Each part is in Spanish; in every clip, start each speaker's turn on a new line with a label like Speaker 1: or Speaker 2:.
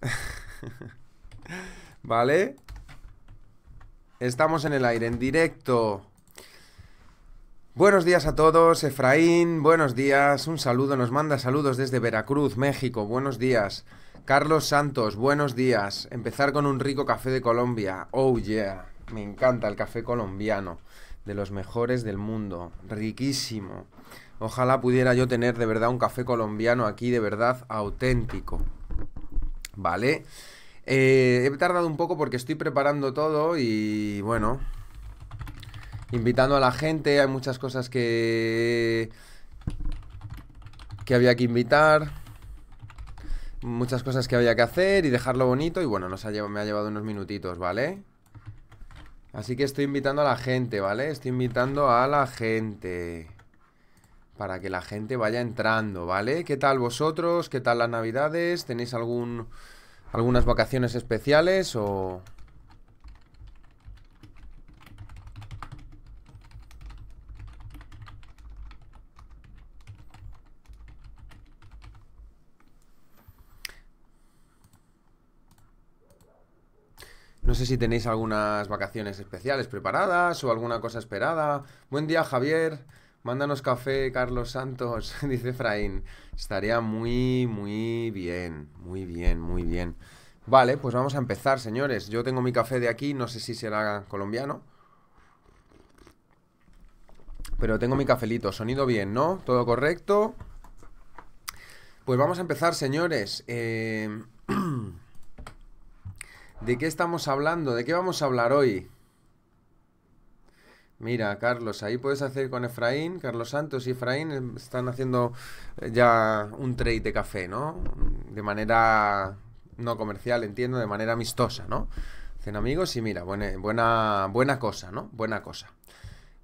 Speaker 1: ¿Vale? Estamos en el aire, en directo. Buenos días a todos, Efraín, buenos días, un saludo, nos manda saludos desde Veracruz, México, buenos días. Carlos Santos, buenos días. Empezar con un rico café de Colombia. Oh yeah, me encanta el café colombiano, de los mejores del mundo, riquísimo. Ojalá pudiera yo tener de verdad un café colombiano aquí, de verdad auténtico. ¿vale? Eh, he tardado un poco porque estoy preparando todo y bueno, invitando a la gente, hay muchas cosas que que había que invitar, muchas cosas que había que hacer y dejarlo bonito y bueno, nos me ha llevado unos minutitos, ¿vale? Así que estoy invitando a la gente, ¿vale? Estoy invitando a la gente para que la gente vaya entrando, ¿vale? ¿Qué tal vosotros? ¿Qué tal las navidades? ¿Tenéis algún, algunas vacaciones especiales o...? No sé si tenéis algunas vacaciones especiales preparadas o alguna cosa esperada. Buen día, Javier. Mándanos café, Carlos Santos, dice Fraín. Estaría muy, muy bien, muy bien, muy bien. Vale, pues vamos a empezar, señores. Yo tengo mi café de aquí, no sé si será colombiano. Pero tengo mi cafelito, sonido bien, ¿no? Todo correcto. Pues vamos a empezar, señores. Eh, ¿De qué estamos hablando? ¿De qué vamos a hablar hoy? Mira, Carlos, ahí puedes hacer con Efraín, Carlos Santos y Efraín em, están haciendo eh, ya un trade de café, ¿no? De manera no comercial, entiendo, de manera amistosa, ¿no? Hacen amigos y mira, buena, buena, buena cosa, ¿no? Buena cosa.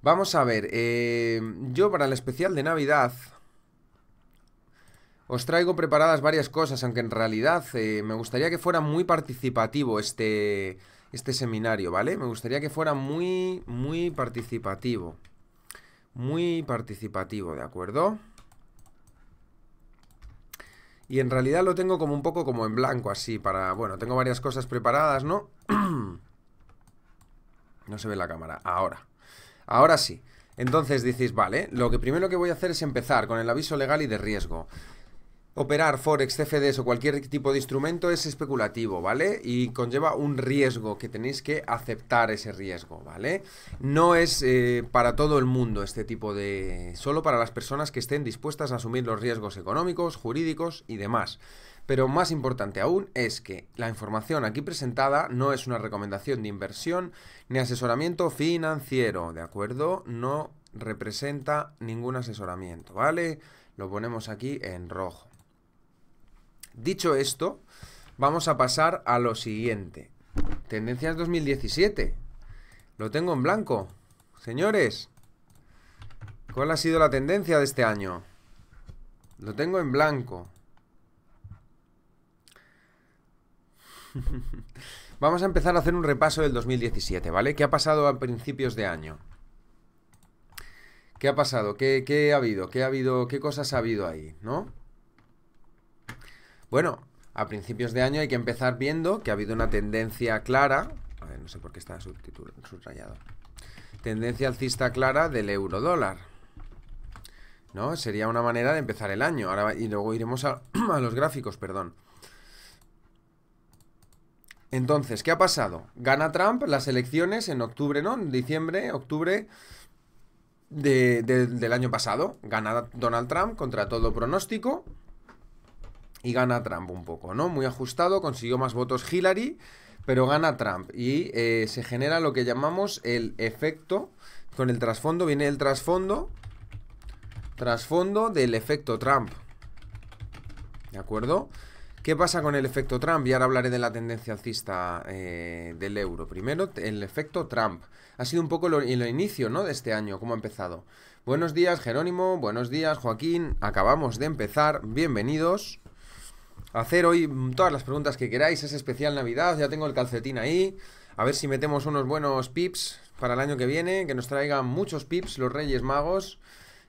Speaker 1: Vamos a ver, eh, yo para el especial de Navidad os traigo preparadas varias cosas, aunque en realidad eh, me gustaría que fuera muy participativo este este seminario, ¿vale? Me gustaría que fuera muy, muy participativo. Muy participativo, ¿de acuerdo? Y en realidad lo tengo como un poco como en blanco, así, para... Bueno, tengo varias cosas preparadas, ¿no? no se ve la cámara. Ahora. Ahora sí. Entonces dices, vale, lo que primero que voy a hacer es empezar con el aviso legal y de riesgo. Operar forex, CFDs o cualquier tipo de instrumento es especulativo, ¿vale? Y conlleva un riesgo que tenéis que aceptar ese riesgo, ¿vale? No es eh, para todo el mundo este tipo de... solo para las personas que estén dispuestas a asumir los riesgos económicos, jurídicos y demás. Pero más importante aún es que la información aquí presentada no es una recomendación de inversión ni asesoramiento financiero, ¿de acuerdo? No representa ningún asesoramiento, ¿vale? Lo ponemos aquí en rojo. Dicho esto, vamos a pasar a lo siguiente. Tendencias 2017. Lo tengo en blanco. Señores, ¿cuál ha sido la tendencia de este año? Lo tengo en blanco. Vamos a empezar a hacer un repaso del 2017, ¿vale? ¿Qué ha pasado a principios de año? ¿Qué ha pasado? ¿Qué, ha habido? ¿Qué ha habido? ¿Qué cosas ha habido ahí? ¿No? Bueno, a principios de año hay que empezar viendo que ha habido una tendencia clara. no sé por qué está subrayado. Tendencia alcista clara del euro dólar. ¿No? Sería una manera de empezar el año. Ahora, y luego iremos a, los gráficos, perdón. Entonces, ¿qué ha pasado? Gana Trump las elecciones en octubre, ¿no? En diciembre, octubre del año pasado. Gana Donald Trump contra todo pronóstico y gana Trump un poco, ¿no? Muy ajustado, consiguió más votos Hillary, pero gana Trump y eh, se genera lo que llamamos el efecto con el trasfondo, viene el trasfondo, trasfondo del efecto Trump. ¿De acuerdo? ¿Qué pasa con el efecto Trump? Y ahora hablaré de la tendencia alcista eh, del euro. Primero, el efecto Trump. Ha sido un poco el, el inicio, ¿no? De este año, cómo ha empezado. Buenos días, Jerónimo. Buenos días, Joaquín. Acabamos de empezar. Bienvenidos hacer hoy todas las preguntas que queráis. Es especial Navidad, ya tengo el calcetín ahí. A ver si metemos unos buenos pips para el año que viene, que nos traigan muchos pips los Reyes Magos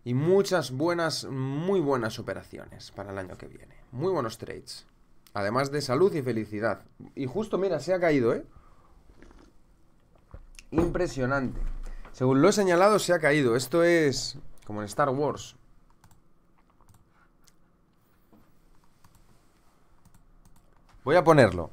Speaker 1: y muchas buenas, muy buenas operaciones para el año que viene. Muy buenos trades. Además de salud y felicidad. Y justo, mira, se ha caído, ¿eh? Impresionante. Según lo he señalado, se ha caído. Esto es como en Star Wars. Voy a ponerlo.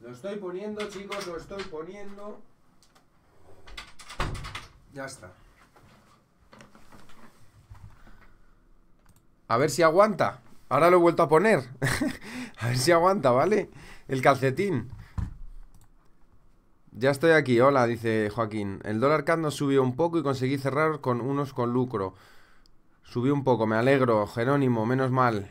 Speaker 1: Lo estoy poniendo, chicos, lo estoy poniendo. Ya está. A ver si aguanta. Ahora lo he vuelto a poner. a ver si aguanta, ¿vale? El calcetín. Ya estoy aquí, hola, dice Joaquín. El dólar CAD subió un poco y conseguí cerrar con unos con lucro. Subió un poco, me alegro, Jerónimo, menos mal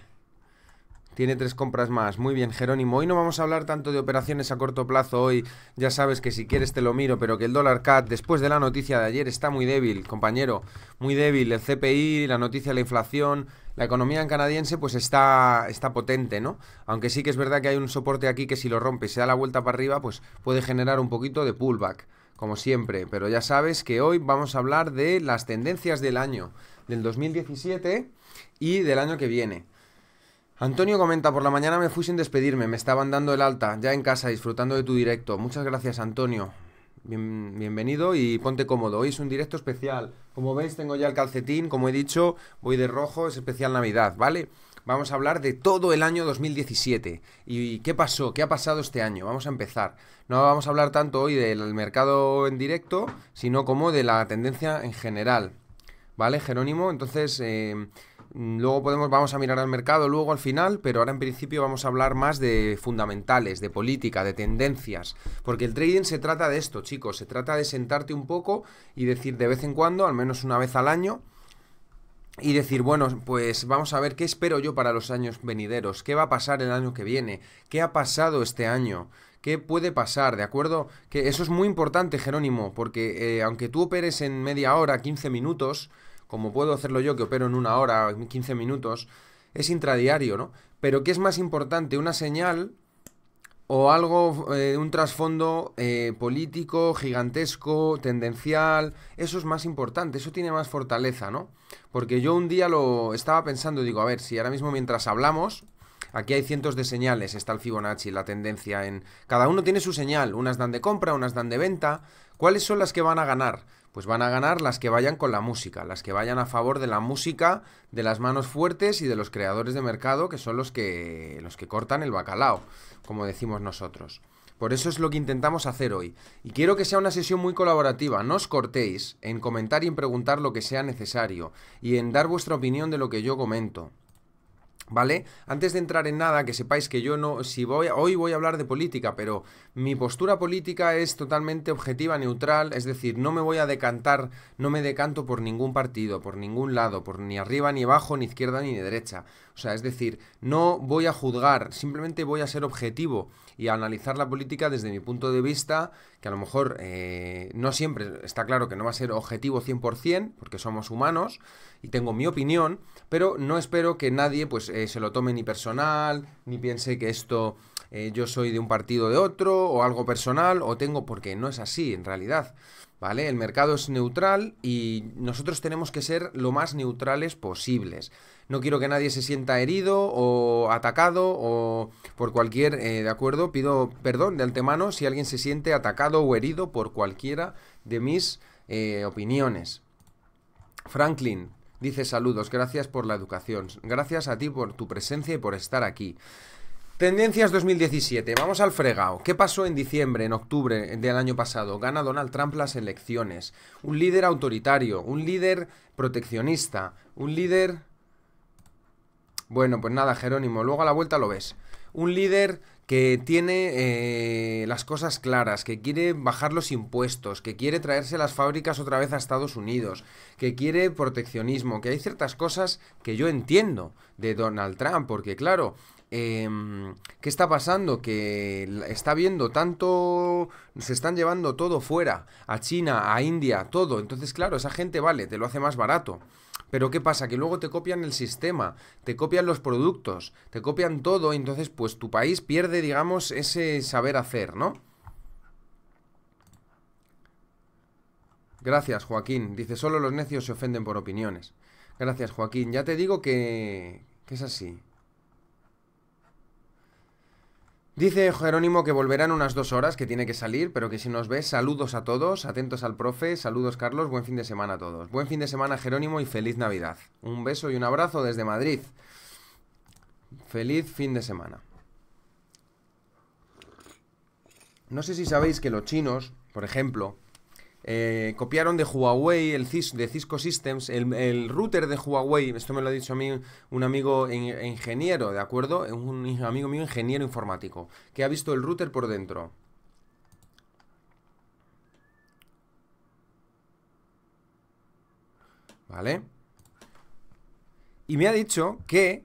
Speaker 1: tiene tres compras más. Muy bien, Jerónimo. Hoy no vamos a hablar tanto de operaciones a corto plazo. Hoy ya sabes que si quieres te lo miro, pero que el dólar CAT, después de la noticia de ayer, está muy débil, compañero. Muy débil. El CPI, la noticia de la inflación, la economía canadiense, pues está, está potente, ¿no? Aunque sí que es verdad que hay un soporte aquí que si lo rompe y se da la vuelta para arriba, pues puede generar un poquito de pullback, como siempre. Pero ya sabes que hoy vamos a hablar de las tendencias del año, del 2017 y del año que viene. Antonio comenta, por la mañana me fui sin despedirme, me estaban dando el alta, ya en casa, disfrutando de tu directo. Muchas gracias, Antonio. bienvenido y ponte cómodo. Hoy es un directo especial. Como veis, tengo ya el calcetín, como he dicho, voy de rojo, es especial Navidad, ¿vale? Vamos a hablar de todo el año 2017. ¿Y qué pasó? ¿Qué ha pasado este año? Vamos a empezar. No vamos a hablar tanto hoy del mercado en directo, sino como de la tendencia en general. ¿Vale, Jerónimo? Entonces... Eh, Mm, luego podemos, vamos a mirar al mercado luego al final, pero ahora en principio vamos a hablar más de fundamentales, de política, de tendencias, porque el trading se trata de esto, chicos, se trata de sentarte un poco y decir de vez en cuando, al menos una vez al año, y decir, bueno, pues vamos a ver qué espero yo para los años venideros, qué va a pasar el año que viene, qué ha pasado este año, qué puede pasar, ¿de acuerdo? Que eso es muy importante, Jerónimo, porque eh, aunque tú operes en media hora, 15 minutos, como puedo hacerlo yo, que opero en una hora, 15 minutos, es intradiario, ¿no? Pero ¿qué es más importante? ¿Una señal o algo, eh, un trasfondo eh, político, gigantesco, tendencial? Eso es más importante, eso tiene más fortaleza, ¿no? Porque yo un día lo estaba pensando, digo, a ver, si ahora mismo mientras hablamos, Aquí hay cientos de señales, está el Fibonacci, la tendencia en... Cada uno tiene su señal, unas dan de compra, unas dan de venta. ¿Cuáles son las que van a ganar? pues van a ganar las que vayan con la música, las que vayan a favor de la música, de las manos fuertes y de los creadores de mercado, que son los que, los que cortan el bacalao, como decimos nosotros. Por eso es lo que intentamos hacer hoy. Y quiero que sea una sesión muy colaborativa. No os cortéis en comentar y en preguntar lo que sea necesario y en dar vuestra opinión de lo que yo comento. ¿Vale? Antes de entrar en nada, que sepáis que yo no, si voy, hoy voy a hablar de política, pero mi postura política es totalmente objetiva, neutral, es decir, no me voy a decantar, no me decanto por ningún partido, por ningún lado, por ni arriba ni abajo, ni izquierda ni derecha. O sea, es decir, no voy a juzgar, simplemente voy a ser objetivo y analizar la política desde mi punto de vista, que a lo mejor eh, no siempre está claro que no va a ser objetivo 100%, porque somos humanos y tengo mi opinión, pero no espero que nadie pues eh, se lo tome ni personal, ni piense que esto eh, yo soy de un partido o de otro, o algo personal, o tengo, porque no es así en realidad. ¿vale? El mercado es neutral y nosotros tenemos que ser lo más neutrales posibles. No quiero que nadie se sienta herido o atacado o por cualquier, eh, ¿de acuerdo? Pido perdón de antemano si alguien se siente atacado o herido por cualquiera de mis eh, opiniones. Franklin, Dice saludos, gracias por la educación, gracias a ti por tu presencia y por estar aquí. Tendencias 2017. Vamos al fregado. ¿Qué pasó en diciembre, en octubre del año pasado? Gana Donald Trump las elecciones. Un líder autoritario, un líder proteccionista, un líder... Bueno, pues nada, Jerónimo, luego a la vuelta lo ves. Un líder que tiene eh, las cosas claras, que quiere bajar los impuestos, que quiere traerse las fábricas otra vez a Estados Unidos, que quiere proteccionismo, que hay ciertas cosas que yo entiendo de Donald Trump, porque claro, Em, ¿Qué está pasando? Que está viendo tanto... Se están llevando todo fuera, a China, a India, todo. Entonces, claro, esa gente vale, te lo hace más barato. Pero ¿qué pasa? Que luego te copian el sistema, te copian los productos, te copian todo, y entonces pues tu país pierde, digamos, ese saber hacer, ¿no? Gracias, Joaquín. Dice, solo los necios se ofenden por opiniones. Gracias, Joaquín. Ya te digo que, que es así. Dice Jerónimo que volverán unas dos horas, que tiene que salir, pero que si nos ves, saludos a todos, atentos al profe, saludos Carlos, buen fin de semana a todos. Buen fin de semana Jerónimo y feliz Navidad. Un beso y un abrazo desde Madrid. Feliz fin de semana. No sé si sabéis que los chinos, por ejemplo, eh, copiaron de Huawei, el CIS, de Cisco Systems, el, router de Huawei, esto me lo ha dicho a mí un amigo ingeniero, ¿de acuerdo? Un amigo mío ingeniero informático, que ha visto el router por dentro. ¿Vale? Y me ha dicho que...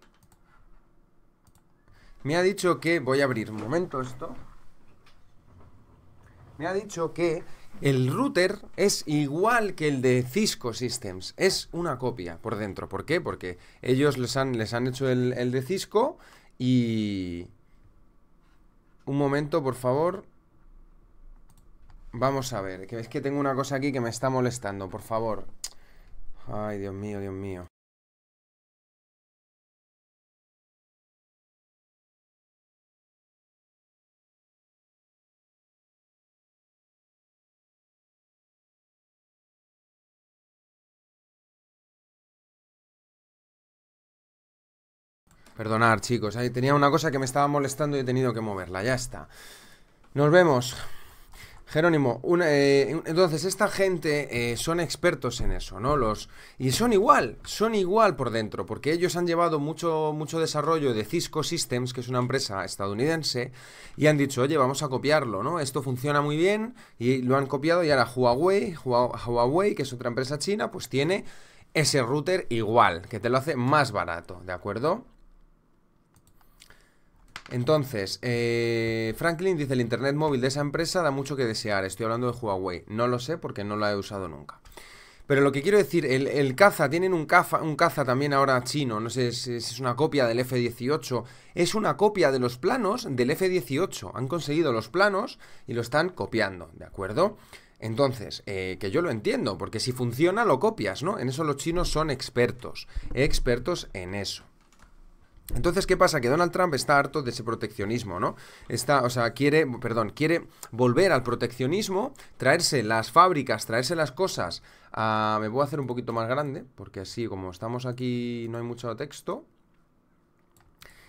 Speaker 1: Me ha dicho que... Voy a abrir un momento esto. Me ha dicho que el router es igual que el de Cisco Systems, es una copia por dentro. ¿Por qué? Porque ellos les han, les han hecho el, de Cisco y... Un momento, por favor. Vamos a ver, que es que tengo una cosa aquí que me está molestando, por favor. Ay, Dios mío, Dios mío. Perdonar, chicos. Ahí tenía una cosa que me estaba molestando y he tenido que moverla. Ya está. Nos vemos. Jerónimo, eh, entonces esta gente eh, son expertos en eso, ¿no? Los y son igual, son igual por dentro, porque ellos han llevado mucho mucho desarrollo de Cisco Systems, que es una empresa estadounidense, y han dicho, oye, vamos a copiarlo, ¿no? Esto funciona muy bien y lo han copiado y ahora Huawei, Huawei, que es otra empresa china, pues tiene ese router igual, que te lo hace más barato, ¿de acuerdo? Entonces, eh, Franklin dice, el Internet móvil de esa empresa da mucho que desear. Estoy hablando de Huawei. No lo sé porque no lo he usado nunca. Pero lo que quiero decir, el, caza, tienen un caza, también ahora chino, no sé si es, una copia del F-18, es una copia de los planos del F-18. Han conseguido los planos y lo están copiando, ¿de acuerdo? Entonces, eh, que yo lo entiendo, porque si funciona lo copias, ¿no? En eso los chinos son expertos, expertos en eso. Entonces, ¿qué pasa? Que Donald Trump está harto de ese proteccionismo, ¿no? Está, o sea, quiere, perdón, quiere volver al proteccionismo, traerse las fábricas, traerse las cosas. me voy a hacer un poquito más grande, porque así como estamos aquí no hay mucho texto.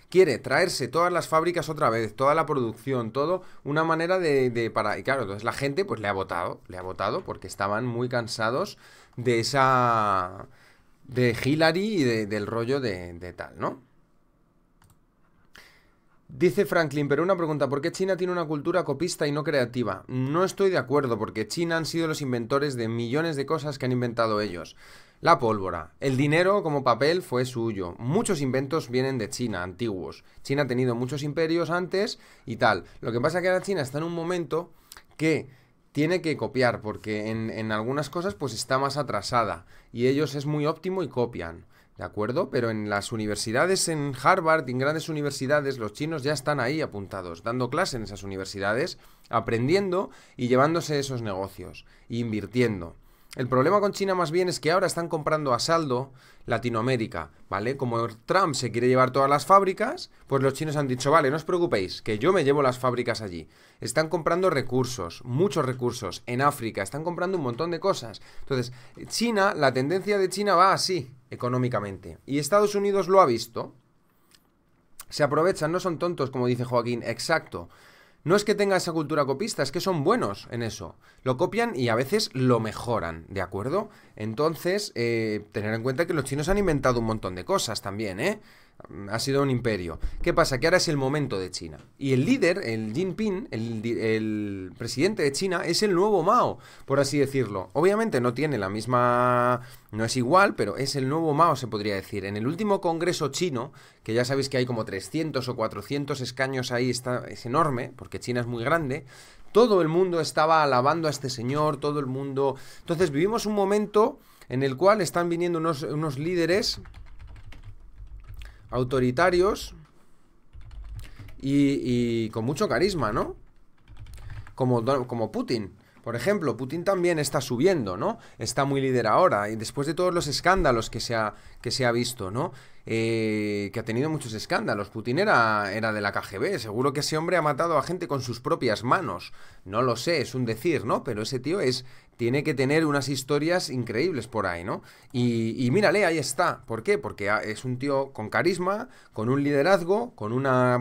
Speaker 1: Quiere traerse todas las fábricas otra vez, toda la producción, todo, una manera de, para... Y claro, entonces la gente pues le ha votado, le ha votado porque estaban muy cansados de esa... de Hillary y del rollo de tal, ¿no? Dice Franklin, pero una pregunta, ¿por qué China tiene una cultura copista y no creativa? No estoy de acuerdo, porque China han sido los inventores de millones de cosas que han inventado ellos. La pólvora. El dinero como papel fue suyo. Muchos inventos vienen de China, antiguos. China ha tenido muchos imperios antes y tal. Lo que pasa es que ahora China está en un momento que tiene que copiar, porque en, algunas cosas pues está más atrasada. Y ellos es muy óptimo y copian. ¿De acuerdo? Pero en las universidades, en Harvard, en grandes universidades, los chinos ya están ahí apuntados, dando clase en esas universidades, aprendiendo y llevándose esos negocios, invirtiendo. El problema con China más bien es que ahora están comprando a saldo Latinoamérica, ¿vale? Como Trump se quiere llevar todas las fábricas, pues los chinos han dicho, vale, no os preocupéis, que yo me llevo las fábricas allí. Están comprando recursos, muchos recursos, en África, están comprando un montón de cosas. Entonces, China, la tendencia de China va así, económicamente. Y Estados Unidos lo ha visto. Se aprovechan, no son tontos, como dice Joaquín, exacto. No es que tenga esa cultura copista, es que son buenos en eso. Lo copian y a veces lo mejoran, ¿de acuerdo? Entonces, eh, tener en cuenta que los chinos han inventado un montón de cosas también, ¿eh? ha sido un imperio. ¿Qué pasa? Que ahora es el momento de China. Y el líder, el Jinping, el, presidente de China, es el nuevo Mao, por así decirlo. Obviamente no tiene la misma... no es igual, pero es el nuevo Mao, se podría decir. En el último Congreso chino, que ya sabéis que hay como 300 o 400 escaños ahí, está, es enorme, porque China es muy grande, todo el mundo estaba alabando a este señor, todo el mundo... Entonces vivimos un momento en el cual están viniendo unos líderes autoritarios y, con mucho carisma, ¿no? Como, como Putin, por ejemplo, Putin también está subiendo, ¿no? Está muy líder ahora, y después de todos los escándalos que se ha, que se ha visto, ¿no? Eh, que ha tenido muchos escándalos. Putin era, era de la KGB, seguro que ese hombre ha matado a gente con sus propias manos. No lo sé, es un decir, ¿no? Pero ese tío es, tiene que tener unas historias increíbles por ahí, ¿no? Y, y, mírale, ahí está. ¿Por qué? Porque es un tío con carisma, con un liderazgo, con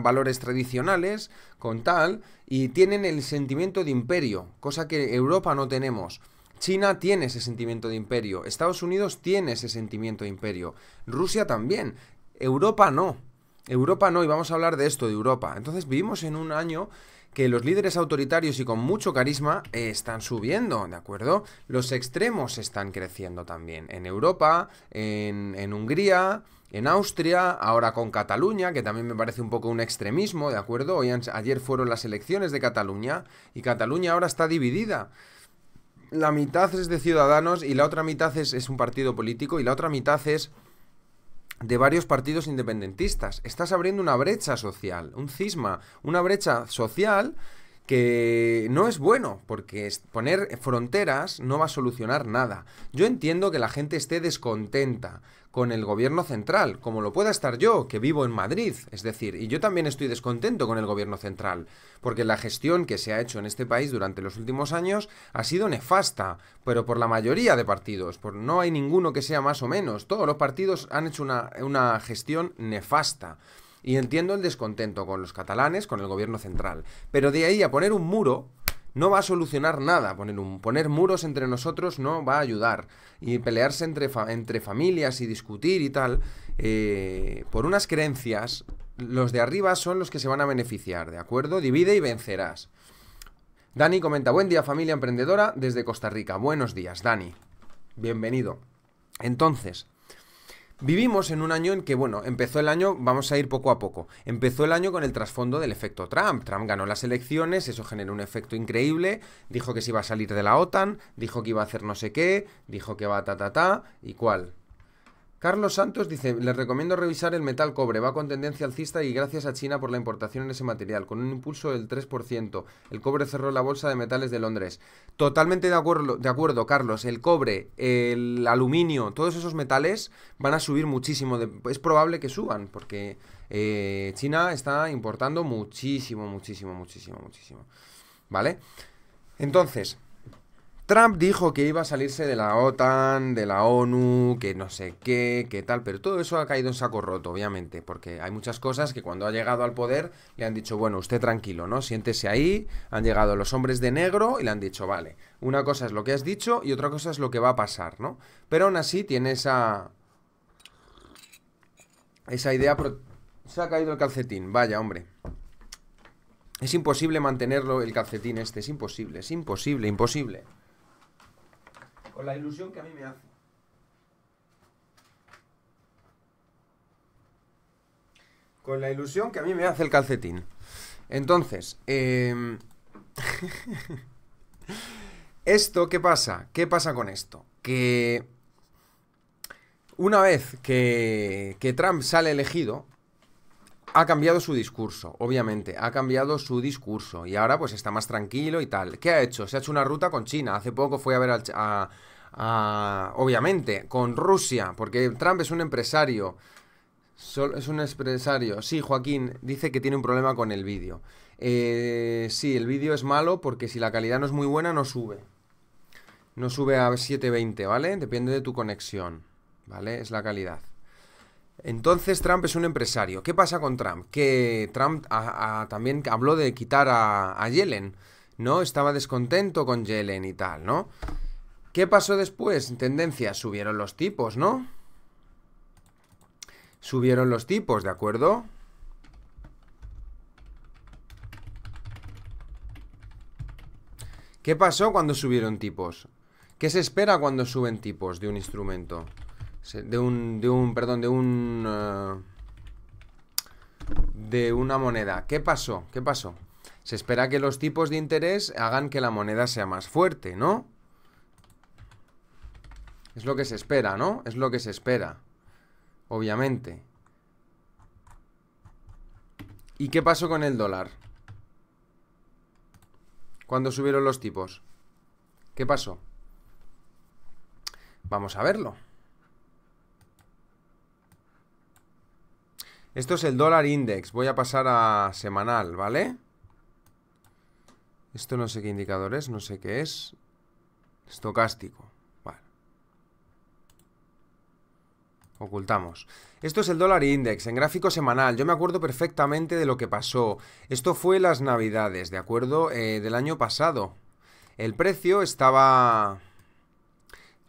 Speaker 1: valores tradicionales, con tal, y tienen el sentimiento de imperio, cosa que Europa no tenemos. China tiene ese sentimiento de imperio, Estados Unidos tiene ese sentimiento de imperio, Rusia también, Europa no. Europa no, y vamos a hablar de esto, de Europa. Entonces vivimos en un año que los líderes autoritarios y con mucho carisma eh, están subiendo, ¿de acuerdo? Los extremos están creciendo también. En Europa, en, en, Hungría, en Austria, ahora con Cataluña, que también me parece un poco un extremismo, ¿de acuerdo? Hoy, ayer fueron las elecciones de Cataluña y Cataluña ahora está dividida la mitad es de Ciudadanos y la otra mitad es, un partido político y la otra mitad es de varios partidos independentistas. Estás abriendo una brecha social, un cisma, una brecha social que no es bueno, porque poner fronteras no va a solucionar nada. Yo entiendo que la gente esté descontenta, con el gobierno central, como lo pueda estar yo, que vivo en Madrid, es decir, y yo también estoy descontento con el gobierno central, porque la gestión que se ha hecho en este país durante los últimos años ha sido nefasta, pero por la mayoría de partidos, por, no hay ninguno que sea más o menos, todos los partidos han hecho una, una gestión nefasta. Y entiendo el descontento con los catalanes, con el gobierno central. Pero de ahí a poner un muro, no va a solucionar nada. Poner, un, poner muros entre nosotros no va a ayudar. Y pelearse entre, entre familias y discutir y tal, eh, por unas creencias, los de arriba son los que se van a beneficiar, ¿de acuerdo? Divide y vencerás. Dani comenta, buen día familia emprendedora desde Costa Rica. Buenos días, Dani. Bienvenido. Entonces, Vivimos en un año en que, bueno, empezó el año, vamos a ir poco a poco, empezó el año con el trasfondo del efecto Trump. Trump ganó las elecciones, eso generó un efecto increíble, dijo que se iba a salir de la OTAN, dijo que iba a hacer no sé qué, dijo que va ta ta ta, ¿y cuál? Carlos Santos dice, les recomiendo revisar el metal cobre, va con tendencia alcista y gracias a China por la importación en ese material, con un impulso del 3%. El cobre cerró la bolsa de metales de Londres. Totalmente de acuerdo, Carlos, el cobre, el aluminio, todos esos metales van a subir muchísimo, es probable que suban, porque eh, China está importando muchísimo, muchísimo, muchísimo, muchísimo. ¿Vale? Entonces, Trump dijo que iba a salirse de la OTAN, de la ONU, que no sé qué, que tal, pero todo eso ha caído en saco roto, obviamente, porque hay muchas cosas que cuando ha llegado al poder le han dicho, bueno, usted tranquilo, ¿no? Siéntese ahí, han llegado los hombres de negro y le han dicho, vale, una cosa es lo que has dicho y otra cosa es lo que va a pasar, ¿no? Pero aún así tiene esa... Esa idea... Se ha caído el calcetín, vaya, hombre. Es imposible mantenerlo el calcetín este, es imposible, es imposible, imposible con la ilusión que a mí me hace. Con la ilusión que a mí me hace el calcetín. Entonces, em, esto, ¿qué pasa? ¿Qué pasa con esto? Que una vez que, que Trump sale elegido, ha cambiado su discurso, obviamente, ha cambiado su discurso y ahora pues está más tranquilo y tal. ¿Qué ha hecho? Se ha hecho una ruta con China. Hace poco fue a ver a, obviamente, con Rusia, porque Trump es un empresario. es un empresario. Sí, Joaquín dice que tiene un problema con el vídeo. Eh, sí, el vídeo es malo porque si la calidad no es muy buena no sube. No sube a 720, ¿vale? Depende de tu conexión, ¿vale? Es la calidad. Entonces Trump es un empresario. ¿Qué pasa con Trump? Que Trump ah, ah, también habló de quitar a, a Yellen, ¿no? Estaba descontento con Yellen y tal, ¿no? ¿Qué pasó después? Tendencia, subieron los tipos, ¿no? Subieron los tipos, ¿de acuerdo? ¿Qué pasó cuando subieron tipos? ¿Qué se espera cuando suben tipos de un instrumento? de un, perdón, de un, eh, de una moneda. ¿Qué pasó? ¿Qué pasó? Se espera que los tipos de interés hagan que la moneda sea más fuerte, ¿no? Es lo que se espera, ¿no? Es lo que se espera, obviamente. ¿Y qué pasó con el dólar? cuando subieron los tipos? ¿Qué pasó? Vamos a verlo. Esto es el dólar index. Voy a pasar a semanal, ¿vale? Esto no sé qué indicador es, no sé qué es. Estocástico. Vale. Ocultamos. Esto es el dólar index en gráfico semanal. Yo me acuerdo perfectamente de lo que pasó. Esto fue las navidades, ¿de acuerdo? Eh, del año pasado. El precio estaba...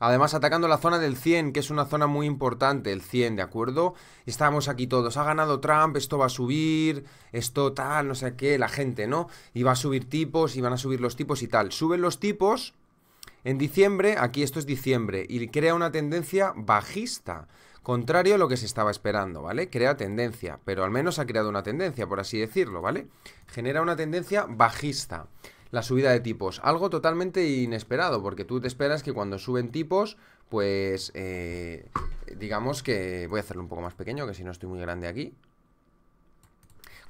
Speaker 1: Además, atacando la zona del 100, que es una zona muy importante, el 100, ¿de acuerdo? Estamos aquí todos, ha ganado Trump, esto va a subir, esto tal, no sé qué, la gente, ¿no? Y va a subir tipos, y van a subir los tipos y tal. Suben los tipos en diciembre, aquí esto es diciembre, y crea una tendencia bajista. Contrario a lo que se estaba esperando, ¿vale? Crea tendencia, pero al menos ha creado una tendencia, por así decirlo, ¿vale? Genera una tendencia bajista la subida de tipos. Algo totalmente inesperado, porque tú te esperas que cuando suben tipos, pues eh, digamos que... Voy a hacerlo un poco más pequeño, que si no estoy muy grande aquí.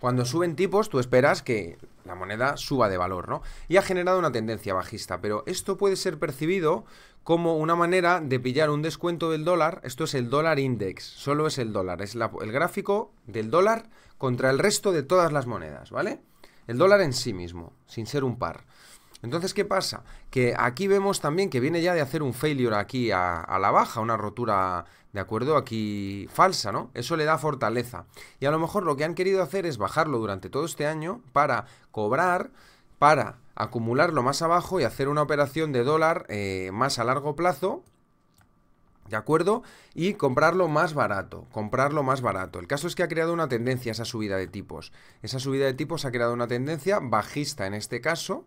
Speaker 1: Cuando suben tipos, tú esperas que la moneda suba de valor, ¿no? Y ha generado una tendencia bajista, pero esto puede ser percibido como una manera de pillar un descuento del dólar. Esto es el dólar index, solo es el dólar, es el gráfico del dólar contra el resto de todas las monedas, ¿vale? el dólar en sí mismo, sin ser un par. Entonces, ¿qué pasa? Que aquí vemos también que viene ya de hacer un failure aquí a, la baja, una rotura, ¿de acuerdo? Aquí falsa, ¿no? Eso le da fortaleza. Y a lo mejor lo que han querido hacer es bajarlo durante todo este año para cobrar, para acumularlo más abajo y hacer una operación de dólar eh, más a largo plazo, ¿De acuerdo? Y comprarlo más barato, comprarlo más barato. El caso es que ha creado una tendencia esa subida de tipos. Esa subida de tipos ha creado una tendencia bajista en este caso.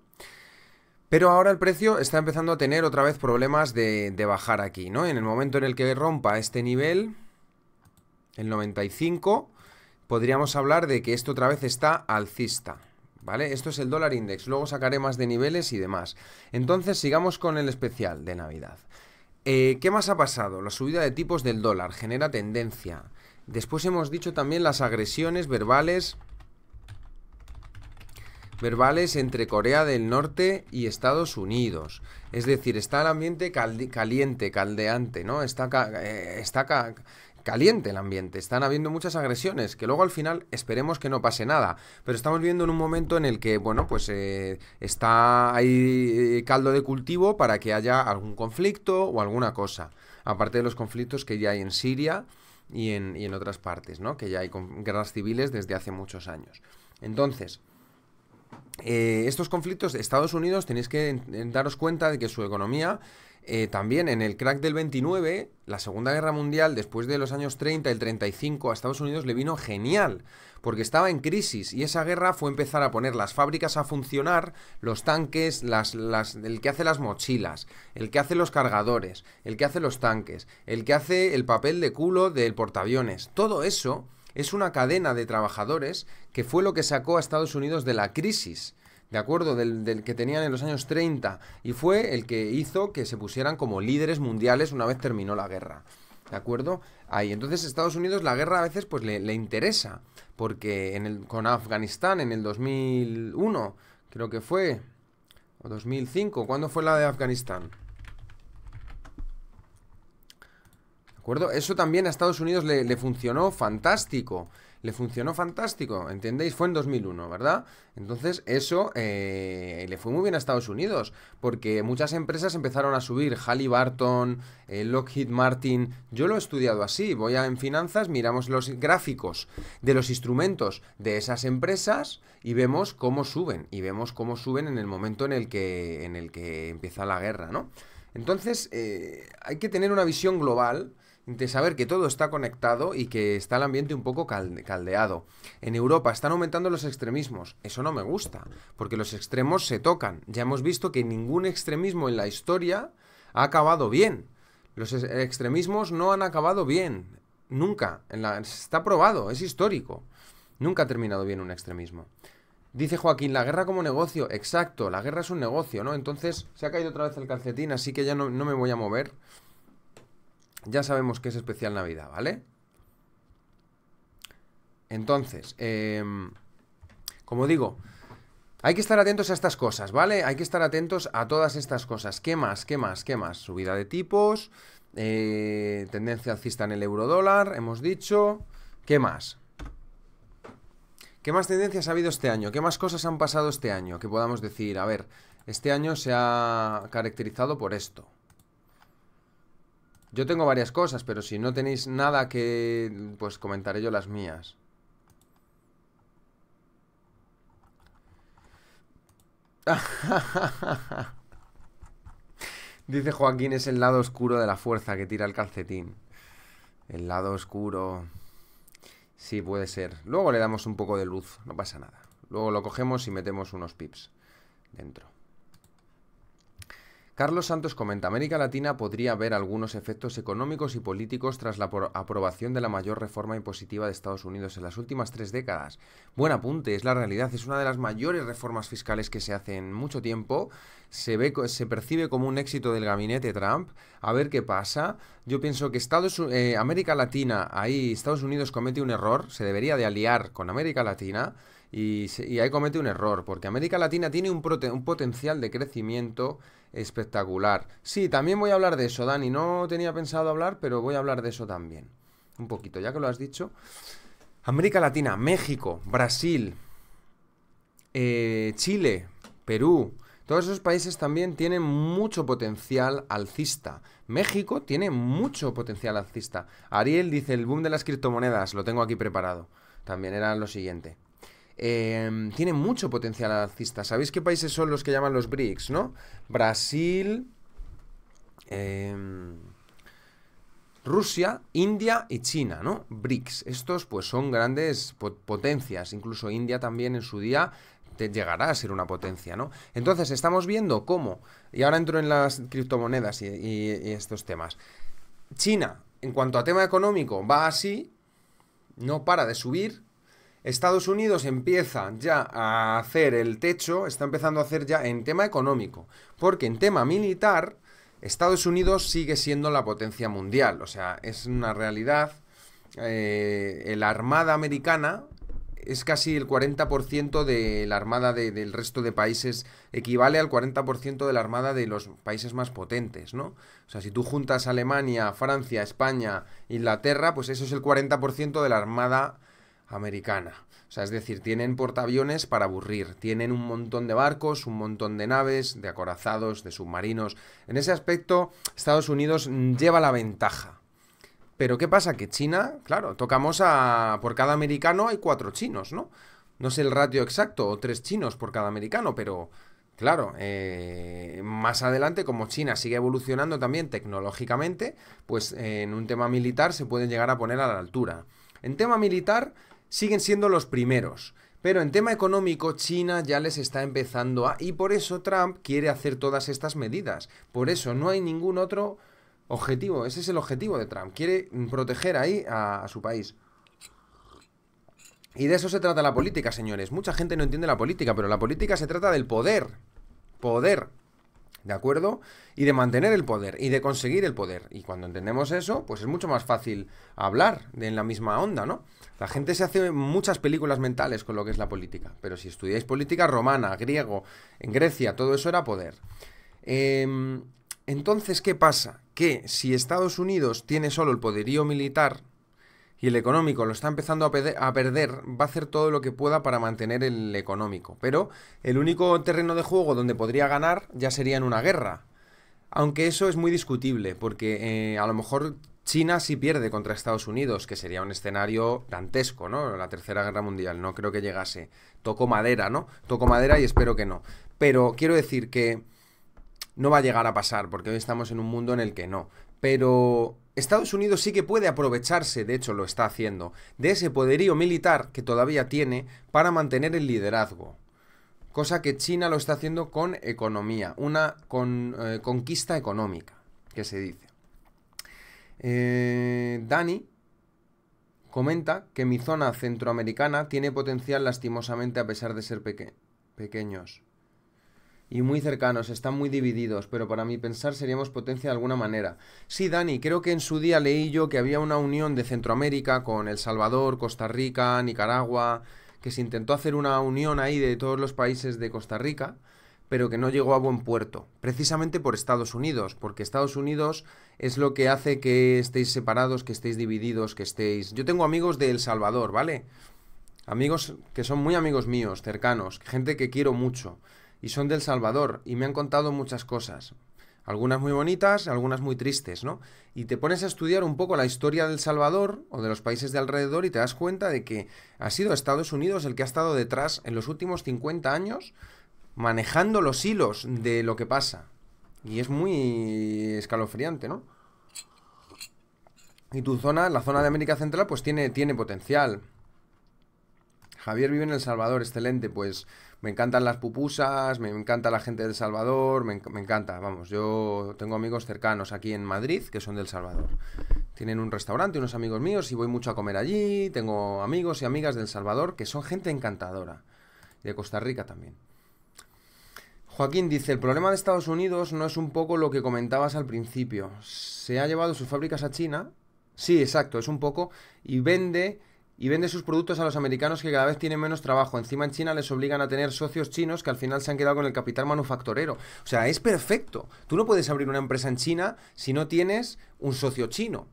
Speaker 1: Pero ahora el precio está empezando a tener otra vez problemas de, bajar aquí, ¿no? En el momento en el que rompa este nivel, el 95, podríamos hablar de que esto otra vez está alcista. ¿Vale? Esto es el dólar index, luego sacaré más de niveles y demás. Entonces sigamos con el especial de Navidad. Eh, ¿Qué más ha pasado? La subida de tipos del dólar genera tendencia. Después hemos dicho también las agresiones verbales verbales entre Corea del Norte y Estados Unidos. Es decir, está el ambiente caliente, caldeante, ¿no? Está, eh, está caliente el ambiente, están habiendo muchas agresiones, que luego al final esperemos que no pase nada, pero estamos viendo en un momento en el que, bueno, pues eh, está ahí eh, caldo de cultivo para que haya algún conflicto o alguna cosa, aparte de los conflictos que ya hay en Siria y en, otras partes, ¿no? Que ya hay guerras civiles desde hace muchos años. Entonces, eh, estos conflictos, Estados Unidos, tenéis que daros cuenta de que su economía eh, también en el crack del 29, la Segunda Guerra Mundial, después de los años 30 el 35, a Estados Unidos le vino genial, porque estaba en crisis y esa guerra fue empezar a poner las fábricas a funcionar, los tanques, el que hace las mochilas, el que hace los cargadores, el que hace los tanques, el que hace el papel de culo del portaaviones. Todo eso es una cadena de trabajadores que fue lo que sacó a Estados Unidos de la crisis ¿de acuerdo? Del, que tenían en los años 30 y fue el que hizo que se pusieran como líderes mundiales una vez terminó la guerra. ¿De acuerdo? Ahí. Entonces Estados Unidos la guerra a veces pues le, interesa. Porque en el, con Afganistán en el 2001, creo que fue. O 2005. ¿Cuándo fue la de Afganistán? ¿De acuerdo? Eso también a Estados Unidos le, le funcionó fantástico le funcionó fantástico, ¿entendéis? Fue en 2001, ¿verdad? Entonces eso eh, le fue muy bien a Estados Unidos, porque muchas empresas empezaron a subir, Halliburton, eh, Lockheed Martin, yo lo he estudiado así, voy a en finanzas, miramos los gráficos de los instrumentos de esas empresas y vemos cómo suben, y vemos cómo suben en el momento en el que, en el que empieza la guerra, ¿no? Entonces eh, hay que tener una visión global de saber que todo está conectado y que está el ambiente un poco caldeado. En Europa están aumentando los extremismos. Eso no me gusta, porque los extremos se tocan. Ya hemos visto que ningún extremismo en la historia ha acabado bien. Los extremismos no han acabado bien. Nunca. está probado, es histórico. Nunca ha terminado bien un extremismo. Dice Joaquín, la guerra como negocio. Exacto, la guerra es un negocio, ¿no? Entonces se ha caído otra vez el calcetín, así que ya no, no me voy a mover ya sabemos que es especial Navidad, ¿vale? Entonces, em, como digo, hay que estar atentos a estas cosas, ¿vale? Hay que estar atentos a todas estas cosas. ¿Qué más? ¿Qué más? ¿Qué más? Subida de tipos, eh, tendencia alcista en el euro dólar, hemos dicho. ¿Qué más? ¿Qué más tendencias ha habido este año? ¿Qué más cosas han pasado este año? Que podamos decir, a ver, este año se ha caracterizado por esto. Yo tengo varias cosas, pero si no tenéis nada que... Pues comentaré yo las mías. Dice Joaquín, es el lado oscuro de la fuerza que tira el calcetín. El lado oscuro... Sí, puede ser. Luego le damos un poco de luz, no pasa nada. Luego lo cogemos y metemos unos pips dentro. Carlos Santos comenta, América Latina podría ver algunos efectos económicos y políticos tras la aprobación de la mayor reforma impositiva de Estados Unidos en las últimas tres décadas. Buen apunte, es la realidad, es una de las mayores reformas fiscales que se hace en mucho tiempo. Se, ve, se percibe como un éxito del gabinete Trump. A ver qué pasa. Yo pienso que Estados, eh, América Latina, ahí Estados Unidos comete un error, se debería de aliar con América Latina. Y, ahí comete un error, porque América Latina tiene un, potencial de crecimiento espectacular. Sí, también voy a hablar de eso, Dani. No tenía pensado hablar, pero voy a hablar de eso también. Un poquito, ya que lo has dicho. América Latina, México, Brasil, eh, Chile, Perú, todos esos países también tienen mucho potencial alcista. México tiene mucho potencial alcista. Ariel dice el boom de las criptomonedas, lo tengo aquí preparado. También era lo siguiente. Em, tiene mucho potencial alcista. ¿Sabéis qué países son los que llaman los BRICS, no? Brasil, em, Rusia, India y China, ¿no? BRICS. Estos pues son grandes potencias, incluso India también en su día llegará a ser una potencia, ¿no? Entonces estamos viendo cómo, y ahora entro en las criptomonedas y estos temas, China, en cuanto a tema económico, va así, no para de subir, Estados Unidos empieza ya a hacer el techo, está empezando a hacer ya en tema económico, porque en tema militar Estados Unidos sigue siendo la potencia mundial, o sea, es una realidad. Eh, la Armada americana es casi el 40% de la armada del resto de países, equivale al 40% de la armada de los países más potentes, ¿no? O sea, si tú juntas Alemania, Francia, España, Inglaterra, pues eso es el 40% de la armada americana. O sea, es decir, tienen portaaviones para aburrir, tienen un montón de barcos, un montón de naves, de acorazados, de submarinos. En ese aspecto, Estados Unidos lleva la ventaja. Pero ¿qué pasa? Que China, claro, tocamos a... por cada americano hay cuatro chinos, ¿no? No sé el ratio exacto, o tres chinos por cada americano, pero... Claro, eh, más adelante, como China sigue evolucionando también tecnológicamente, pues en un tema militar se pueden llegar a poner a la altura. En tema militar, siguen siendo los primeros. Pero en tema económico, China ya les está empezando a... Y por eso Trump quiere hacer todas estas medidas. Por eso no hay ningún otro objetivo. Ese es el objetivo de Trump. Quiere proteger ahí a, su país. Y de eso se trata la política, señores. Mucha gente no entiende la política, pero la política se trata del poder. Poder. ¿de acuerdo? Y de mantener el poder y de conseguir el poder. Y cuando entendemos eso, pues es mucho más fácil hablar de en la misma onda, ¿no? La gente se hace muchas películas mentales con lo que es la política, pero si estudiáis política romana, griego, en Grecia, todo eso era poder. Em, entonces, ¿qué pasa? Que si Estados Unidos tiene solo el poderío militar, y el económico lo está empezando a, perder, va a hacer todo lo que pueda para mantener el económico. Pero el único terreno de juego donde podría ganar ya sería en una guerra. Aunque eso es muy discutible, porque eh, a lo mejor China sí pierde contra Estados Unidos, que sería un escenario dantesco, ¿no? La Tercera Guerra Mundial, no creo que llegase. Toco madera, ¿no? Toco madera y espero que no. Pero quiero decir que no va a llegar a pasar, porque hoy estamos en un mundo en el que no. Pero Estados Unidos sí que puede aprovecharse, de hecho lo está haciendo, de ese poderío militar que todavía tiene para mantener el liderazgo. Cosa que China lo está haciendo con economía, una con, eh, conquista económica, que se dice. Eh, Dani comenta que mi zona centroamericana tiene potencial lastimosamente a pesar de ser pequeños y muy cercanos, están muy divididos, pero para mí pensar seríamos potencia de alguna manera. Sí, Dani, creo que en su día leí yo que había una unión de Centroamérica con El Salvador, Costa Rica, Nicaragua, que se intentó hacer una unión ahí de todos los países de Costa Rica, pero que no llegó a buen puerto, precisamente por Estados Unidos, porque Estados Unidos es lo que hace que estéis separados, que estéis divididos, que estéis... Yo tengo amigos de El Salvador, ¿vale? Amigos que son muy amigos míos, cercanos, gente que quiero mucho y son del Salvador y me han contado muchas cosas. Algunas muy bonitas, algunas muy tristes, ¿no? Y te pones a estudiar un poco la historia del Salvador o de los países de alrededor y te das cuenta de que ha sido Estados Unidos el que ha estado detrás en los últimos 50 años manejando los hilos de lo que pasa. Y es muy escalofriante, ¿no? Y tu zona, la zona de América Central, pues tiene, tiene potencial. Javier vive en El Salvador, excelente, pues me encantan las pupusas, me encanta la gente del Salvador, me, encanta, vamos, yo tengo amigos cercanos aquí en Madrid que son del Salvador. Tienen un restaurante, unos amigos míos, y voy mucho a comer allí, tengo amigos y amigas del Salvador que son gente encantadora, y de Costa Rica también. Joaquín dice, el problema de Estados Unidos no es un poco lo que comentabas al principio. Se ha llevado sus fábricas a China. Sí, exacto, es un poco. Y vende y vende sus productos a los americanos que cada vez tienen menos trabajo. Encima en China les obligan a tener socios chinos que al final se han quedado con el capital manufacturero. O sea, es perfecto. Tú no puedes abrir una empresa en China si no tienes un socio chino.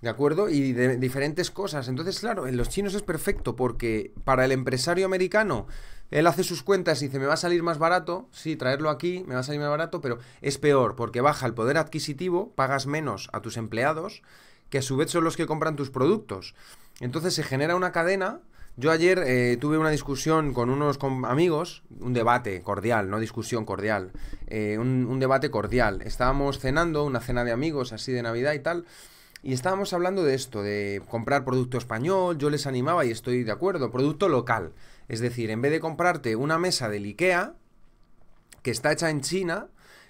Speaker 1: ¿De acuerdo? Y de diferentes cosas. Entonces, claro, en los chinos es perfecto porque para el empresario americano, él hace sus cuentas y dice, me va a salir más barato, sí, traerlo aquí, me va a salir más barato, pero es peor porque baja el poder adquisitivo, pagas menos a tus empleados que a su vez son los que compran tus productos. Entonces se genera una cadena. Yo ayer eh, tuve una discusión con unos amigos, un debate cordial, no discusión cordial, eh, un, un debate cordial. Estábamos cenando, una cena de amigos así de Navidad y tal, y estábamos hablando de esto, de comprar producto español, yo les animaba y estoy de acuerdo, producto local. Es decir, en vez de comprarte una mesa de IKEA, que está hecha en China,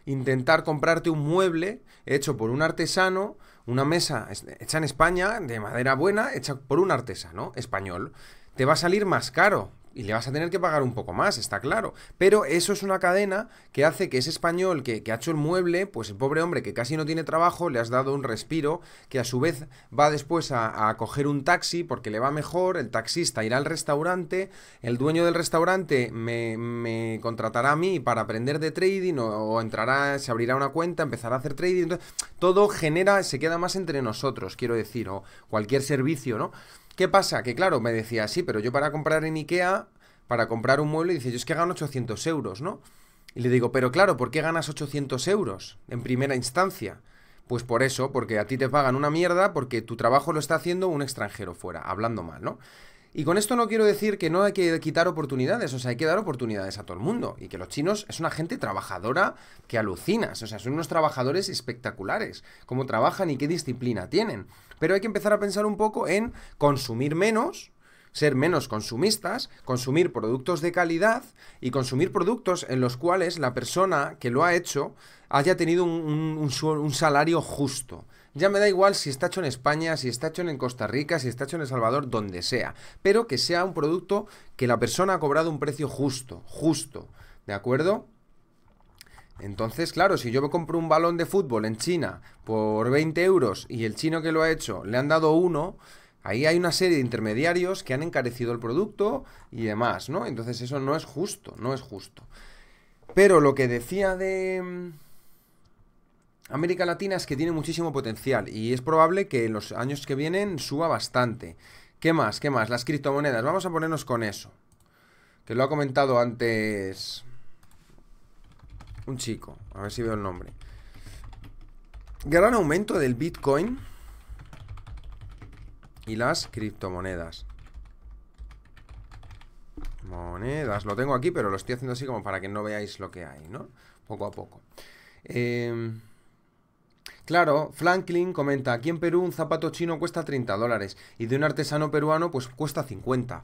Speaker 1: intentar comprarte un mueble hecho por un artesano una mesa hecha en España, de madera buena, hecha por un artesano español, te va a salir más caro, y le vas a tener que pagar un poco más, está claro. Pero eso es una cadena que hace que ese español que, ha hecho el mueble, pues el pobre hombre que casi no tiene trabajo, le has dado un respiro, que a su vez va después a, coger un taxi porque le va mejor, el taxista irá al restaurante, el dueño del restaurante me, contratará a mí para aprender de trading o, entrará, se abrirá una cuenta, empezará a hacer trading. todo genera, se queda más entre nosotros, quiero decir, o cualquier servicio, ¿no? ¿Qué pasa? Que claro, me decía, sí, pero yo para comprar en Ikea, para comprar un mueble, dice, yo es que gano 800 euros, ¿no? Y le digo, pero claro, ¿por qué ganas 800 euros en primera instancia? Pues por eso, porque a ti te pagan una mierda porque tu trabajo lo está haciendo un extranjero fuera, hablando mal, ¿no? Y con esto no quiero decir que no hay que quitar oportunidades, o sea, hay que dar oportunidades a todo el mundo. Y que los chinos es una gente trabajadora que alucinas, o sea, son unos trabajadores espectaculares, cómo trabajan y qué disciplina tienen. Pero hay que empezar a pensar un poco en consumir menos, ser menos consumistas, consumir productos de calidad y consumir productos en los cuales la persona que lo ha hecho haya tenido un, salario justo. Ya me da igual si está hecho en España, si está hecho en Costa Rica, si está hecho en El Salvador, donde sea, pero que sea un producto que la persona ha cobrado un precio justo, justo, ¿de acuerdo? Entonces, claro, si yo me compro un balón de fútbol en China por 20 euros y el chino que lo ha hecho le han dado uno, ahí hay una serie de intermediarios que han encarecido el producto y demás, ¿no? Entonces eso no es justo, no es justo. Pero lo que decía de mm, América Latina es que tiene muchísimo potencial y es probable que en los años que vienen suba bastante. ¿Qué más? ¿Qué más? Las criptomonedas. Vamos a ponernos con eso. Te lo ha comentado antes un chico, a ver si veo el nombre. Gran aumento del Bitcoin y las criptomonedas. Monedas, lo tengo aquí, pero lo estoy haciendo así como para que no veáis lo que hay, ¿no? Poco a poco. Em, claro, Franklin comenta, aquí en Perú un zapato chino cuesta 30 dólares y de un artesano peruano pues cuesta 50.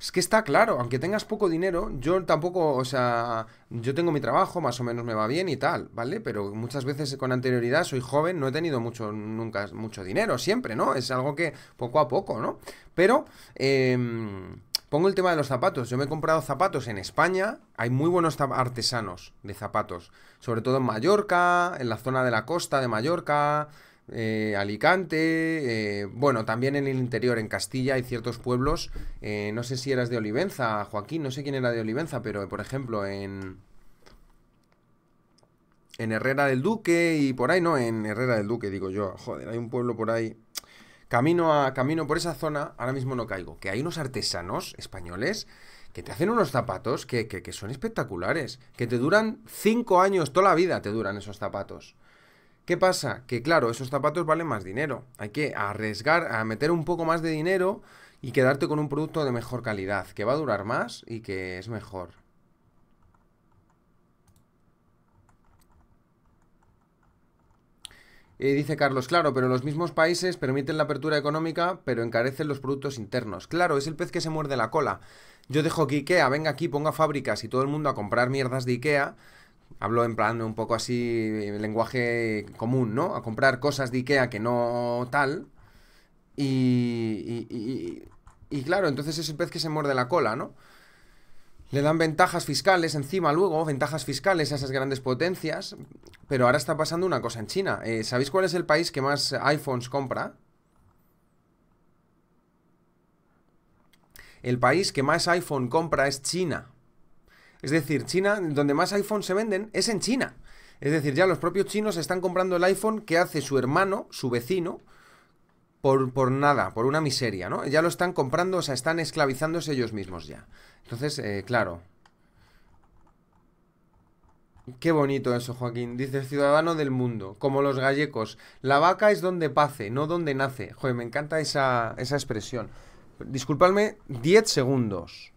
Speaker 1: Es que está claro, aunque tengas poco dinero, yo tampoco, o sea, yo tengo mi trabajo, más o menos me va bien y tal, ¿vale? Pero muchas veces con anterioridad soy joven, no he tenido mucho, nunca mucho dinero, siempre, ¿no? Es algo que poco a poco, ¿no? Pero, em, pongo el tema de los zapatos. Yo me he comprado zapatos en España, hay muy buenos artesanos de zapatos, sobre todo en Mallorca, en la zona de la costa de Mallorca, eh, Alicante, eh, bueno, también en el interior, en Castilla hay ciertos pueblos, eh, no sé si eras de Olivenza, Joaquín, no sé quién era de Olivenza, pero por ejemplo en... En Herrera del Duque y por ahí, no, en Herrera del Duque, digo yo, joder, hay un pueblo por ahí. Camino, a, camino por esa zona, ahora mismo no caigo, que hay unos artesanos españoles que te hacen unos zapatos que, que, que son espectaculares, que te duran cinco años, toda la vida te duran esos zapatos. ¿Qué pasa? Que claro, esos zapatos valen más dinero. Hay que arriesgar a meter un poco más de dinero y quedarte con un producto de mejor calidad, que va a durar más y que es mejor. Eh, dice Carlos, claro, pero los mismos países permiten la apertura económica, pero encarecen los productos internos. Claro, es el pez que se muerde la cola. Yo dejo que Ikea venga aquí, ponga fábricas y todo el mundo a comprar mierdas de Ikea, hablo en plan un poco así, lenguaje común, ¿no? A comprar cosas de Ikea que no tal. Y, y, claro, entonces es el pez que se muerde la cola, ¿no? Le dan ventajas fiscales encima luego, ventajas fiscales a esas grandes potencias. Pero ahora está pasando una cosa en China. Eh, ¿Sabéis cuál es el país que más iPhones compra? El país que más iPhone compra es China. Es decir, China, donde más iPhone se venden es en China. Es decir, ya los propios chinos están comprando el iPhone que hace su hermano, su vecino, por, por, nada, por una miseria, ¿no? Ya lo están comprando, o sea, están esclavizándose ellos mismos ya. Entonces, eh, claro. Qué bonito eso, Joaquín. Dice ciudadano del mundo, como los gallecos. La vaca es donde pase, no donde nace. Joder, me encanta esa, esa expresión. Disculpadme, 10 segundos.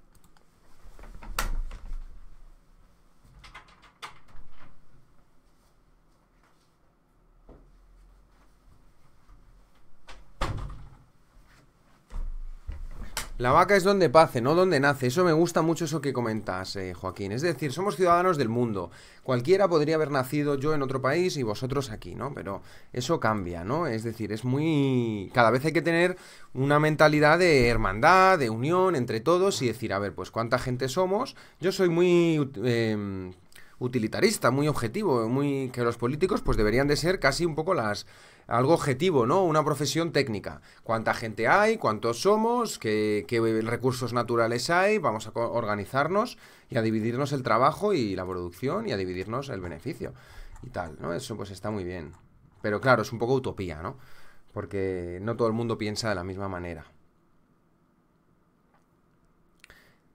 Speaker 1: La vaca es donde pase, no donde nace. Eso me gusta mucho eso que comentas, eh, Joaquín. Es decir, somos ciudadanos del mundo. Cualquiera podría haber nacido yo en otro país y vosotros aquí, ¿no? Pero eso cambia, ¿no? Es decir, es muy... Cada vez hay que tener una mentalidad de hermandad, de unión entre todos y decir, a ver, pues cuánta gente somos. Yo soy muy... Em, utilitarista, muy objetivo, muy que los políticos pues deberían de ser casi un poco las algo objetivo, ¿no? Una profesión técnica. ¿Cuánta gente hay? ¿Cuántos somos? ¿Qué, recursos naturales hay? Vamos a organizarnos y a dividirnos el trabajo y la producción y a dividirnos el beneficio y tal, ¿no? Eso pues está muy bien. Pero claro, es un poco utopía, ¿no? Porque no todo el mundo piensa de la misma manera.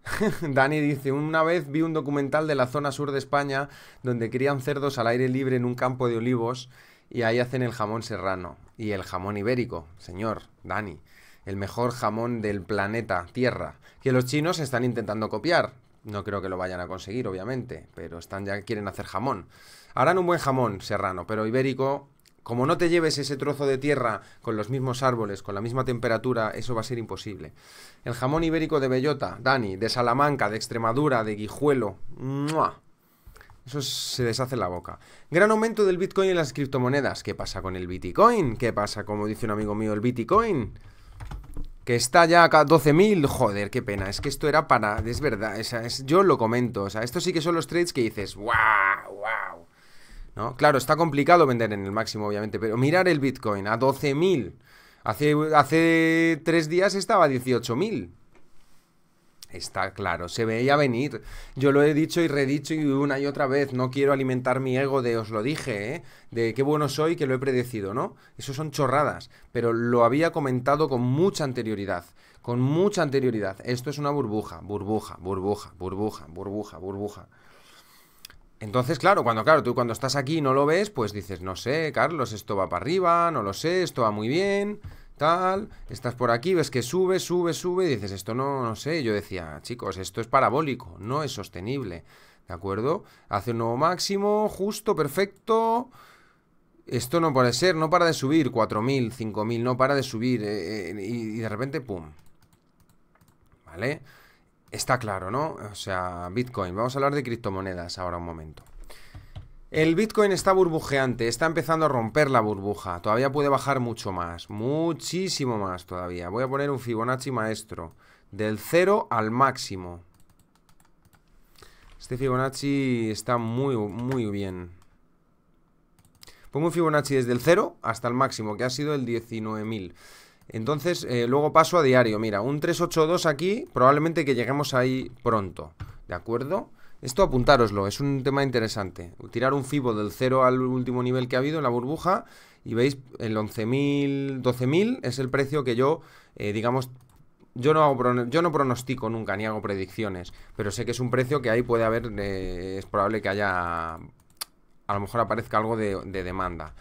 Speaker 1: Dani dice, una vez vi un documental de la zona sur de España donde crían cerdos al aire libre en un campo de olivos y ahí hacen el jamón serrano y el jamón ibérico, señor Dani. El mejor jamón del planeta Tierra. Que los chinos están intentando copiar. No creo que lo vayan a conseguir, obviamente. Pero están ya quieren hacer jamón. Harán un buen jamón serrano, pero ibérico como no te lleves ese trozo de tierra con los mismos árboles, con la misma temperatura, eso va a ser imposible. El jamón ibérico de bellota, Dani, de Salamanca, de Extremadura, de Guijuelo, eso se deshace la boca. Gran aumento del Bitcoin en las criptomonedas. ¿Qué pasa con el Bitcoin? ¿Qué pasa, como dice un amigo mío, el Bitcoin? Que está ya acá 12.000. Joder, qué pena. Es que esto era para... Es verdad. yo lo comento. O sea, estos sí que son los trades que dices... ¡Wow! ¡Wow! ¿No? Claro, está complicado vender en el máximo, obviamente. Pero mirar el Bitcoin a 12.000. Hace, hace tres días estaba a 18.000. Está claro, se veía venir. Yo lo he dicho y redicho y una y otra vez. No quiero alimentar mi ego de os lo dije, ¿eh? de qué bueno soy que lo he predecido, ¿no? Eso son chorradas, pero lo había comentado con mucha anterioridad. Con mucha anterioridad. Esto es una burbuja, burbuja, burbuja, burbuja, burbuja, burbuja. Entonces, claro, cuando claro, tú cuando estás aquí y no lo ves, pues dices, no sé, Carlos, esto va para arriba, no lo sé, esto va muy bien, tal, estás por aquí, ves que sube, sube, sube, dices, esto no, no sé, yo decía, chicos, esto es parabólico, no es sostenible, ¿de acuerdo? Hace un nuevo máximo, justo, perfecto, esto no puede ser, no para de subir, 4.000, 5.000, no para de subir, eh, eh, y, de repente, ¡pum! ¿Vale? Está claro, ¿no? O sea, Bitcoin, vamos a hablar de criptomonedas ahora un momento. El Bitcoin está burbujeante, está empezando a romper la burbuja. Todavía puede bajar mucho más, muchísimo más todavía. Voy a poner un Fibonacci maestro, del 0 al máximo. Este Fibonacci está muy, muy bien. Pongo un Fibonacci desde el 0 hasta el máximo, que ha sido el 19.000. Entonces, eh, luego paso a diario. Mira, un 382 aquí, probablemente que lleguemos ahí pronto. ¿De acuerdo? Esto apuntároslo, es un tema interesante. Tirar un FIBO del cero al último nivel que ha habido en la burbuja y veis el 11.000, 12.000 es el precio que yo, eh, digamos, yo no, yo no pronostico nunca ni hago predicciones, pero sé que es un precio que ahí puede haber, eh, es probable que haya, a lo mejor aparezca algo de, demanda.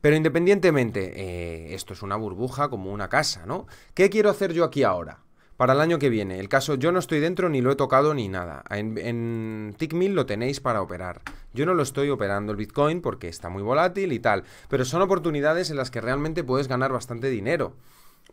Speaker 1: Pero independientemente, eh, esto es una burbuja como una casa, ¿no? ¿Qué quiero hacer yo aquí ahora? para el año que viene. El caso, yo no estoy dentro ni lo he tocado ni nada. En, en TickMill lo tenéis para operar. Yo no lo estoy operando el Bitcoin porque está muy volátil y tal. Pero son oportunidades en las que realmente puedes ganar bastante dinero.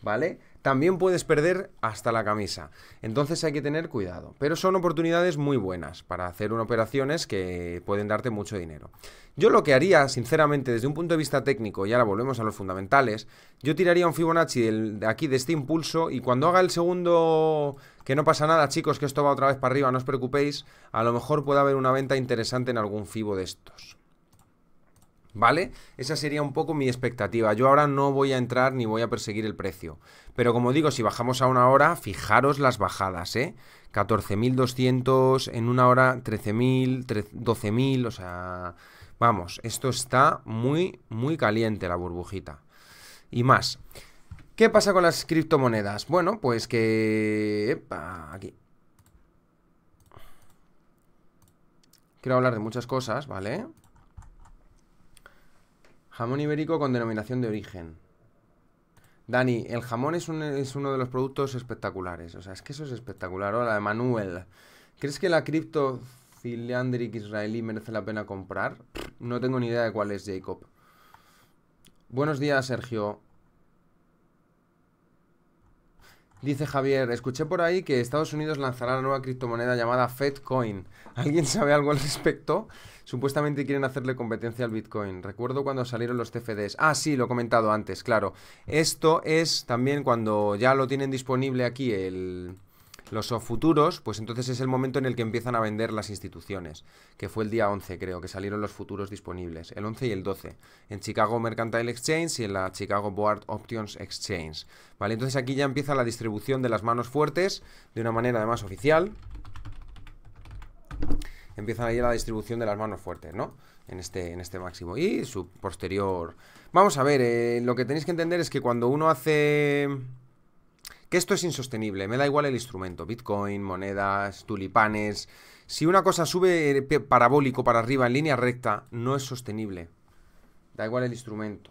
Speaker 1: ¿vale? También puedes perder hasta la camisa. Entonces hay que tener cuidado. Pero son oportunidades muy buenas para hacer operaciones que pueden darte mucho dinero. Yo lo que haría, sinceramente, desde un punto de vista técnico, y ahora volvemos a los fundamentales, yo tiraría un Fibonacci de aquí de este impulso y cuando haga el segundo, que no pasa nada, chicos, que esto va otra vez para arriba, no os preocupéis, a lo mejor puede haber una venta interesante en algún Fibo de estos. ¿Vale? Esa sería un poco mi expectativa. Yo ahora no voy a entrar ni voy a perseguir el precio. Pero como digo, si bajamos a una hora, fijaros las bajadas, ¿eh? 14.200, en una hora 13.000, 12.000, o sea... Vamos, esto está muy, muy caliente la burbujita. Y más. ¿Qué pasa con las criptomonedas? Bueno, pues que... aquí. Quiero hablar de muchas cosas, ¿vale? vale Jamón ibérico con denominación de origen. Dani, el jamón es, uno de los productos espectaculares. O sea, es que eso es espectacular. Hola, Manuel. ¿Crees que la cripto israelí merece la pena comprar? No tengo ni idea de cuál es Jacob. Buenos días, Sergio. Dice Javier, escuché por ahí que Estados Unidos lanzará la nueva criptomoneda llamada Fedcoin. ¿Alguien sabe algo al respecto? Supuestamente quieren hacerle competencia al Bitcoin. Recuerdo cuando salieron los TFDs. Ah, sí, lo he comentado antes, claro. Esto es también cuando ya lo tienen disponible aquí el, los futuros, pues entonces es el momento en el que empiezan a vender las instituciones, que fue el día 11 creo, que salieron los futuros disponibles, el 11 y el 12, en Chicago Mercantile Exchange y en la Chicago Board Options Exchange. Vale, entonces aquí ya empieza la distribución de las manos fuertes de una manera además oficial. Empieza ahí la distribución de las manos fuertes, ¿no? En este, en este máximo. Y su posterior... Vamos a ver, eh, lo que tenéis que entender es que cuando uno hace que esto es insostenible, me da igual el instrumento, Bitcoin, monedas, tulipanes. Si una cosa sube eh, parabólico para arriba en línea recta, no es sostenible. Da igual el instrumento.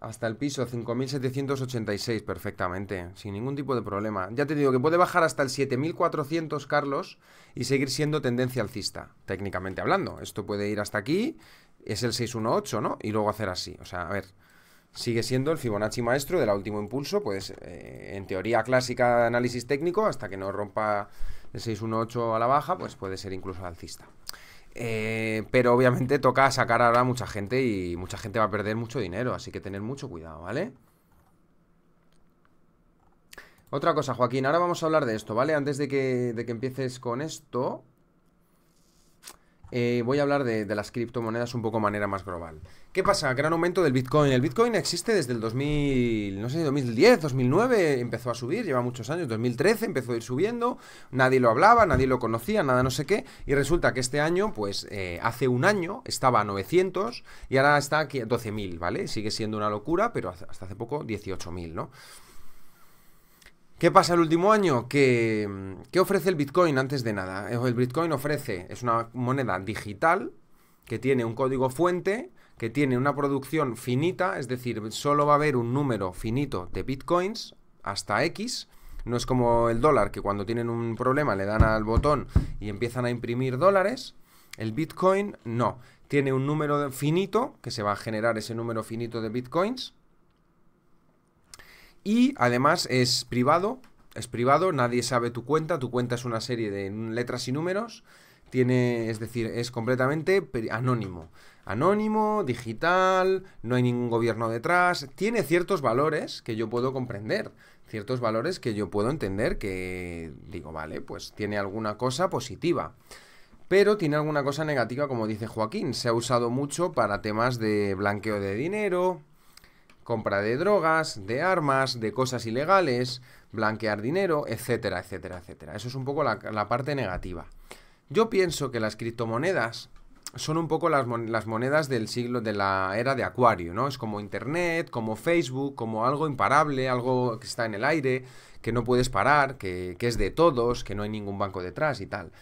Speaker 1: Hasta el piso 5.786 perfectamente, sin ningún tipo de problema. Ya te digo que puede bajar hasta el 7.400, Carlos, y seguir siendo tendencia alcista, técnicamente hablando. Esto puede ir hasta aquí, es el 618, ¿no? Y luego hacer así. O sea, a ver, sigue siendo el Fibonacci maestro del último impulso, pues eh, en teoría clásica de análisis técnico, hasta que no rompa el 618 a la baja, pues puede ser incluso alcista. Eh, pero obviamente toca sacar ahora a mucha gente y mucha gente va a perder mucho dinero, así que tener mucho cuidado, ¿vale? Otra cosa, Joaquín, ahora vamos a hablar de esto, ¿vale? Antes de que, que empieces con esto, eh, voy a hablar de, de las criptomonedas un poco de manera más global. ¿Qué pasa? Gran aumento del Bitcoin. El Bitcoin existe desde el 2000, no sé, 2010, 2009, empezó a subir, lleva muchos años, 2013 empezó a ir subiendo, nadie lo hablaba, nadie lo conocía, nada no sé qué, y resulta que este año, pues eh, hace un año estaba a 900 y ahora está aquí a 12.000, ¿vale? Sigue siendo una locura, pero hasta hace poco 18.000, ¿no? ¿Qué pasa el último año? ¿Qué, mm, ¿Qué ofrece el Bitcoin antes de nada? El Bitcoin ofrece, es una moneda digital que tiene un código fuente que tiene una producción finita, es decir, solo va a haber un número finito de bitcoins hasta X. No es como el dólar, que cuando tienen un problema le dan al botón y empiezan a imprimir dólares. El bitcoin no, tiene un número finito, que se va a generar ese número finito de bitcoins. Y además es privado, es privado, nadie sabe tu cuenta, tu cuenta es una serie de letras y números, tiene, es decir, es completamente anónimo anónimo, digital, no hay ningún gobierno detrás, tiene ciertos valores que yo puedo comprender, ciertos valores que yo puedo entender que digo, vale, pues tiene alguna cosa positiva. Pero tiene alguna cosa negativa, como dice Joaquín. Se ha usado mucho para temas de blanqueo de dinero, compra de drogas, de armas, de cosas ilegales, blanquear dinero, etcétera, etcétera, etcétera. Eso es un poco la, parte negativa. Yo pienso que las criptomonedas son un poco las, monedas del siglo de la era de Acuario, ¿no? Es como Internet, como Facebook, como algo imparable, algo que está en el aire, que no puedes parar, que, es de todos, que no hay ningún banco detrás y tal.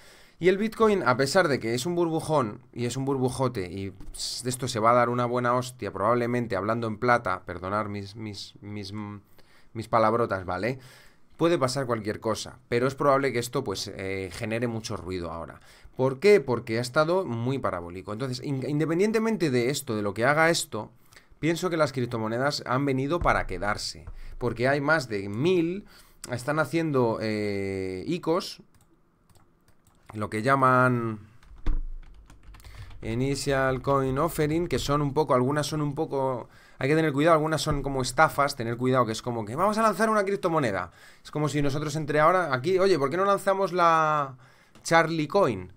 Speaker 1: Y el Bitcoin, a pesar de que es un burbujón y es un burbujote, y de esto se va a dar una buena hostia, probablemente hablando en plata, perdonar mis, mis, mis, mis palabrotas, ¿vale? Puede pasar cualquier cosa, pero es probable que esto pues eh, genere mucho ruido ahora. ¿Por qué? Porque ha estado muy parabólico. Entonces, independientemente de esto, de lo que haga esto, pienso que las criptomonedas han venido para quedarse. Porque hay más de mil, están haciendo eh, ICOs, lo que llaman Initial Coin Offering, que son un poco, algunas son un poco... Hay que tener cuidado, algunas son como estafas, tener cuidado que es como que vamos a lanzar una criptomoneda. Es como si nosotros entre ahora aquí, oye, ¿por qué no lanzamos la Charlie Coin?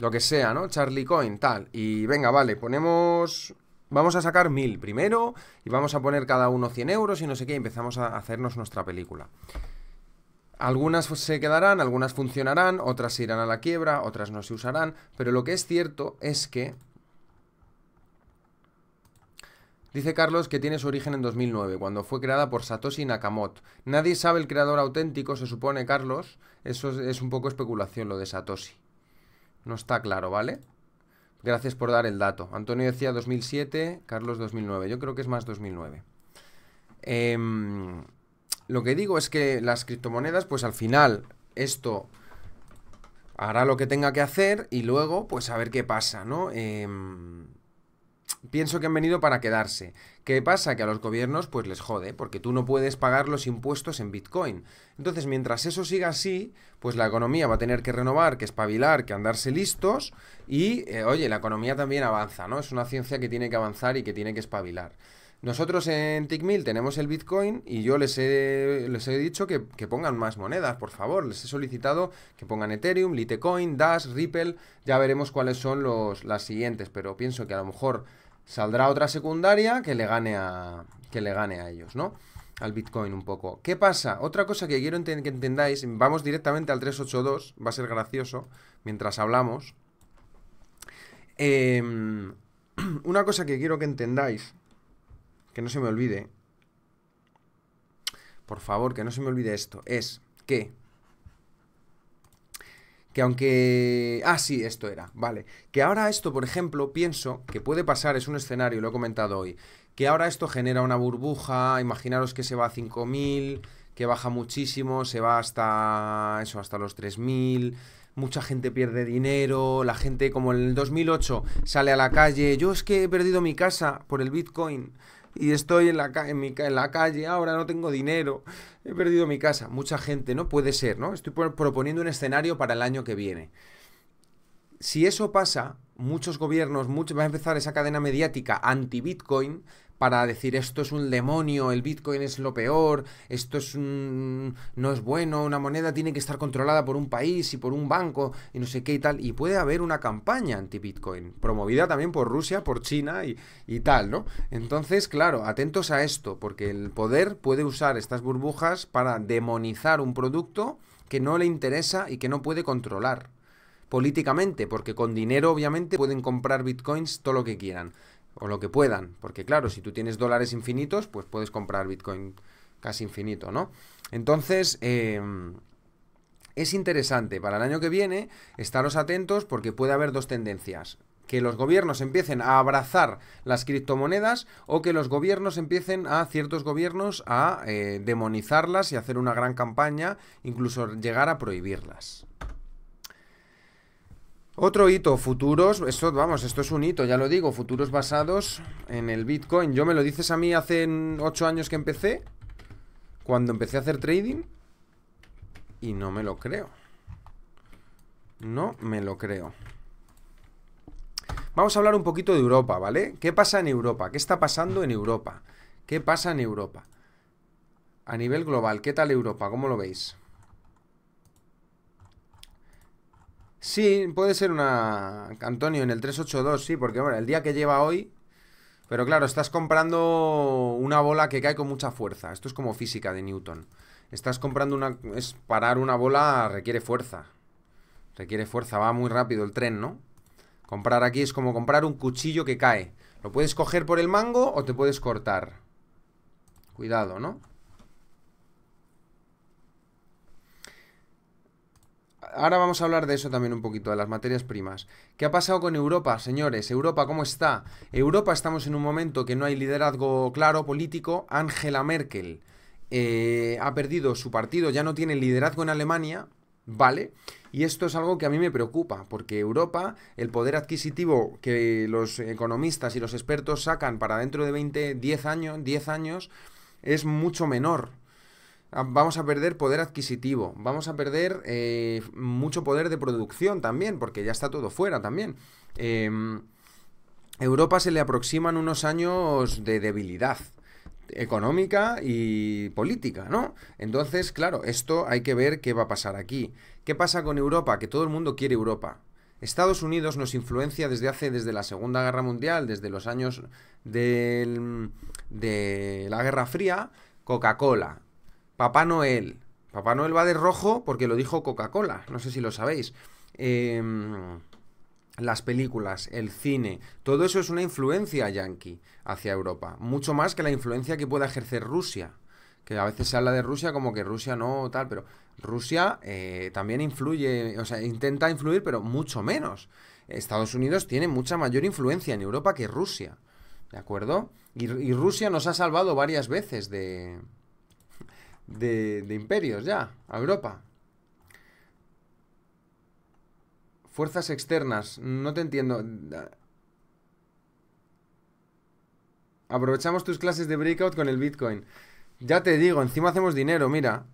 Speaker 1: Lo que sea, ¿no? Charlie Coin, tal. Y venga, vale, ponemos... Vamos a sacar mil primero y vamos a poner cada uno 100 euros y no sé qué. Y empezamos a hacernos nuestra película. Algunas se quedarán, algunas funcionarán, otras se irán a la quiebra, otras no se usarán. Pero lo que es cierto es que Dice Carlos que tiene su origen en 2009, cuando fue creada por Satoshi Nakamoto. Nadie sabe el creador auténtico, se supone, Carlos. Eso es, un poco especulación lo de Satoshi. No está claro, ¿vale? Gracias por dar el dato. Antonio decía 2007, Carlos 2009. Yo creo que es más 2009. Em, lo que digo es que las criptomonedas, pues al final, esto hará lo que tenga que hacer y luego, pues a ver qué pasa, ¿no? Em, pienso que han venido para quedarse. ¿Qué pasa? Que a los gobiernos pues les jode, porque tú no puedes pagar los impuestos en Bitcoin. Entonces, mientras eso siga así, pues la economía va a tener que renovar, que espabilar, que andarse listos y, eh, oye, la economía también avanza, ¿no? Es una ciencia que tiene que avanzar y que tiene que espabilar. Nosotros en Tickmill tenemos el Bitcoin y yo les he, les he dicho que, que, pongan más monedas, por favor. Les he solicitado que pongan Ethereum, Litecoin, Dash, Ripple. Ya veremos cuáles son los, las siguientes, pero pienso que a lo mejor saldrá otra secundaria que le gane a, que le gane a ellos, ¿no? Al Bitcoin un poco. ¿Qué pasa? Otra cosa que quiero que entendáis, vamos directamente al 382, va a ser gracioso mientras hablamos. Em, una cosa que quiero que entendáis, que no se me olvide, por favor, que no se me olvide esto, es que que aunque... Ah, sí, esto era, vale. Que ahora esto, por ejemplo, pienso que puede pasar, es un escenario, lo he comentado hoy, que ahora esto genera una burbuja, imaginaros que se va a 5.000, que baja muchísimo, se va hasta eso, hasta los 3.000, mucha gente pierde dinero, la gente como en el 2008 sale a la calle, yo es que he perdido mi casa por el Bitcoin y estoy en la, en, la calle, ahora no tengo dinero, he perdido mi casa. Mucha gente, ¿no? Puede ser, ¿no? Estoy proponiendo un escenario para el año que viene. Si eso pasa, muchos gobiernos, mucho, va a empezar esa cadena mediática anti-Bitcoin para decir esto es un demonio, el Bitcoin es lo peor, esto es un, no es bueno, una moneda tiene que estar controlada por un país y por un banco y no sé qué y tal. Y puede haber una campaña anti-Bitcoin, promovida también por Rusia, por China y, y tal, ¿no? Entonces, claro, atentos a esto, porque el poder puede usar estas burbujas para demonizar un producto que no le interesa y que no puede controlar políticamente, porque con dinero obviamente pueden comprar bitcoins todo lo que quieran o lo que puedan, porque claro, si tú tienes dólares infinitos, pues puedes comprar Bitcoin casi infinito, ¿no? Entonces, em, es interesante, para el año que viene, estaros atentos porque puede haber dos tendencias que los gobiernos empiecen a abrazar las criptomonedas o que los gobiernos empiecen a ciertos gobiernos a eh, demonizarlas y hacer una gran campaña, incluso llegar a prohibirlas. Otro hito, futuros, esto, vamos, esto es un hito, ya lo digo, futuros basados en el Bitcoin. Yo me lo dices a mí hace 8 años que empecé, cuando empecé a hacer trading, y no me lo creo. No me lo creo. Vamos a hablar un poquito de Europa, ¿vale? ¿Qué pasa en Europa? ¿Qué está pasando en Europa? ¿Qué pasa en Europa? A nivel global, ¿qué tal Europa? ¿Cómo lo veis? Sí, puede ser una. Antonio, en el 382, sí, porque bueno, el día que lleva hoy. Pero claro, estás comprando una bola que cae con mucha fuerza. Esto es como física de Newton. Estás comprando una. Es parar una bola requiere fuerza. Requiere fuerza, va muy rápido el tren, ¿no? Comprar aquí es como comprar un cuchillo que cae. Lo puedes coger por el mango o te puedes cortar. Cuidado, ¿no? ahora vamos a hablar de eso también un poquito, de las materias primas. ¿Qué ha pasado con Europa, señores? ¿Europa cómo está? Europa estamos en un momento que no hay liderazgo claro político. Angela Merkel eh, ha perdido su partido, ya no tiene liderazgo en Alemania, ¿vale? Y esto es algo que a mí me preocupa, porque Europa, el poder adquisitivo que los economistas y los expertos sacan para dentro de 20, 10 años, 10 años, es mucho menor Ah, vamos a perder poder adquisitivo, vamos a perder eh, mucho poder de producción también, porque ya está todo fuera también. Em, Europa se le aproximan unos años de debilidad económica y política, ¿no? Entonces, claro, esto hay que ver qué va a pasar aquí. ¿Qué pasa con Europa? Que todo el mundo quiere Europa. Estados Unidos nos influencia desde hace, desde la Segunda Guerra Mundial, desde los años de la Guerra Fría, Coca-Cola, Papá Noel. Papá Noel va de rojo porque lo dijo Coca-Cola, no sé si lo sabéis. Em, las películas, el cine, todo eso es una influencia Yankee hacia Europa, mucho más que la influencia que pueda ejercer Rusia, que a veces se habla de Rusia como que Rusia no tal, pero Rusia eh, también influye, o sea, intenta influir, pero mucho menos. Estados Unidos tiene mucha mayor influencia en Europa que Rusia, ¿de acuerdo? y Rusia nos ha salvado varias veces de, de, imperios ya, a Europa. Fuerzas externas, no te entiendo. Aprovechamos tus clases de breakout con el Bitcoin. Ya te digo, encima hacemos dinero, mira.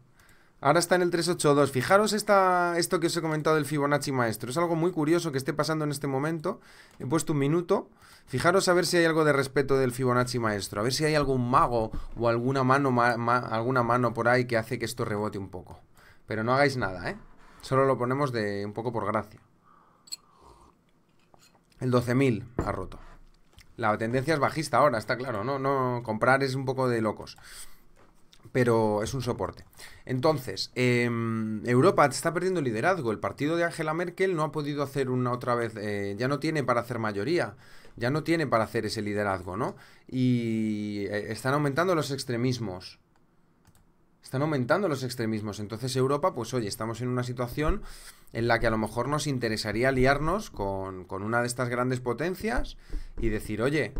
Speaker 1: Ahora está en el 382. Fijaros esto que os he comentado del Fibonacci maestro. Es algo muy curioso que esté pasando en este momento. He puesto un minuto. Fijaros a ver si hay algo de respeto del Fibonacci maestro. A ver si hay algún mago o alguna mano, alguna mano por ahí que hace que esto rebote un poco. Pero no hagáis nada, ¿eh? Solo lo ponemos de un poco por gracia. El 12.000 ha roto. La tendencia es bajista ahora, está claro, ¿no? No comprar es un poco de locos pero es un soporte. Entonces, em, Europa está perdiendo liderazgo. El partido de Angela Merkel no ha podido hacer una otra vez, eh, ya no tiene para hacer mayoría, ya no tiene para hacer ese liderazgo, ¿no? Y eh, están aumentando los extremismos. Están aumentando los extremismos. Entonces Europa, pues oye, estamos en una situación en la que a lo mejor nos interesaría aliarnos con, con una de estas grandes potencias y decir, oye,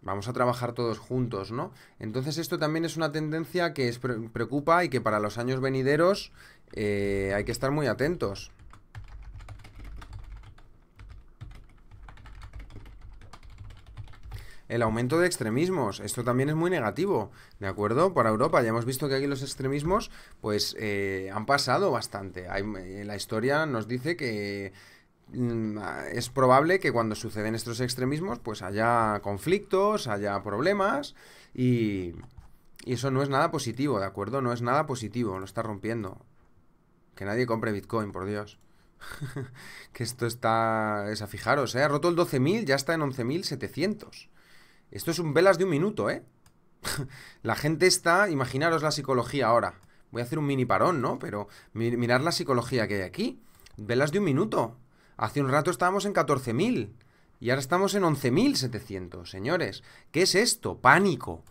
Speaker 1: Vamos a trabajar todos juntos, ¿no? Entonces esto también es una tendencia que preocupa y que para los años venideros eh, hay que estar muy atentos. el aumento de extremismos. Esto también es muy negativo, ¿de acuerdo? Para Europa ya hemos visto que aquí los extremismos pues eh, han pasado bastante. Eh, la historia nos dice que Mm, ah, es probable que cuando suceden estos extremismos, pues haya conflictos, haya problemas y, eso no es nada positivo, ¿de acuerdo? No es nada positivo, No está rompiendo. Que nadie compre Bitcoin, por Dios. que esto está... fijaros, ¿eh? Ha roto el 12.000, ya está en 11.700. Esto es un velas de un minuto, ¿eh? la gente está... Imaginaros la psicología ahora. Voy a hacer un mini parón, ¿no? Pero mirad la psicología que hay aquí. Velas de un minuto. Hace un rato estábamos en 14.000 y ahora estamos en 11.700, señores. ¿Qué es esto? Pánico.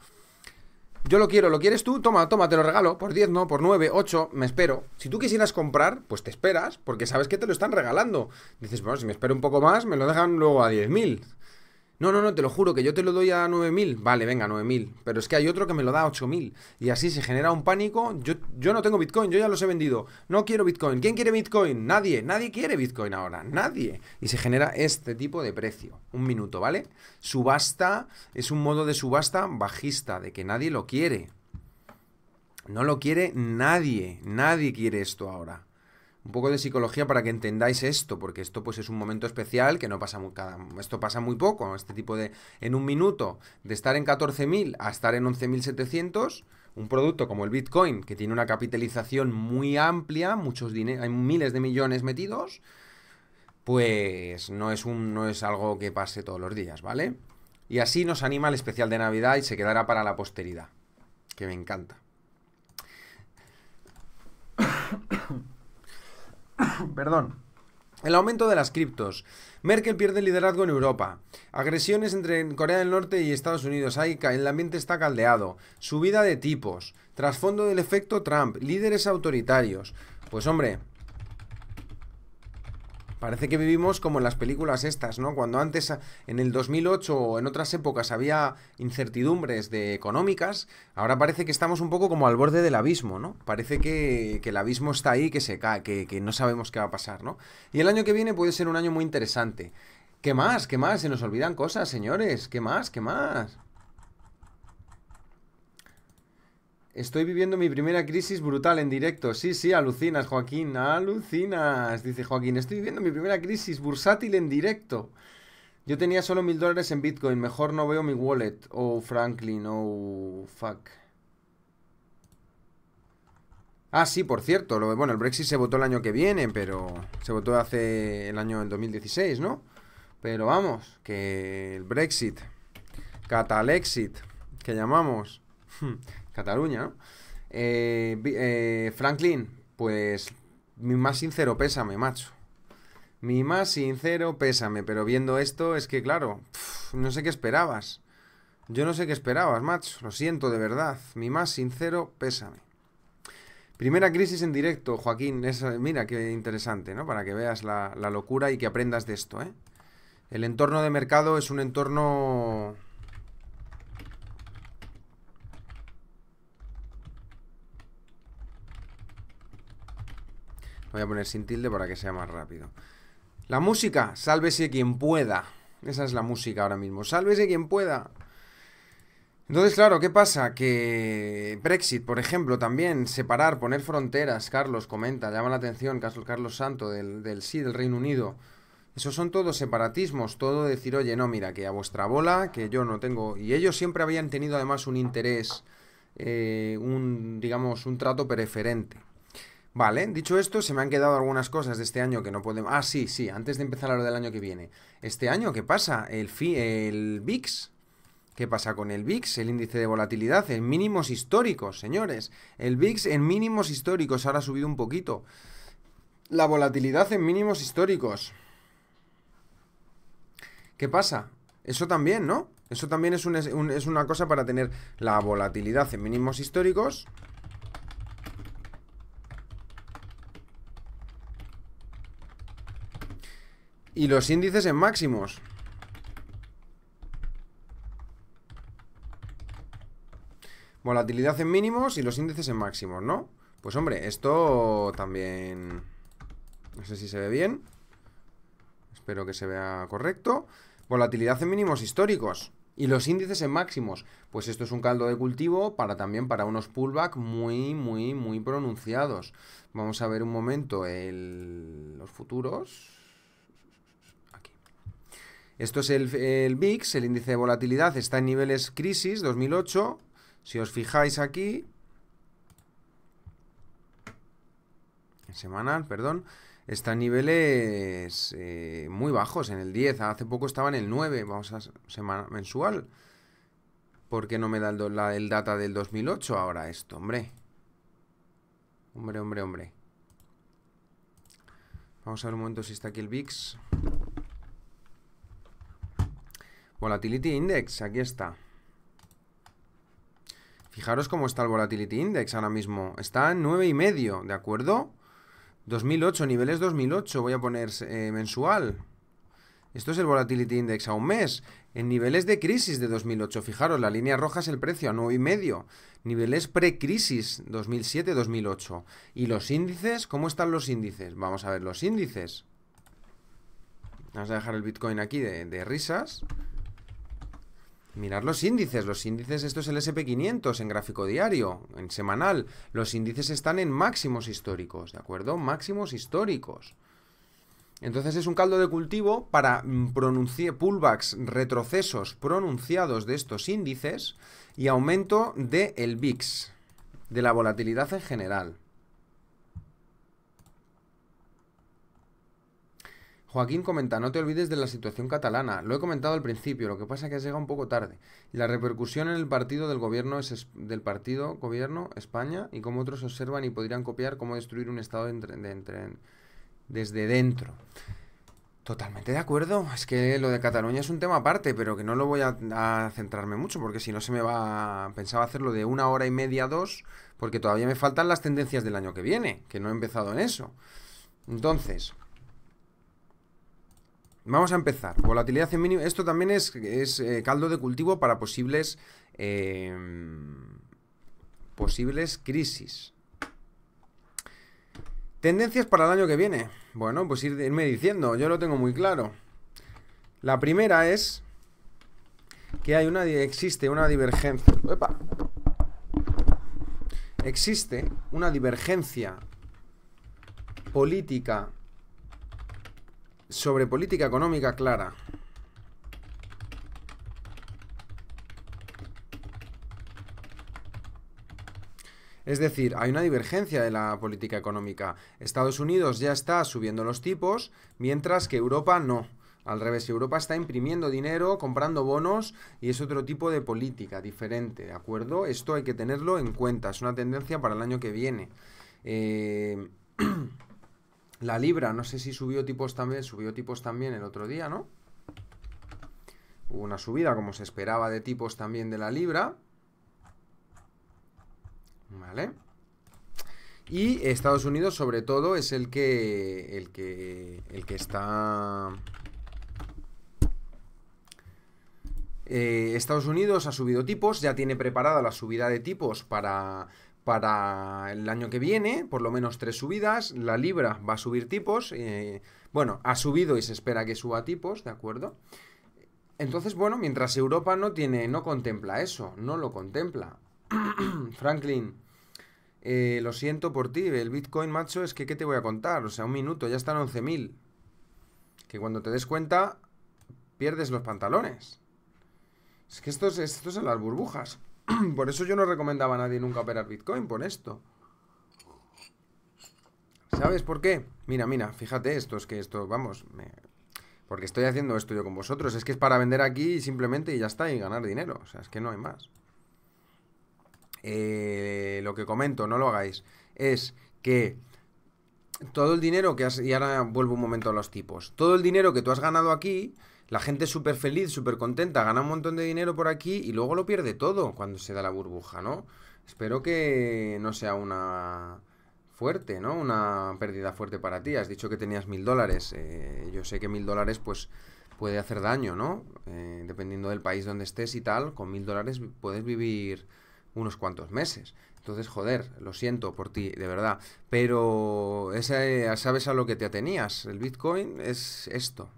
Speaker 1: Yo lo quiero, ¿lo quieres tú? Toma, toma, te lo regalo. Por 10, no, por 9, 8, me espero. Si tú quisieras comprar, pues te esperas, porque sabes que te lo están regalando. Dices, bueno, si me espero un poco más, me lo dejan luego a 10.000. No, no, no, te lo juro, que yo te lo doy a 9.000. Vale, venga, 9.000. Pero es que hay otro que me lo da a 8.000. Y así se genera un pánico. Yo, no tengo Bitcoin, yo ya los he vendido. No quiero Bitcoin. ¿Quién quiere Bitcoin? Nadie. Nadie quiere Bitcoin ahora. Nadie. Y se genera este tipo de precio. Un minuto, ¿vale? Subasta es un modo de subasta bajista, de que nadie lo quiere. No lo quiere nadie. Nadie quiere esto ahora un poco de psicología para que entendáis esto, porque esto pues es un momento especial que no pasa esto pasa muy poco, este tipo de en un minuto de estar en 14.000 a estar en 11.700, un producto como el Bitcoin que tiene una capitalización muy amplia, muchos hay miles de millones metidos, pues no es un no es algo que pase todos los días, ¿vale? Y así nos anima el especial de Navidad y se quedará para la posteridad, que me encanta. Perdón. El aumento de las criptos. Merkel pierde liderazgo en Europa. Agresiones entre Corea del Norte y Estados Unidos. Ahí el ambiente está caldeado. Subida de tipos. Trasfondo del efecto Trump. Líderes autoritarios. Pues hombre, Parece que vivimos como en las películas estas, ¿no? Cuando antes, en el 2008 o en otras épocas, había incertidumbres de económicas, ahora parece que estamos un poco como al borde del abismo, ¿no? Parece que, el abismo está ahí, que se cae, que, que no sabemos qué va a pasar, ¿no? Y el año que viene puede ser un año muy interesante. ¿Qué más? ¿Qué más? Se nos olvidan cosas, señores. ¿Qué más? ¿Qué más? Estoy viviendo mi primera crisis brutal en directo. Sí, sí, alucinas, Joaquín. Alucinas, dice Joaquín. Estoy viviendo mi primera crisis bursátil en directo. Yo tenía solo mil dólares en Bitcoin. Mejor no veo mi wallet. Oh, Franklin. Oh, fuck. Ah, sí, por cierto. Lo, bueno, el Brexit se votó el año que viene, pero se votó hace el año 2016, ¿no? Pero vamos, que el Brexit, Catalexit, que llamamos, hmm, Cataluña, ¿no? Eh, eh, Franklin, pues mi más sincero pésame, macho. Mi más sincero pésame, pero viendo esto es que, claro, no sé qué esperabas. Yo no sé qué esperabas, macho. Lo siento de verdad. Mi más sincero pésame. Primera crisis en directo, Joaquín. mira qué interesante, ¿no? Para que veas la locura y que aprendas de esto, ¿eh? El entorno de mercado es un entorno Voy a poner sin tilde para que sea más rápido. La música, sálvese quien pueda. Esa es la música ahora mismo. Sálvese quien pueda. Entonces, claro, ¿qué pasa? Que Brexit, por ejemplo, también, separar, poner fronteras, Carlos comenta, llama la atención Carlos Santo del, del sí, del Reino Unido. Esos son todos separatismos, todo decir, oye, no, mira, que a vuestra bola, que yo no tengo... Y ellos siempre habían tenido además un interés, eh, un, digamos, un trato preferente. Vale, dicho esto, se me han quedado algunas cosas de este año que no podemos... Ah, sí, sí, antes de empezar a hablar del año que viene. Este año, ¿qué pasa? El, el VIX, ¿Qué pasa con el VIX? El índice de volatilidad en mínimos históricos, señores. El VIX en mínimos históricos, ahora ha subido un poquito. La volatilidad en mínimos históricos. ¿Qué pasa? Eso también, ¿no? Eso también es una cosa para tener la volatilidad en mínimos históricos Y los índices en máximos. Volatilidad en mínimos y los índices en máximos, ¿no? Pues hombre, esto también... No sé si se ve bien. Espero que se vea correcto. Volatilidad en mínimos históricos. Y los índices en máximos. Pues esto es un caldo de cultivo para también para unos pullback muy, muy, muy pronunciados. Vamos a ver un momento el... los futuros. Esto es el, el VIX, el índice de volatilidad, está en niveles crisis 2008. Si os fijáis aquí, semanal, perdón, está en niveles eh, muy bajos, en el 10, hace poco estaba en el 9, vamos a semana mensual. ¿Por qué no me da el, el data del 2008 ahora esto, hombre? Hombre, hombre, hombre. Vamos a ver un momento si está aquí el VIX. Volatility Index, aquí está. Fijaros cómo está el Volatility Index ahora mismo. Está en 9,5, ¿de acuerdo? 2008, niveles 2008, voy a poner eh, mensual. Esto es el Volatility Index a un mes. En niveles de crisis de 2008, fijaros, la línea roja es el precio a 9,5. Niveles pre-crisis 2007-2008. ¿Y los índices? ¿Cómo están los índices? Vamos a ver los índices. Vamos a dejar el Bitcoin aquí de risas. Mirar los índices, los índices, esto es el SP500 en gráfico diario, en semanal. Los índices están en máximos históricos, ¿de acuerdo? Máximos históricos. Entonces es un caldo de cultivo para mm, pullbacks, retrocesos pronunciados de estos índices y aumento del el VIX, de la volatilidad en general. Joaquín comenta, no te olvides de la situación catalana. Lo he comentado al principio, lo que pasa es que llega un poco tarde. La repercusión en el partido del gobierno es del partido gobierno España y cómo otros observan y podrían copiar cómo destruir un estado desde dentro. Totalmente de acuerdo. Es que lo de Cataluña es un tema aparte, pero que no lo voy a, a centrarme mucho porque si no se me va. Pensaba hacerlo de una hora y media, dos, porque todavía me faltan las tendencias del año que viene, que no he empezado en eso. Entonces, Vamos a empezar. Volatilidad en mínimo. Esto también es, eh, caldo de cultivo para posibles. Em, posibles crisis. Tendencias para el año que viene. Bueno, pues irme diciendo, yo lo tengo muy claro. La primera es que hay una, existe una divergencia. Existe una divergencia política sobre política económica clara. Es decir, hay una divergencia de la política económica. Estados Unidos ya está subiendo los tipos, mientras que Europa no. Al revés, Europa está imprimiendo dinero, comprando bonos y es otro tipo de política diferente, ¿de acuerdo? Esto hay que tenerlo en cuenta, es una tendencia para el año que viene. Eh... La libra, no sé si subió tipos también, subió tipos también el otro día, ¿no? Hubo una subida, como se esperaba, de tipos también de la libra. ¿Vale? Y Estados Unidos, sobre todo, es el que. el que. el que está. Eh, Estados Unidos ha subido tipos, ya tiene preparada la subida de tipos para para el año que viene, por lo menos tres subidas. La libra va a subir tipos. Eh, bueno, ha subido y se espera que suba tipos, ¿de acuerdo? Entonces, bueno, mientras Europa no tiene, no contempla eso, no lo contempla. Franklin, eh, lo siento por ti, el Bitcoin, macho, es que ¿qué te voy a contar? O sea, un minuto, ya están 11.000. Que cuando te des cuenta, pierdes los pantalones. Es que estos es, son las burbujas. por eso yo no recomendaba a nadie nunca operar Bitcoin, por esto. ¿Sabes por qué? Mira, mira, fíjate esto, es que esto, vamos, porque estoy haciendo esto yo con vosotros, es que es para vender aquí simplemente y ya está, y ganar dinero, o sea, es que no hay más. Eh, lo que comento, no lo hagáis, es que todo el dinero que has, y ahora vuelvo un momento a los tipos, todo el dinero que tú has ganado aquí, la gente es súper feliz, súper contenta, gana un montón de dinero por aquí y luego lo pierde todo cuando se da la burbuja, ¿no? Espero que no sea una fuerte, ¿no? Una pérdida fuerte para ti. Has dicho que tenías mil dólares. Eh, yo sé que mil dólares, pues, puede hacer daño, ¿no? Eh, dependiendo del país donde estés y tal, con mil dólares puedes vivir unos cuantos meses. Entonces, joder, lo siento por ti, de verdad. Pero eh, sabes a lo que te atenías. El Bitcoin es esto,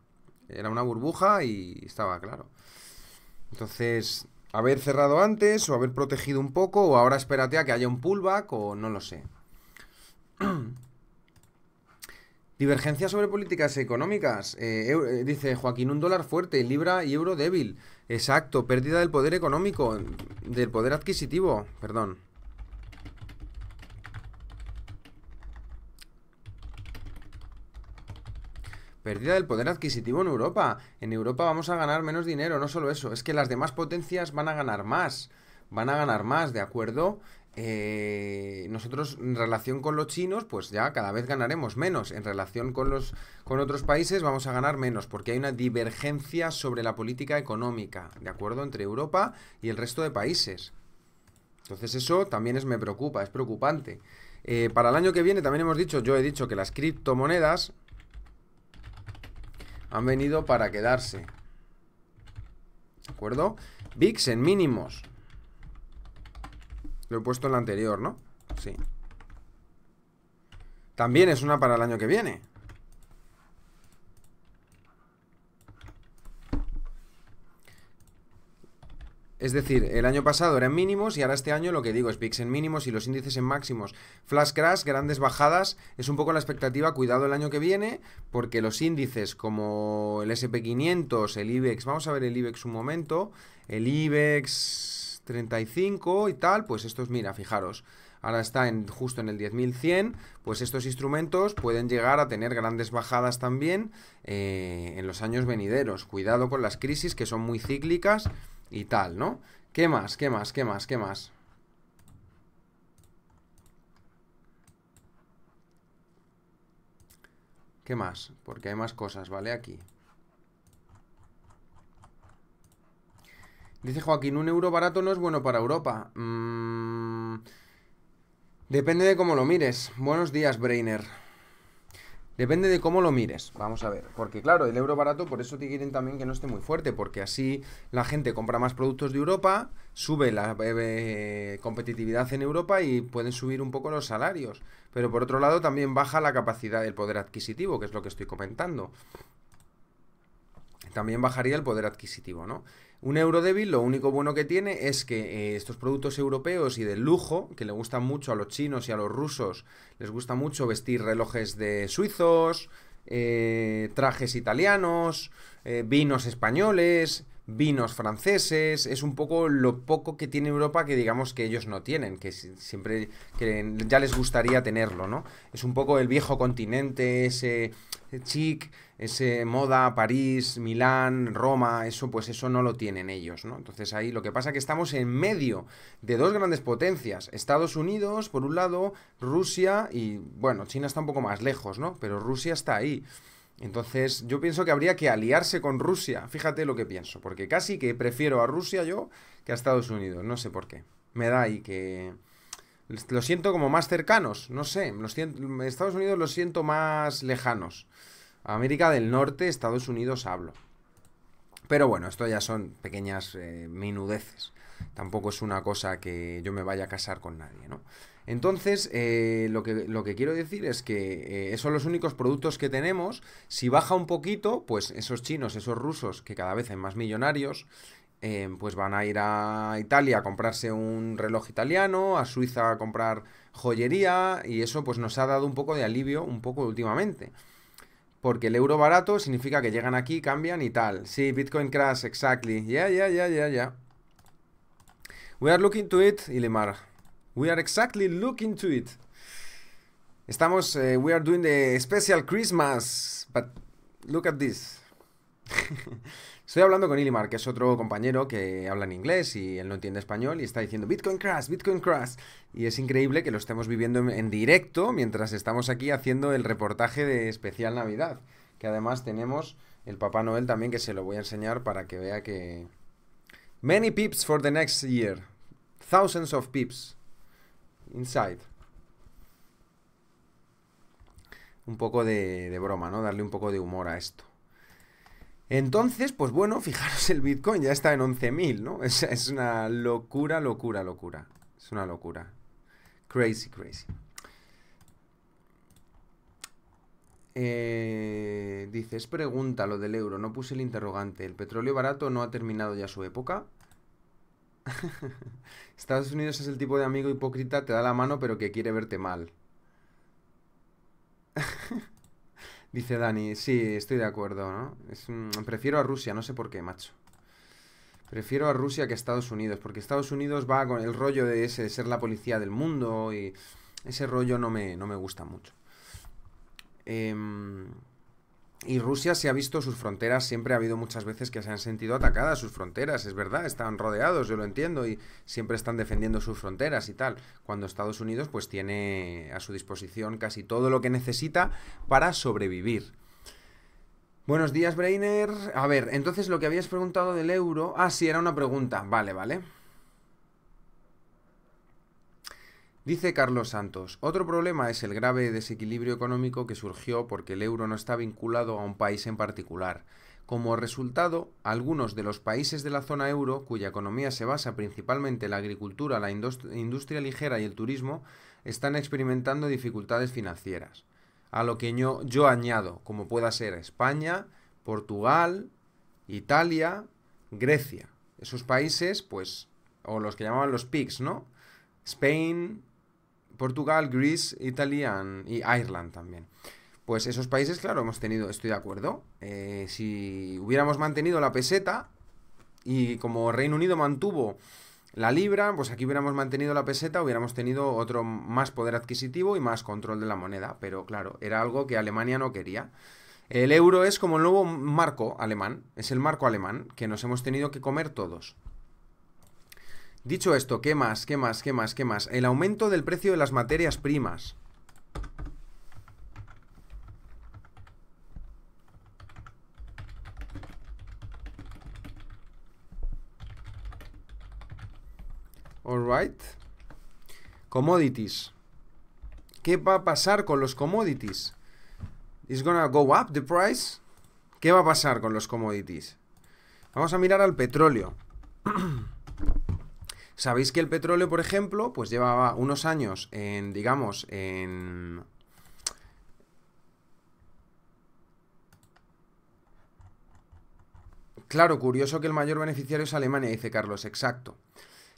Speaker 1: era una burbuja y estaba claro. Entonces, haber cerrado antes o haber protegido un poco o ahora espérate a que haya un pullback o no lo sé. Divergencia sobre políticas económicas. Eh, eh, dice Joaquín, un dólar fuerte, libra y euro débil. Exacto, pérdida del poder económico, del poder adquisitivo, perdón. Pérdida del poder adquisitivo en Europa. En Europa vamos a ganar menos dinero, no solo eso, es que las demás potencias van a ganar más. Van a ganar más, ¿de acuerdo? Eh, nosotros en relación con los chinos, pues ya cada vez ganaremos menos. En relación con los con otros países vamos a ganar menos, porque hay una divergencia sobre la política económica, ¿de acuerdo? Entre Europa y el resto de países. Entonces eso también es, me preocupa, es preocupante. Eh, para el año que viene también hemos dicho, yo he dicho que las criptomonedas han venido para quedarse. ¿De acuerdo? VIX en mínimos. Lo he puesto en la anterior, ¿no? Sí. También es una para el año que viene. Es decir, el año pasado eran mínimos y ahora este año lo que digo es PIX en mínimos y los índices en máximos. Flash crash, grandes bajadas, es un poco la expectativa, cuidado el año que viene, porque los índices como el SP500, el IBEX, vamos a ver el IBEX un momento, el IBEX 35 y tal, pues estos, mira, fijaros, ahora está justo en el 10.100, pues estos instrumentos pueden llegar a tener grandes bajadas también eh, en los años venideros. Cuidado con las crisis que son muy cíclicas y tal, ¿no? ¿Qué más? ¿Qué más? ¿Qué más? ¿Qué más? ¿Qué más? Porque hay más cosas, ¿vale? Aquí. Dice Joaquín, un euro barato no es bueno para Europa. Mm. Depende de cómo lo mires. Buenos días, Brainer. Depende de cómo lo mires, vamos a ver. Porque claro, el euro barato, por eso te quieren también que no esté muy fuerte, porque así la gente compra más productos de Europa, sube la eh, eh, competitividad en Europa y pueden subir un poco los salarios. Pero por otro lado también baja la capacidad del poder adquisitivo, que es lo que estoy comentando. También bajaría el poder adquisitivo, ¿no? Un euro débil lo único bueno que tiene es que eh, estos productos europeos y de lujo, que le gustan mucho a los chinos y a los rusos, les gusta mucho vestir relojes de suizos, eh, trajes italianos, eh, vinos españoles, vinos franceses, es un poco lo poco que tiene Europa que digamos que ellos no tienen, que siempre ya les gustaría tenerlo, ¿no? Es un poco el viejo continente, ese chic ese moda, París, Milán, Roma, eso pues eso no lo tienen ellos, ¿no? Entonces ahí lo que pasa es que estamos en medio de dos grandes potencias, Estados Unidos por un lado, Rusia y bueno, China está un poco más lejos, ¿no? Pero Rusia está ahí. Entonces yo pienso que habría que aliarse con Rusia, fíjate lo que pienso, porque casi que prefiero a Rusia yo que a Estados Unidos, no sé por qué. Me da ahí que los siento como más cercanos, no sé, Estados Unidos los siento más lejanos. América del Norte, Estados Unidos hablo. Pero bueno, esto ya son pequeñas eh, minudeces. Tampoco es una cosa que yo me vaya a casar con nadie, ¿no? Entonces, eh, lo, que, lo, que, quiero decir es que eh, esos son los únicos productos que tenemos. Si baja un poquito, pues esos chinos, esos rusos, que cada vez hay más millonarios, pues van a ir a Italia a comprarse un reloj italiano, a Suiza a comprar joyería, y eso pues nos ha dado un poco de alivio, un poco últimamente porque el euro barato significa que llegan aquí, cambian y tal. Sí, Bitcoin crash, exactly. Yeah, yeah, yeah, yeah, yeah. We are looking to it, Ilemar. We are exactly looking to it. Estamos, eh, we are doing the special Christmas, but look at this. Estoy hablando con Ilimar, que es otro compañero que habla en inglés y él no entiende español y está diciendo Bitcoin crash, Bitcoin crash. Y es increíble que lo estemos viviendo en, directo mientras estamos aquí haciendo el reportaje de especial Navidad. Que además tenemos el Papá Noel también que se lo voy a enseñar para que vea que... Many pips for the next year. Thousands of pips. Inside. Un poco de broma, ¿no? Darle un poco de humor a esto. Entonces, pues bueno, fijaros, el Bitcoin ya está en 11.000, ¿no? Es, una locura, locura, locura. Es una locura. Crazy, crazy. Eh, dice, es pregunta lo del euro, no puse el interrogante. ¿El petróleo barato no ha terminado ya su época? Estados Unidos es el tipo de amigo hipócrita, te da la mano pero que quiere verte mal. Dice Dani, sí, estoy de acuerdo, ¿no? Prefiero a Rusia, no sé por qué, macho. Prefiero a Rusia que a Estados Unidos, porque Estados Unidos va con el rollo de ese ser la policía del mundo y ese rollo no me, no me gusta mucho. Eh, y Rusia se ha visto sus fronteras, siempre ha habido muchas veces que se han sentido atacadas sus fronteras, es verdad, están rodeados, yo lo entiendo, y siempre están defendiendo sus fronteras y tal, cuando Estados Unidos pues tiene a su disposición casi todo lo que necesita para sobrevivir. Buenos días, Brainer. A ver, entonces lo que habías preguntado del euro... Ah, sí, era una pregunta. Vale, vale. Dice Carlos Santos, otro problema es el grave desequilibrio económico que surgió porque el euro no está vinculado a un país en particular. Como resultado, algunos de los países de la zona euro, cuya economía se basa principalmente en la agricultura, la industria ligera y el turismo, están experimentando dificultades financieras. A lo que yo, añado, como pueda ser España, Portugal, Italia, Grecia. Esos países, pues, o los que llamaban los PICs, ¿no? Spain, Portugal, Greece, Italia y Ireland también. Pues esos países, claro, hemos tenido, estoy de acuerdo. Eh, si hubiéramos mantenido la peseta y como Reino Unido mantuvo la libra, pues aquí hubiéramos mantenido la peseta, hubiéramos tenido otro más poder adquisitivo y más control de la moneda, pero claro, era algo que Alemania no quería. El euro es como el nuevo marco alemán, es el marco alemán que nos hemos tenido que comer todos. Dicho esto, ¿qué más? ¿Qué más? ¿Qué más? ¿Qué más? El aumento del precio de las materias primas. right. Commodities. ¿Qué va a pasar con los commodities? ¿Is gonna go up the price? ¿Qué va a pasar con los commodities? Vamos a mirar al petróleo. Sabéis que el petróleo, por ejemplo, pues llevaba unos años en, digamos, en... Claro, curioso que el mayor beneficiario es Alemania, dice Carlos, exacto.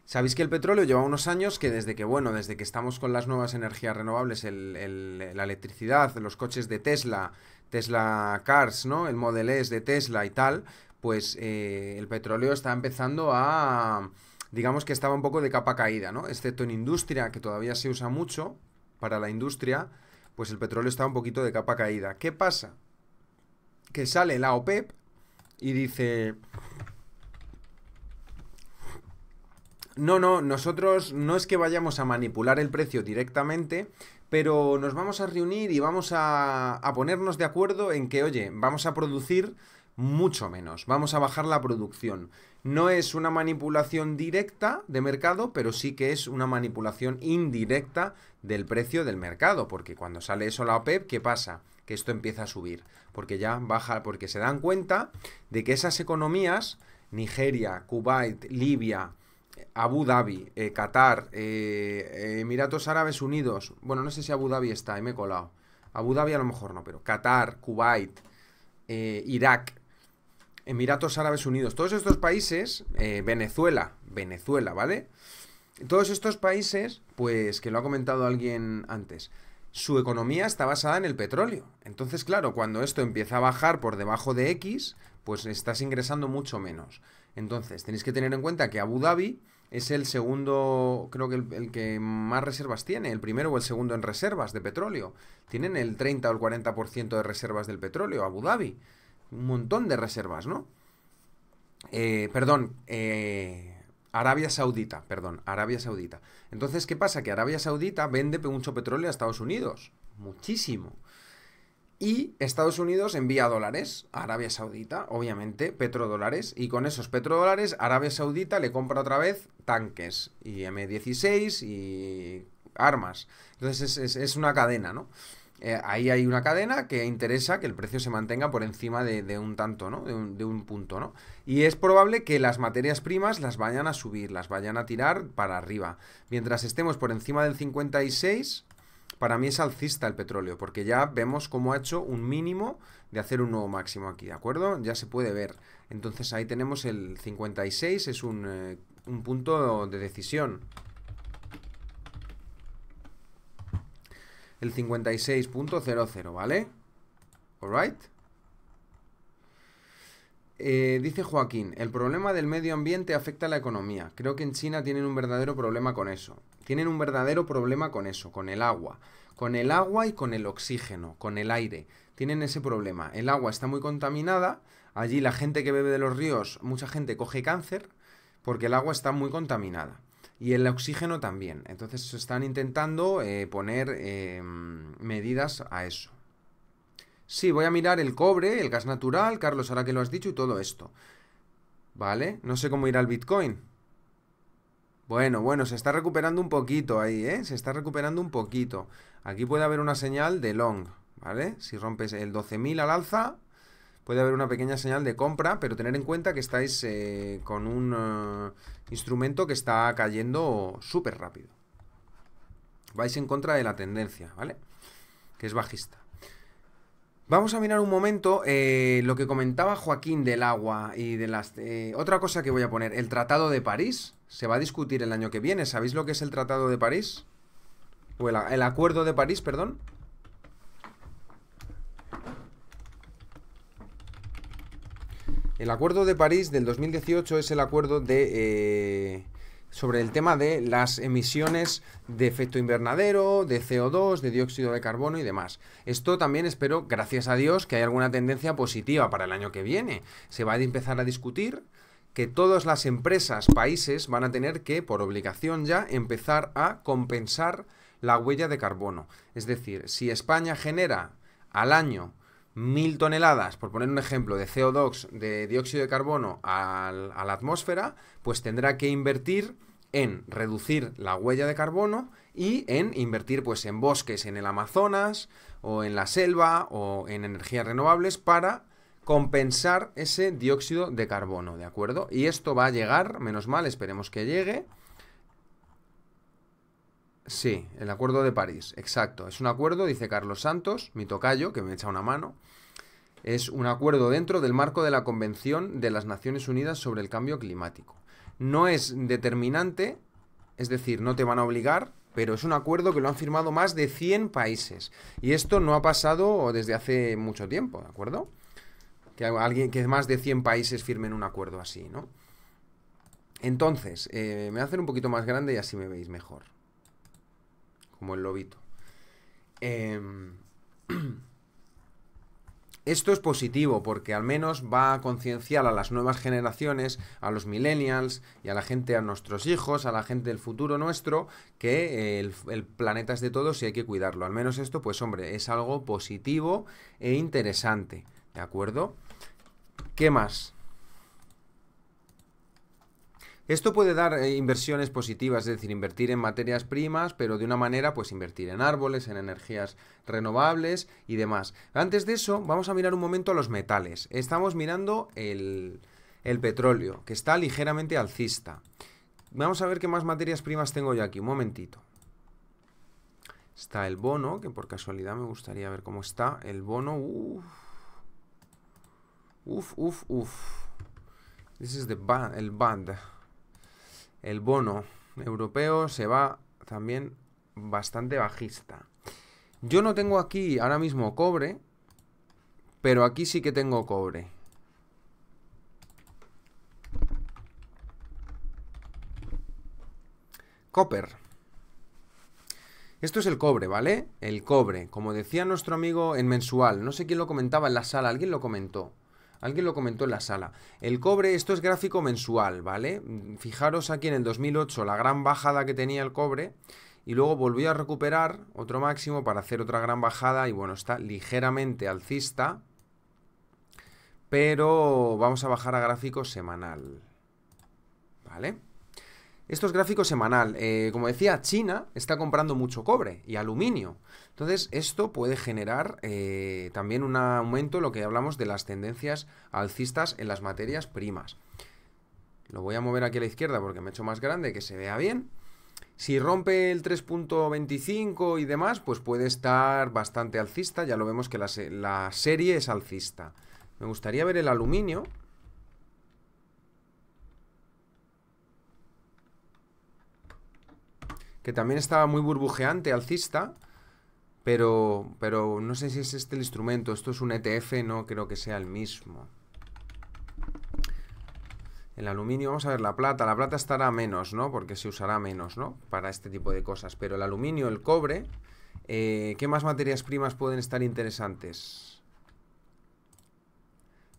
Speaker 1: Sabéis que el petróleo lleva unos años que desde que, bueno, desde que estamos con las nuevas energías renovables, el, la electricidad, los coches de Tesla, Tesla Cars, ¿no? El Model S de Tesla y tal, pues eh, el petróleo está empezando a digamos que estaba un poco de capa caída, ¿no? Excepto en industria, que todavía se usa mucho para la industria, pues el petróleo estaba un poquito de capa caída. ¿Qué pasa? Que sale la OPEP y dice... No, no, nosotros no es que vayamos a manipular el precio directamente, pero nos vamos a reunir y vamos a, a ponernos de acuerdo en que, oye, vamos a producir mucho menos, vamos a bajar la producción. No es una manipulación directa de mercado, pero sí que es una manipulación indirecta del precio del mercado, porque cuando sale eso la OPEP, e ¿qué pasa? Que esto empieza a subir, porque ya baja, porque se dan cuenta de que esas economías, Nigeria, Kuwait, Libia, Abu Dhabi, eh, Qatar, eh, Emiratos Árabes Unidos, bueno, no sé si Abu Dhabi está, ahí me he colado. Abu Dhabi a lo mejor no, pero Qatar, Kuwait, eh, Irak, Emiratos Árabes Unidos, todos estos países, eh, Venezuela, Venezuela, ¿vale? Todos estos países, pues que lo ha comentado alguien antes, su economía está basada en el petróleo. Entonces, claro, cuando esto empieza a bajar por debajo de X, pues estás ingresando mucho menos. Entonces, tenéis que tener en cuenta que Abu Dhabi es el segundo, creo que el, el, que más reservas tiene, el primero o el segundo en reservas de petróleo. Tienen el 30 o el 40% de reservas del petróleo, Abu Dhabi un montón de reservas, ¿no? Eh, perdón, eh, Arabia Saudita, perdón, Arabia Saudita. Entonces, ¿qué pasa? Que Arabia Saudita vende mucho petróleo a Estados Unidos, muchísimo. Y Estados Unidos envía dólares a Arabia Saudita, obviamente, petrodólares. Y con esos petrodólares, Arabia Saudita le compra otra vez tanques y M16 y armas. Entonces es una cadena, ¿no? Eh, ahí hay una cadena que interesa que el precio se mantenga por encima de, un tanto, ¿no? De un, punto, ¿no? Y es probable que las materias primas las vayan a subir, las vayan a tirar para arriba. Mientras estemos por encima del 56, para mí es alcista el petróleo, porque ya vemos cómo ha hecho un mínimo de hacer un nuevo máximo aquí, ¿de acuerdo? Ya se puede ver. Entonces ahí tenemos el 56, es eh, un punto de decisión. el 56.00, ¿vale? ¿Alright? Eh, dice Joaquín, el problema del medio ambiente afecta a la economía. Creo que en China tienen un verdadero problema con eso. Tienen un verdadero problema con eso, con el agua. Con el agua y con el oxígeno, con el aire. Tienen ese problema. El agua está muy contaminada. Allí la gente que bebe de los ríos, mucha gente coge cáncer porque el agua está muy contaminada y el oxígeno también. Entonces se están intentando eh, poner em, medidas a eso. Sí, voy a mirar el cobre, el gas natural, Carlos, ahora que lo has dicho y todo esto. ¿Vale? No sé cómo irá el Bitcoin. Bueno, bueno, se está recuperando un poquito ahí, ¿eh? Se está recuperando un poquito. Aquí puede haber una señal de long, ¿vale? Si rompes el 12.000 al alza, puede haber una pequeña señal de compra, pero tener en cuenta que estáis eh, con un eh, instrumento que está cayendo súper rápido. Vais en contra de la tendencia, ¿vale? Que es bajista. Vamos a mirar un momento eh, lo que comentaba Joaquín del agua y de las... otra cosa que voy a poner, el Tratado de París. Se va a discutir el año que viene. ¿Sabéis lo que es el Tratado de París? O el Acuerdo de París, perdón. El Acuerdo de París del 2018 es el acuerdo de... Eh, sobre el tema de las emisiones de efecto invernadero, de CO2, de dióxido de carbono y demás. Esto también espero, gracias a Dios, que haya alguna tendencia positiva para el año que viene. Se va a empezar a discutir que todas las empresas, países, van a tener que, por obligación ya, empezar a compensar la huella de carbono. Es decir, si España genera al año mil toneladas, por poner un ejemplo, de CO2, de dióxido de carbono a la atmósfera, pues tendrá que invertir en reducir la huella de carbono y en invertir pues en bosques en el Amazonas o en la selva o en energías renovables para compensar ese dióxido de carbono, ¿de acuerdo? Y esto va a llegar, menos mal, esperemos que llegue. Sí, el acuerdo de París, exacto. Es un acuerdo, dice Carlos Santos, mi tocayo, que me echa una mano. Es un acuerdo dentro del marco de la Convención de las Naciones Unidas sobre el Cambio Climático. No es determinante, es decir, no te van a obligar, pero es un acuerdo que lo han firmado más de 100 países. Y esto no ha pasado desde hace mucho tiempo, ¿de acuerdo? Que, alguien, que más de 100 países firmen un acuerdo así, ¿no? Entonces, eh, me voy a hacer un poquito más grande y así me veis mejor. Como el lobito. Em, Esto es positivo porque al menos va a concienciar a las nuevas generaciones, a los millennials y a la gente, a nuestros hijos, a la gente del futuro nuestro, que eh, el, el planeta es de todos y hay que cuidarlo. Al menos esto, pues hombre, es algo positivo e interesante. ¿De acuerdo? ¿Qué más? Esto puede dar eh, inversiones positivas, es decir, invertir en materias primas, pero de una manera, pues invertir en árboles, en energías renovables y demás. Antes de eso, vamos a mirar un momento los metales. Estamos mirando el, petróleo, que está ligeramente alcista. Vamos a ver qué más materias primas tengo yo aquí, un momentito. Está el bono, que por casualidad me gustaría ver cómo está. El bono, Uf, uf, uf. This is the el band el bono europeo se va también bastante bajista. Yo no tengo aquí ahora mismo cobre, pero aquí sí que tengo cobre. Copper. Esto es el cobre, ¿vale? El cobre, como decía nuestro amigo en mensual, no sé quién lo comentaba en la sala, alguien lo comentó. Alguien lo comentó en la sala. El cobre, esto es gráfico mensual, ¿vale? Fijaros aquí en el 2008 la gran bajada que tenía el cobre y luego volvió a recuperar otro máximo para hacer otra gran bajada y bueno, está ligeramente alcista, pero vamos a bajar a gráfico semanal, ¿vale? Esto es gráfico semanal. Eh, como decía, China está comprando mucho cobre y aluminio. Entonces, esto puede generar eh, también un aumento, lo que hablamos de las tendencias alcistas en las materias primas. Lo voy a mover aquí a la izquierda porque me he hecho más grande, que se vea bien. Si rompe el 3.25 y demás, pues puede estar bastante alcista. Ya lo vemos que la serie es alcista. Me gustaría ver el aluminio, que también estaba muy burbujeante, alcista, pero, no sé si es este el instrumento. Esto es un ETF, no creo que sea el mismo. El aluminio, vamos a ver la plata. La plata estará menos, ¿no? Porque se usará menos, ¿no? Para este tipo de cosas. Pero el aluminio, el cobre... Eh, ¿Qué más materias primas pueden estar interesantes?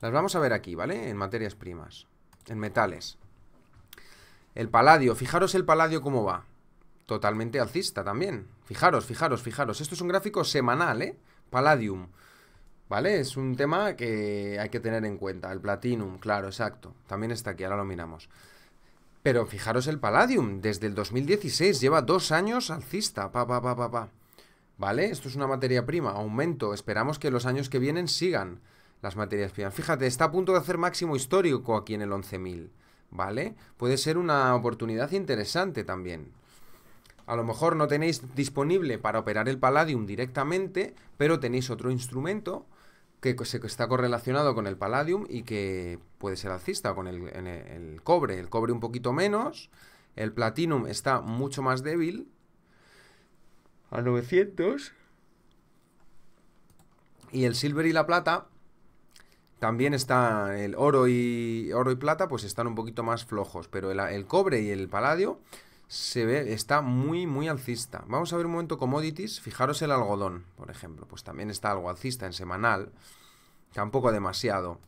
Speaker 1: Las vamos a ver aquí, ¿vale? En materias primas. En metales. El paladio. Fijaros el paladio cómo va totalmente alcista también. Fijaros, fijaros, fijaros. Esto es un gráfico semanal, ¿eh? Palladium. ¿Vale? Es un tema que hay que tener en cuenta. El Platinum, claro, exacto. También está aquí, ahora lo miramos. Pero fijaros el Palladium, desde el 2016 lleva dos años alcista, pa, pa, pa, pa, pa. ¿Vale? Esto es una materia prima, aumento. Esperamos que los años que vienen sigan las materias primas. Fíjate, está a punto de hacer máximo histórico aquí en el 11.000, ¿vale? Puede ser una oportunidad interesante también a lo mejor no tenéis disponible para operar el Palladium directamente, pero tenéis otro instrumento que se está correlacionado con el Palladium y que puede ser alcista con e, el, cobre. El cobre un poquito menos, el Platinum está mucho más débil a 900 y el silver y la plata también están el oro y oro y plata pues están un poquito más flojos, pero el, el cobre y el paladio se ve, está muy, muy alcista. Vamos a ver un momento commodities. Fijaros el algodón, por ejemplo. Pues también está algo alcista en semanal. Tampoco demasiado.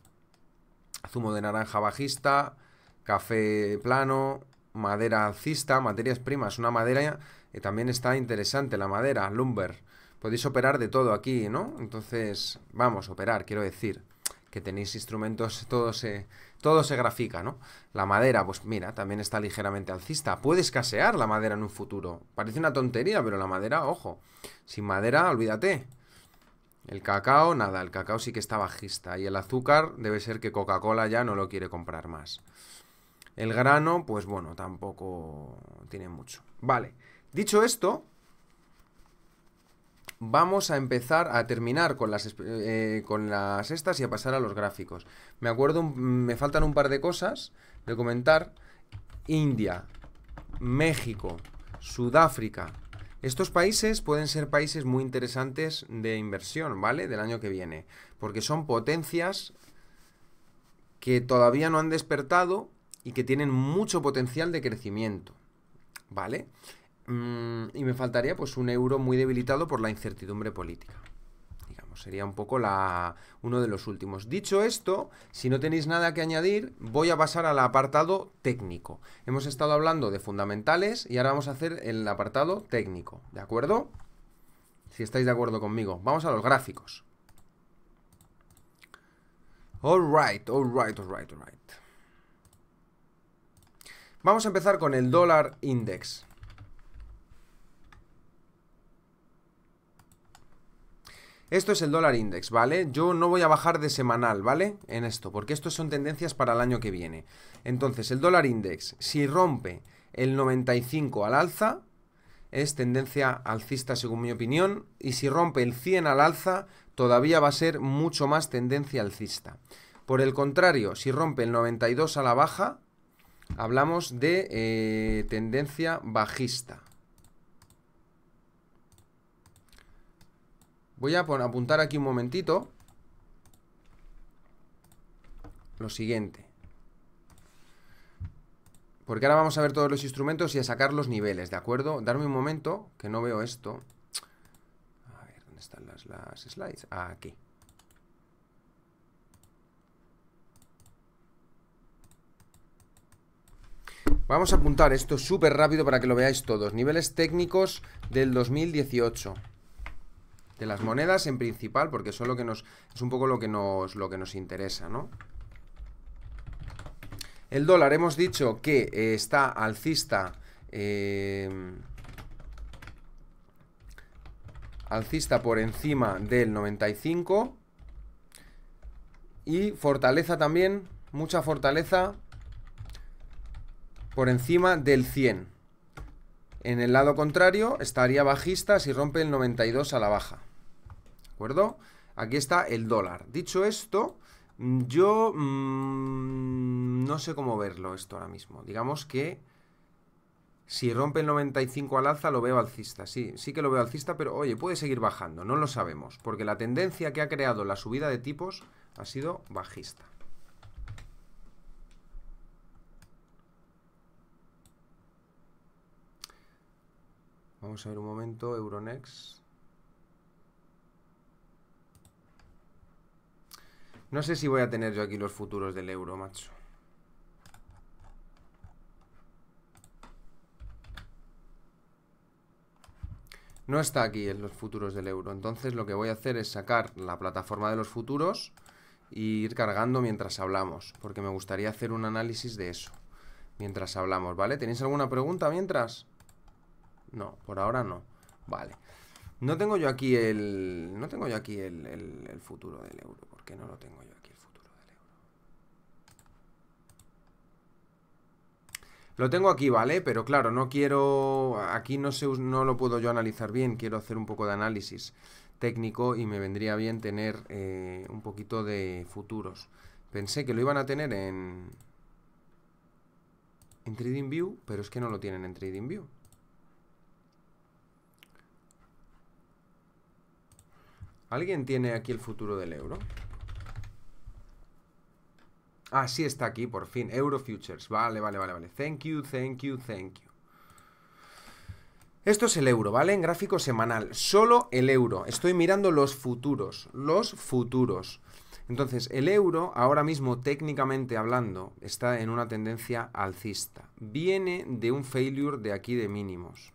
Speaker 1: Zumo de naranja bajista, café plano, madera alcista, materias primas. Una madera que eh, también está interesante, la madera, lumber. Podéis operar de todo aquí, ¿no? Entonces, vamos, operar, quiero decir que tenéis instrumentos, todo se, todo se grafica, ¿no? La madera, pues mira, también está ligeramente alcista. Puede escasear la madera en un futuro. Parece una tontería, pero la madera, ojo. Sin madera, olvídate. El cacao, nada, el cacao sí que está bajista. Y el azúcar, debe ser que Coca-Cola ya no lo quiere comprar más. El grano, pues bueno, tampoco tiene mucho. Vale, dicho esto, vamos a empezar a terminar con las, eh, con las estas y a pasar a los gráficos. Me acuerdo, me faltan un par de cosas de comentar. India, México, Sudáfrica. Estos países pueden ser países muy interesantes de inversión, ¿vale? Del año que viene. Porque son potencias que todavía no han despertado y que tienen mucho potencial de crecimiento, ¿vale? Mm, y me faltaría pues un euro muy debilitado por la incertidumbre política. Digamos, sería un poco la, uno de los últimos. Dicho esto, si no tenéis nada que añadir, voy a pasar al apartado técnico. Hemos estado hablando de fundamentales y ahora vamos a hacer el apartado técnico, ¿de acuerdo? Si estáis de acuerdo conmigo. Vamos a los gráficos. Alright, alright, alright, alright. Vamos a empezar con el dólar index. Esto es el dólar index, ¿vale? Yo no voy a bajar de semanal, ¿vale? En esto, porque estos son tendencias para el año que viene. Entonces, el dólar index, si rompe el 95 al alza, es tendencia alcista según mi opinión, y si rompe el 100 al alza, todavía va a ser mucho más tendencia alcista. Por el contrario, si rompe el 92 a la baja, hablamos de eh, tendencia bajista. Voy a apuntar aquí un momentito lo siguiente. Porque ahora vamos a ver todos los instrumentos y a sacar los niveles, ¿de acuerdo? Darme un momento, que no veo esto. A ver, ¿dónde están las, slides? Ah, aquí. Vamos a apuntar esto súper rápido para que lo veáis todos. Niveles técnicos del 2018 de las monedas en principal, porque eso es que nos es un poco lo que nos lo que nos interesa, ¿no? El dólar hemos dicho que eh, está alcista eh, alcista por encima del 95 y fortaleza también, mucha fortaleza por encima del 100. En el lado contrario estaría bajista si rompe el 92 a la baja acuerdo? Aquí está el dólar. Dicho esto, mm, yo mm, no sé cómo verlo esto ahora mismo. Digamos que si rompe el 95 al alza, lo veo alcista. Sí, sí que lo veo alcista, pero oye, puede seguir bajando, no lo sabemos. Porque la tendencia que ha creado la subida de tipos ha sido bajista. Vamos a ver un momento, Euronext. No sé si voy a tener yo aquí los futuros del euro, macho. No está aquí en los futuros del euro. Entonces lo que voy a hacer es sacar la plataforma de los futuros e ir cargando mientras hablamos. Porque me gustaría hacer un análisis de eso. Mientras hablamos, ¿vale? ¿Tenéis alguna pregunta mientras? No, por ahora no. Vale. No tengo yo aquí el. No tengo yo aquí el futuro del euro. Que no lo tengo yo aquí el futuro del euro. Lo tengo aquí, ¿vale? Pero claro, no quiero... Aquí no, se, no lo puedo yo analizar bien, quiero hacer un poco de análisis técnico y me vendría bien tener eh, un poquito de futuros. Pensé que lo iban a tener en... En TradingView, pero es que no lo tienen en TradingView. ¿Alguien tiene aquí el futuro del euro? Ah, sí está aquí, por fin. Eurofutures. Vale, vale, vale, vale. Thank you, thank you, thank you. Esto es el euro, ¿vale? En gráfico semanal. Solo el euro. Estoy mirando los futuros. Los futuros. Entonces, el euro, ahora mismo técnicamente hablando, está en una tendencia alcista. Viene de un failure de aquí de mínimos.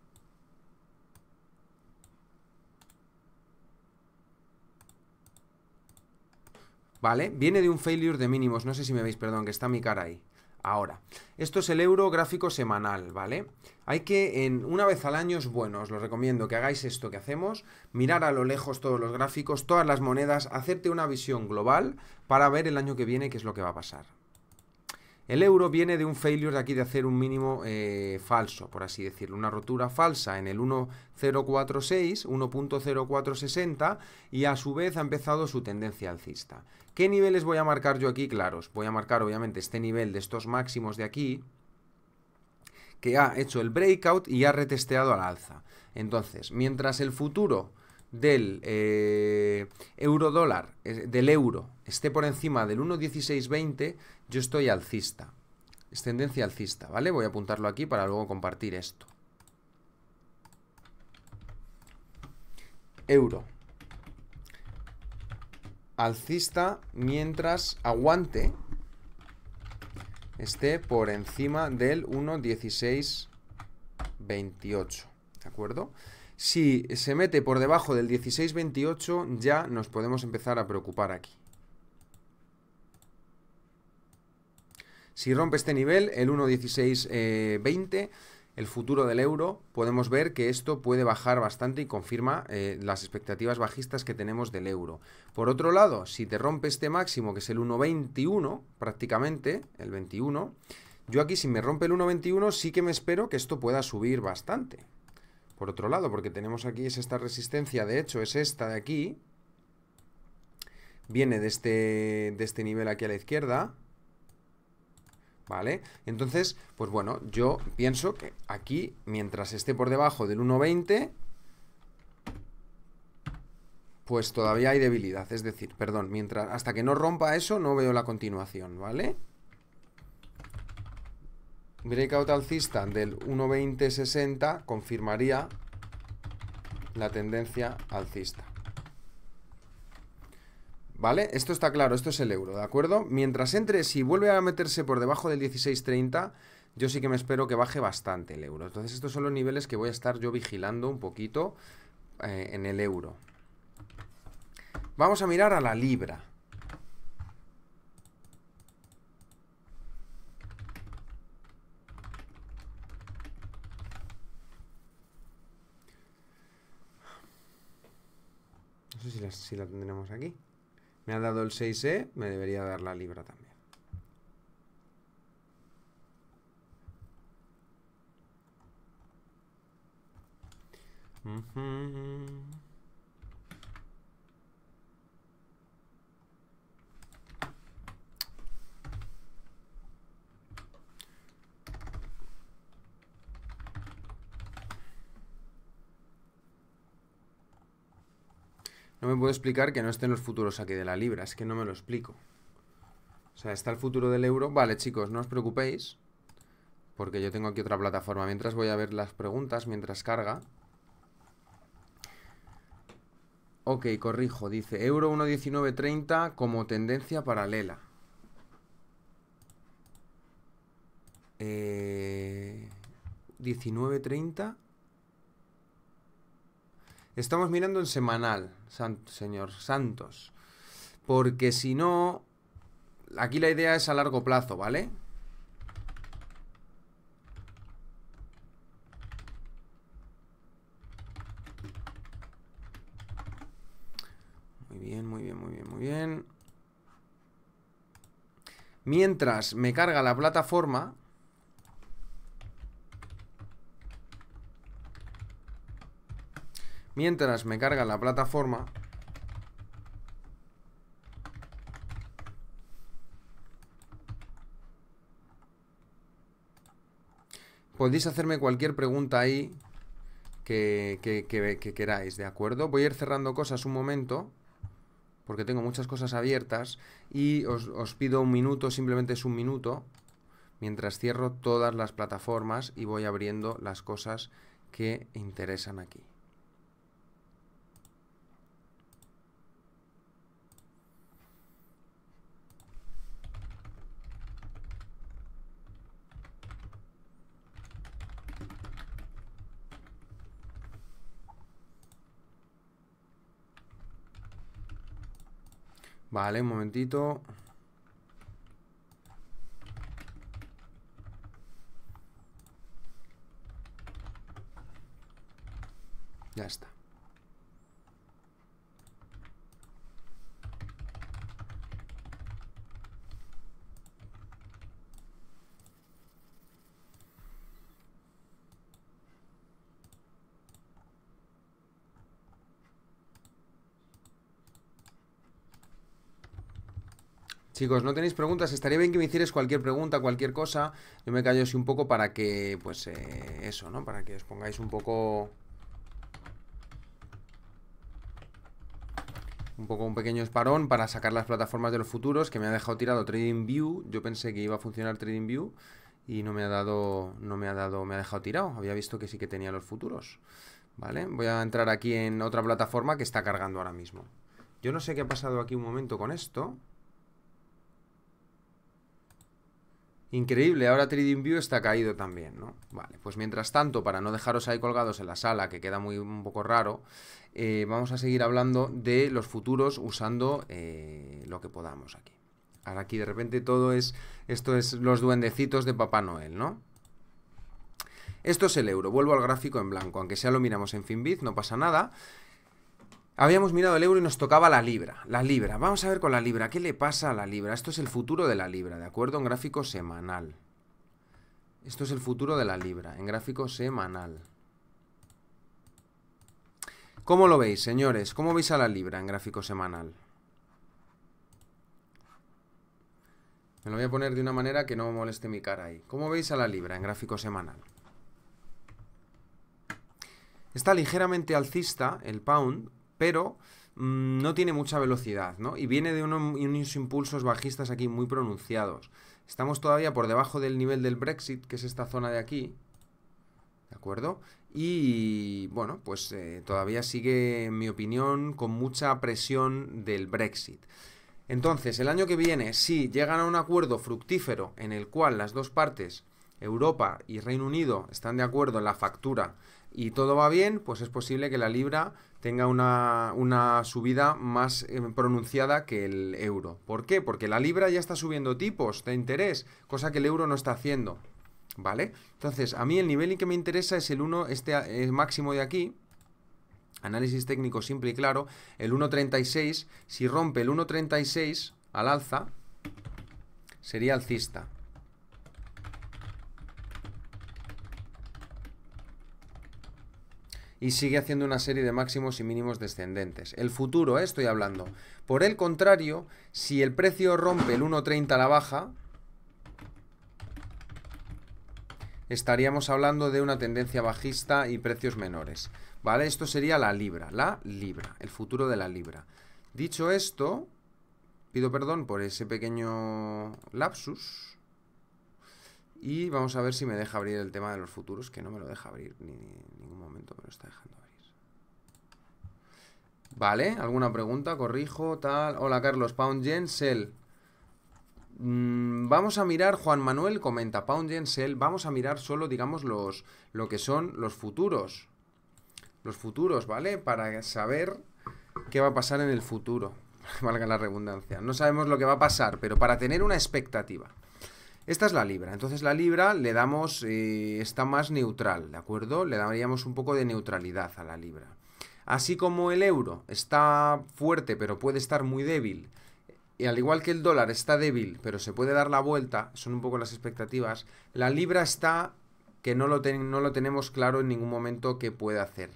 Speaker 1: ¿vale? Viene de un failure de mínimos, no sé si me veis, perdón, que está mi cara ahí. Ahora, esto es el euro gráfico semanal, ¿vale? Hay que, en, una vez al año es bueno, os lo recomiendo que hagáis esto que hacemos, mirar a lo lejos todos los gráficos, todas las monedas, hacerte una visión global para ver el año que viene qué es lo que va a pasar, el euro viene de un failure de aquí de hacer un mínimo eh, falso, por así decirlo, una rotura falsa en el 1.046, 1.0460 y a su vez ha empezado su tendencia alcista. ¿Qué niveles voy a marcar yo aquí? Claros, voy a marcar obviamente este nivel de estos máximos de aquí, que ha hecho el breakout y ha retesteado al alza. Entonces, mientras el futuro del eh, euro dólar, eh, del euro, esté por encima del 1.1620, yo estoy alcista. Es tendencia alcista, ¿vale? Voy a apuntarlo aquí para luego compartir esto. Euro. Alcista mientras aguante esté por encima del 1.1628. ¿De acuerdo? Si se mete por debajo del 1628 ya nos podemos empezar a preocupar aquí. Si rompe este nivel, el 1.1620, eh, el futuro del euro, podemos ver que esto puede bajar bastante y confirma eh, las expectativas bajistas que tenemos del euro. Por otro lado, si te rompe este máximo, que es el 1.21 prácticamente, el 21, yo aquí si me rompe el 1.21 sí que me espero que esto pueda subir bastante. Por otro lado, porque tenemos aquí esta resistencia, de hecho es esta de aquí. Viene de este, de este nivel aquí a la izquierda. ¿Vale? Entonces, pues bueno, yo pienso que aquí, mientras esté por debajo del 1.20, pues todavía hay debilidad. Es decir, perdón, mientras hasta que no rompa eso, no veo la continuación, ¿vale? breakout alcista del 1.2060 confirmaría la tendencia alcista. ¿Vale? Esto está claro, esto es el euro, ¿de acuerdo? Mientras entre, si vuelve a meterse por debajo del 16.30, yo sí que me espero que baje bastante el euro. Entonces estos son los niveles que voy a estar yo vigilando un poquito eh, en el euro. Vamos a mirar a la libra. No sé si la, tendremos aquí. Me ha dado el 6E, me debería dar la libra también. me puedo explicar que no estén los futuros aquí de la libra, es que no me lo explico. O sea, está el futuro del euro. Vale, chicos, no os preocupéis, porque yo tengo aquí otra plataforma. Mientras voy a ver las preguntas, mientras carga. Ok, corrijo, dice euro 1.1930 como tendencia paralela. 19.30. Eh, Estamos mirando en semanal señor Santos. Porque si no, aquí la idea es a largo plazo, ¿vale? Muy bien, muy bien, muy bien, muy bien. Mientras me carga la plataforma, Mientras me carga la plataforma Podéis hacerme cualquier pregunta ahí que, queráis, ¿de acuerdo? Voy a ir cerrando cosas un momento, porque tengo muchas cosas abiertas, y os pido un minuto, simplemente es un minuto, mientras cierro todas las plataformas y voy abriendo las cosas que interesan aquí. Vale, un momentito. Ya está. Chicos, no tenéis preguntas, estaría bien que me hicierais cualquier pregunta, cualquier cosa. Yo me callo así un poco para que, pues, eh, eso, ¿no? Para que os pongáis un poco... Un poco un pequeño esparón para sacar las plataformas de los futuros que me ha dejado tirado TradingView. Yo pensé que iba a funcionar TradingView y no me ha dado, no me ha dado, me ha dejado tirado. Había visto que sí que tenía los futuros. ¿Vale? Voy a entrar aquí en otra plataforma que está cargando ahora mismo. Yo no sé qué ha pasado aquí un momento con esto. Increíble, ahora TradingView está caído también, ¿no? Vale, pues mientras tanto, para no dejaros ahí colgados en la sala, que queda muy un poco raro, eh, vamos a seguir hablando de los futuros usando eh, lo que podamos aquí. Ahora aquí de repente todo es, esto es los duendecitos de Papá Noel, ¿no? Esto es el euro, vuelvo al gráfico en blanco, aunque sea lo miramos en Finbit, no pasa nada. Habíamos mirado el euro y nos tocaba la libra. La libra. Vamos a ver con la libra. ¿Qué le pasa a la libra? Esto es el futuro de la libra, ¿de acuerdo? En gráfico semanal. Esto es el futuro de la libra, en gráfico semanal. ¿Cómo lo veis, señores? ¿Cómo veis a la libra en gráfico semanal? Me lo voy a poner de una manera que no moleste mi cara ahí. ¿Cómo veis a la libra en gráfico semanal? Está ligeramente alcista el pound, pero mm, no tiene mucha velocidad, ¿no? Y viene de unos, impulsos bajistas aquí muy pronunciados. Estamos todavía por debajo del nivel del Brexit, que es esta zona de aquí, ¿de acuerdo? Y bueno, pues eh, todavía sigue, en mi opinión, con mucha presión del Brexit. Entonces, el año que viene, si llegan a un acuerdo fructífero en el cual las dos partes, Europa y Reino Unido, están de acuerdo en la factura y todo va bien, pues es posible que la libra tenga una, subida más eh, pronunciada que el euro. ¿Por qué? Porque la libra ya está subiendo tipos de interés, cosa que el euro no está haciendo. ¿Vale? Entonces, a mí el nivel en que me interesa es el 1, este eh, máximo de aquí, análisis técnico simple y claro, el 1.36, si rompe el 1.36 al alza, sería alcista. y sigue haciendo una serie de máximos y mínimos descendentes. El futuro, eh, estoy hablando. Por el contrario, si el precio rompe el 1.30 a la baja, estaríamos hablando de una tendencia bajista y precios menores. ¿Vale? Esto sería la libra, la libra, el futuro de la libra. Dicho esto, pido perdón por ese pequeño lapsus. Y vamos a ver si me deja abrir el tema de los futuros, que no me lo deja abrir, ni en ningún momento me está dejando abrir. Vale, alguna pregunta, corrijo, tal. Hola Carlos, Pound Jensel. Mm, vamos a mirar, Juan Manuel comenta, Pound Jensel, vamos a mirar solo, digamos, los, lo que son los futuros. Los futuros, ¿vale? Para saber qué va a pasar en el futuro. Valga la redundancia. No sabemos lo que va a pasar, pero para tener una expectativa. Esta es la libra, entonces la libra le damos, eh, está más neutral, ¿de acuerdo? Le daríamos un poco de neutralidad a la libra. Así como el euro está fuerte pero puede estar muy débil, y al igual que el dólar está débil pero se puede dar la vuelta, son un poco las expectativas, la libra está que no lo, no lo tenemos claro en ningún momento que puede hacer.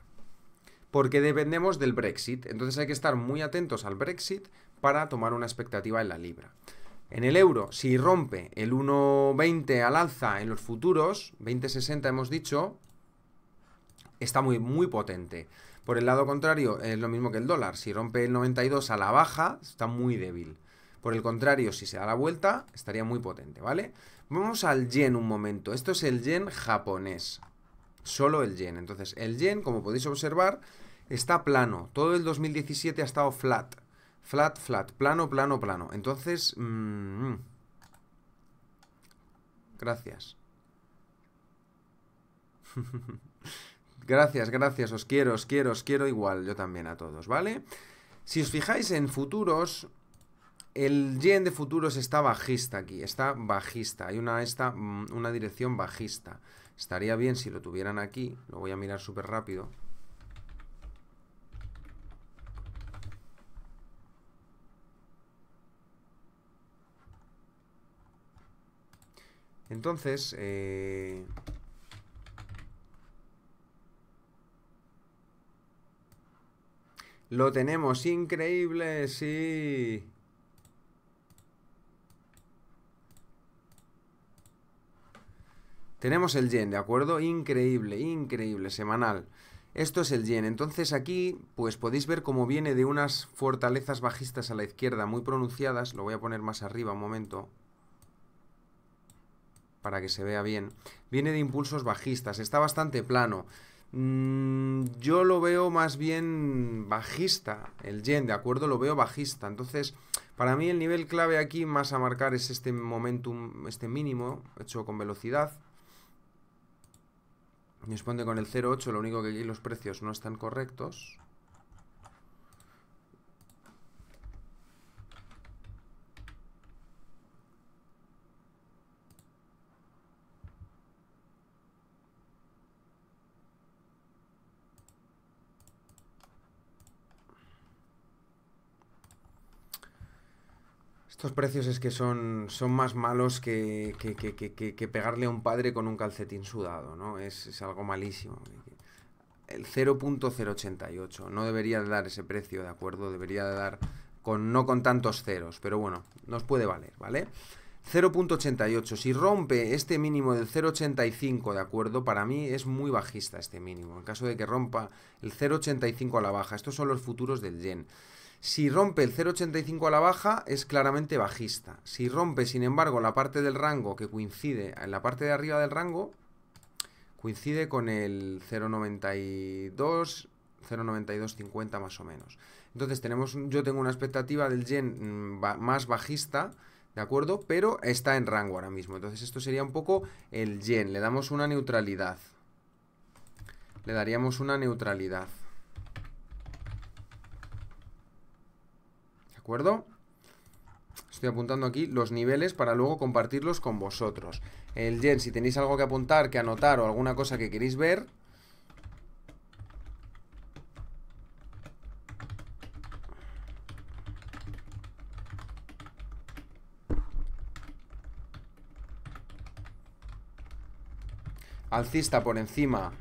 Speaker 1: Porque dependemos del Brexit, entonces hay que estar muy atentos al Brexit para tomar una expectativa en la libra. En el euro, si rompe el 1.20 al alza en los futuros, 20.60 hemos dicho, está muy, muy potente. Por el lado contrario, es lo mismo que el dólar. Si rompe el 92 a la baja, está muy débil. Por el contrario, si se da la vuelta, estaría muy potente, ¿vale? Vamos al yen un momento. Esto es el yen japonés. Solo el yen. Entonces, el yen, como podéis observar, está plano. Todo el 2017 ha estado flat. Flat, flat, plano, plano, plano. Entonces... Mm, mm. gracias. gracias, gracias, os quiero, os quiero, os quiero igual, yo también a todos, ¿vale? Si os fijáis en futuros, el yen de futuros está bajista aquí, está bajista, hay una, esta, mm, una dirección bajista. Estaría bien si lo tuvieran aquí, lo voy a mirar súper rápido. Entonces, eh, Lo tenemos, increíble, sí. Tenemos el yen, ¿de acuerdo? Increíble, increíble, semanal. Esto es el yen. Entonces aquí, pues podéis ver cómo viene de unas fortalezas bajistas a la izquierda muy pronunciadas. Lo voy a poner más arriba un momento para que se vea bien, viene de impulsos bajistas, está bastante plano. Mm, yo lo veo más bien bajista, el yen, ¿de acuerdo? Lo veo bajista. Entonces, para mí el nivel clave aquí más a marcar es este momentum, este mínimo, hecho con velocidad. Responde con el 0,8, lo único que aquí los precios no están correctos. Estos precios es que son, son más malos que, que, pegarle a un padre con un calcetín sudado, ¿no? Es, algo malísimo. El 0.088, no debería dar ese precio, ¿de acuerdo? Debería de dar con, no con tantos ceros, pero bueno, nos puede valer, ¿vale? 0.88, si rompe este mínimo del 0.85, ¿de acuerdo? Para mí es muy bajista este mínimo, en caso de que rompa el 0.85 a la baja. Estos son los futuros del yen. Si rompe el 0,85 a la baja es claramente bajista. Si rompe, sin embargo, la parte del rango que coincide en la parte de arriba del rango, coincide con el 0,92, 0,9250 más o menos. Entonces tenemos, yo tengo una expectativa del yen mm, más bajista, ¿de acuerdo? Pero está en rango ahora mismo. Entonces esto sería un poco el yen. Le damos una neutralidad. Le daríamos una neutralidad. acuerdo? Estoy apuntando aquí los niveles para luego compartirlos con vosotros. El Gen, si tenéis algo que apuntar, que anotar o alguna cosa que queréis ver, alcista por encima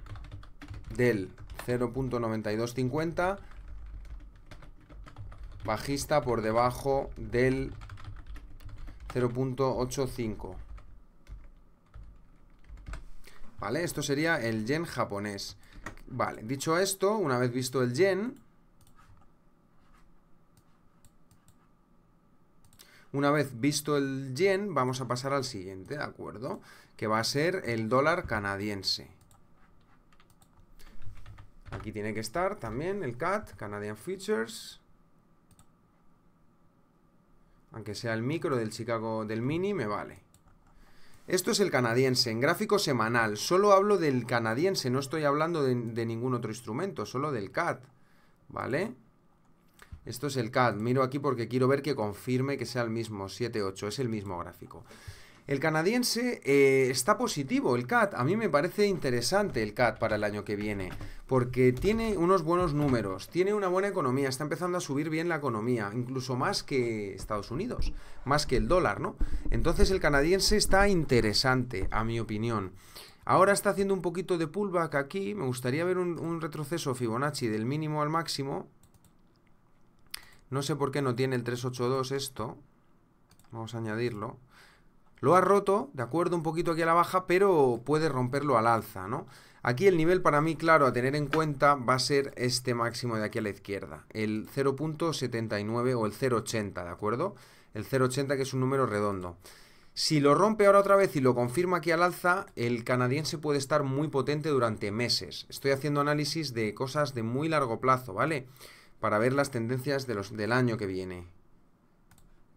Speaker 1: del 0.9250 bajista por debajo del 0.85. ¿Vale? Esto sería el yen japonés. Vale, dicho esto, una vez visto el yen, Una vez visto el yen, vamos a pasar al siguiente, ¿de acuerdo? Que va a ser el dólar canadiense. Aquí tiene que estar también el CAT, Canadian Features. Aunque sea el micro del Chicago del Mini, me vale. Esto es el canadiense, en gráfico semanal. Solo hablo del canadiense, no estoy hablando de, ningún otro instrumento, solo del CAD. ¿Vale? Esto es el CAD. Miro aquí porque quiero ver que confirme que sea el mismo 7.8. Es el mismo gráfico. El canadiense eh, está positivo, el CAT. A mí me parece interesante el CAT para el año que viene, porque tiene unos buenos números, tiene una buena economía, está empezando a subir bien la economía, incluso más que Estados Unidos, más que el dólar, ¿no? Entonces el canadiense está interesante, a mi opinión. Ahora está haciendo un poquito de pullback aquí, me gustaría ver un, un retroceso Fibonacci del mínimo al máximo. No sé por qué no tiene el 382 esto. Vamos a añadirlo. Lo ha roto, de acuerdo, un poquito aquí a la baja, pero puede romperlo al alza, ¿no? Aquí el nivel para mí, claro, a tener en cuenta va a ser este máximo de aquí a la izquierda, el 0.79 o el 0.80, ¿de acuerdo? El 0.80 que es un número redondo. Si lo rompe ahora otra vez y lo confirma aquí al alza, el canadiense puede estar muy potente durante meses. Estoy haciendo análisis de cosas de muy largo plazo, ¿vale? Para ver las tendencias de los, del año que viene.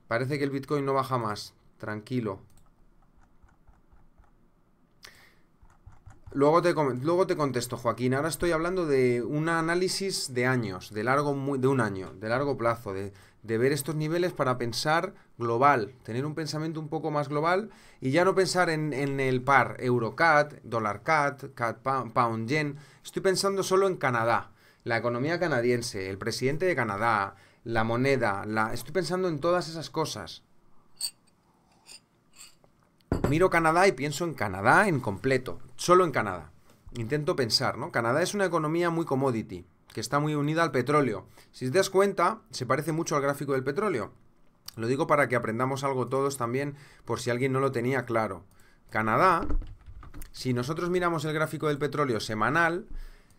Speaker 1: Parece que el Bitcoin no baja más. Tranquilo. Luego te, contesto, Joaquín. Ahora estoy hablando de un análisis de años, de, largo, de un año, de largo plazo, de, ver estos niveles para pensar global, tener un pensamiento un poco más global y ya no pensar en, el par EuroCat, DollarCat, CAT Pound Yen. Estoy pensando solo en Canadá, la economía canadiense, el presidente de Canadá, la moneda, la... estoy pensando en todas esas cosas miro Canadá y pienso en Canadá en completo, solo en Canadá. Intento pensar, ¿no? Canadá es una economía muy commodity, que está muy unida al petróleo. Si te das cuenta, se parece mucho al gráfico del petróleo. Lo digo para que aprendamos algo todos también, por si alguien no lo tenía claro. Canadá, si nosotros miramos el gráfico del petróleo semanal,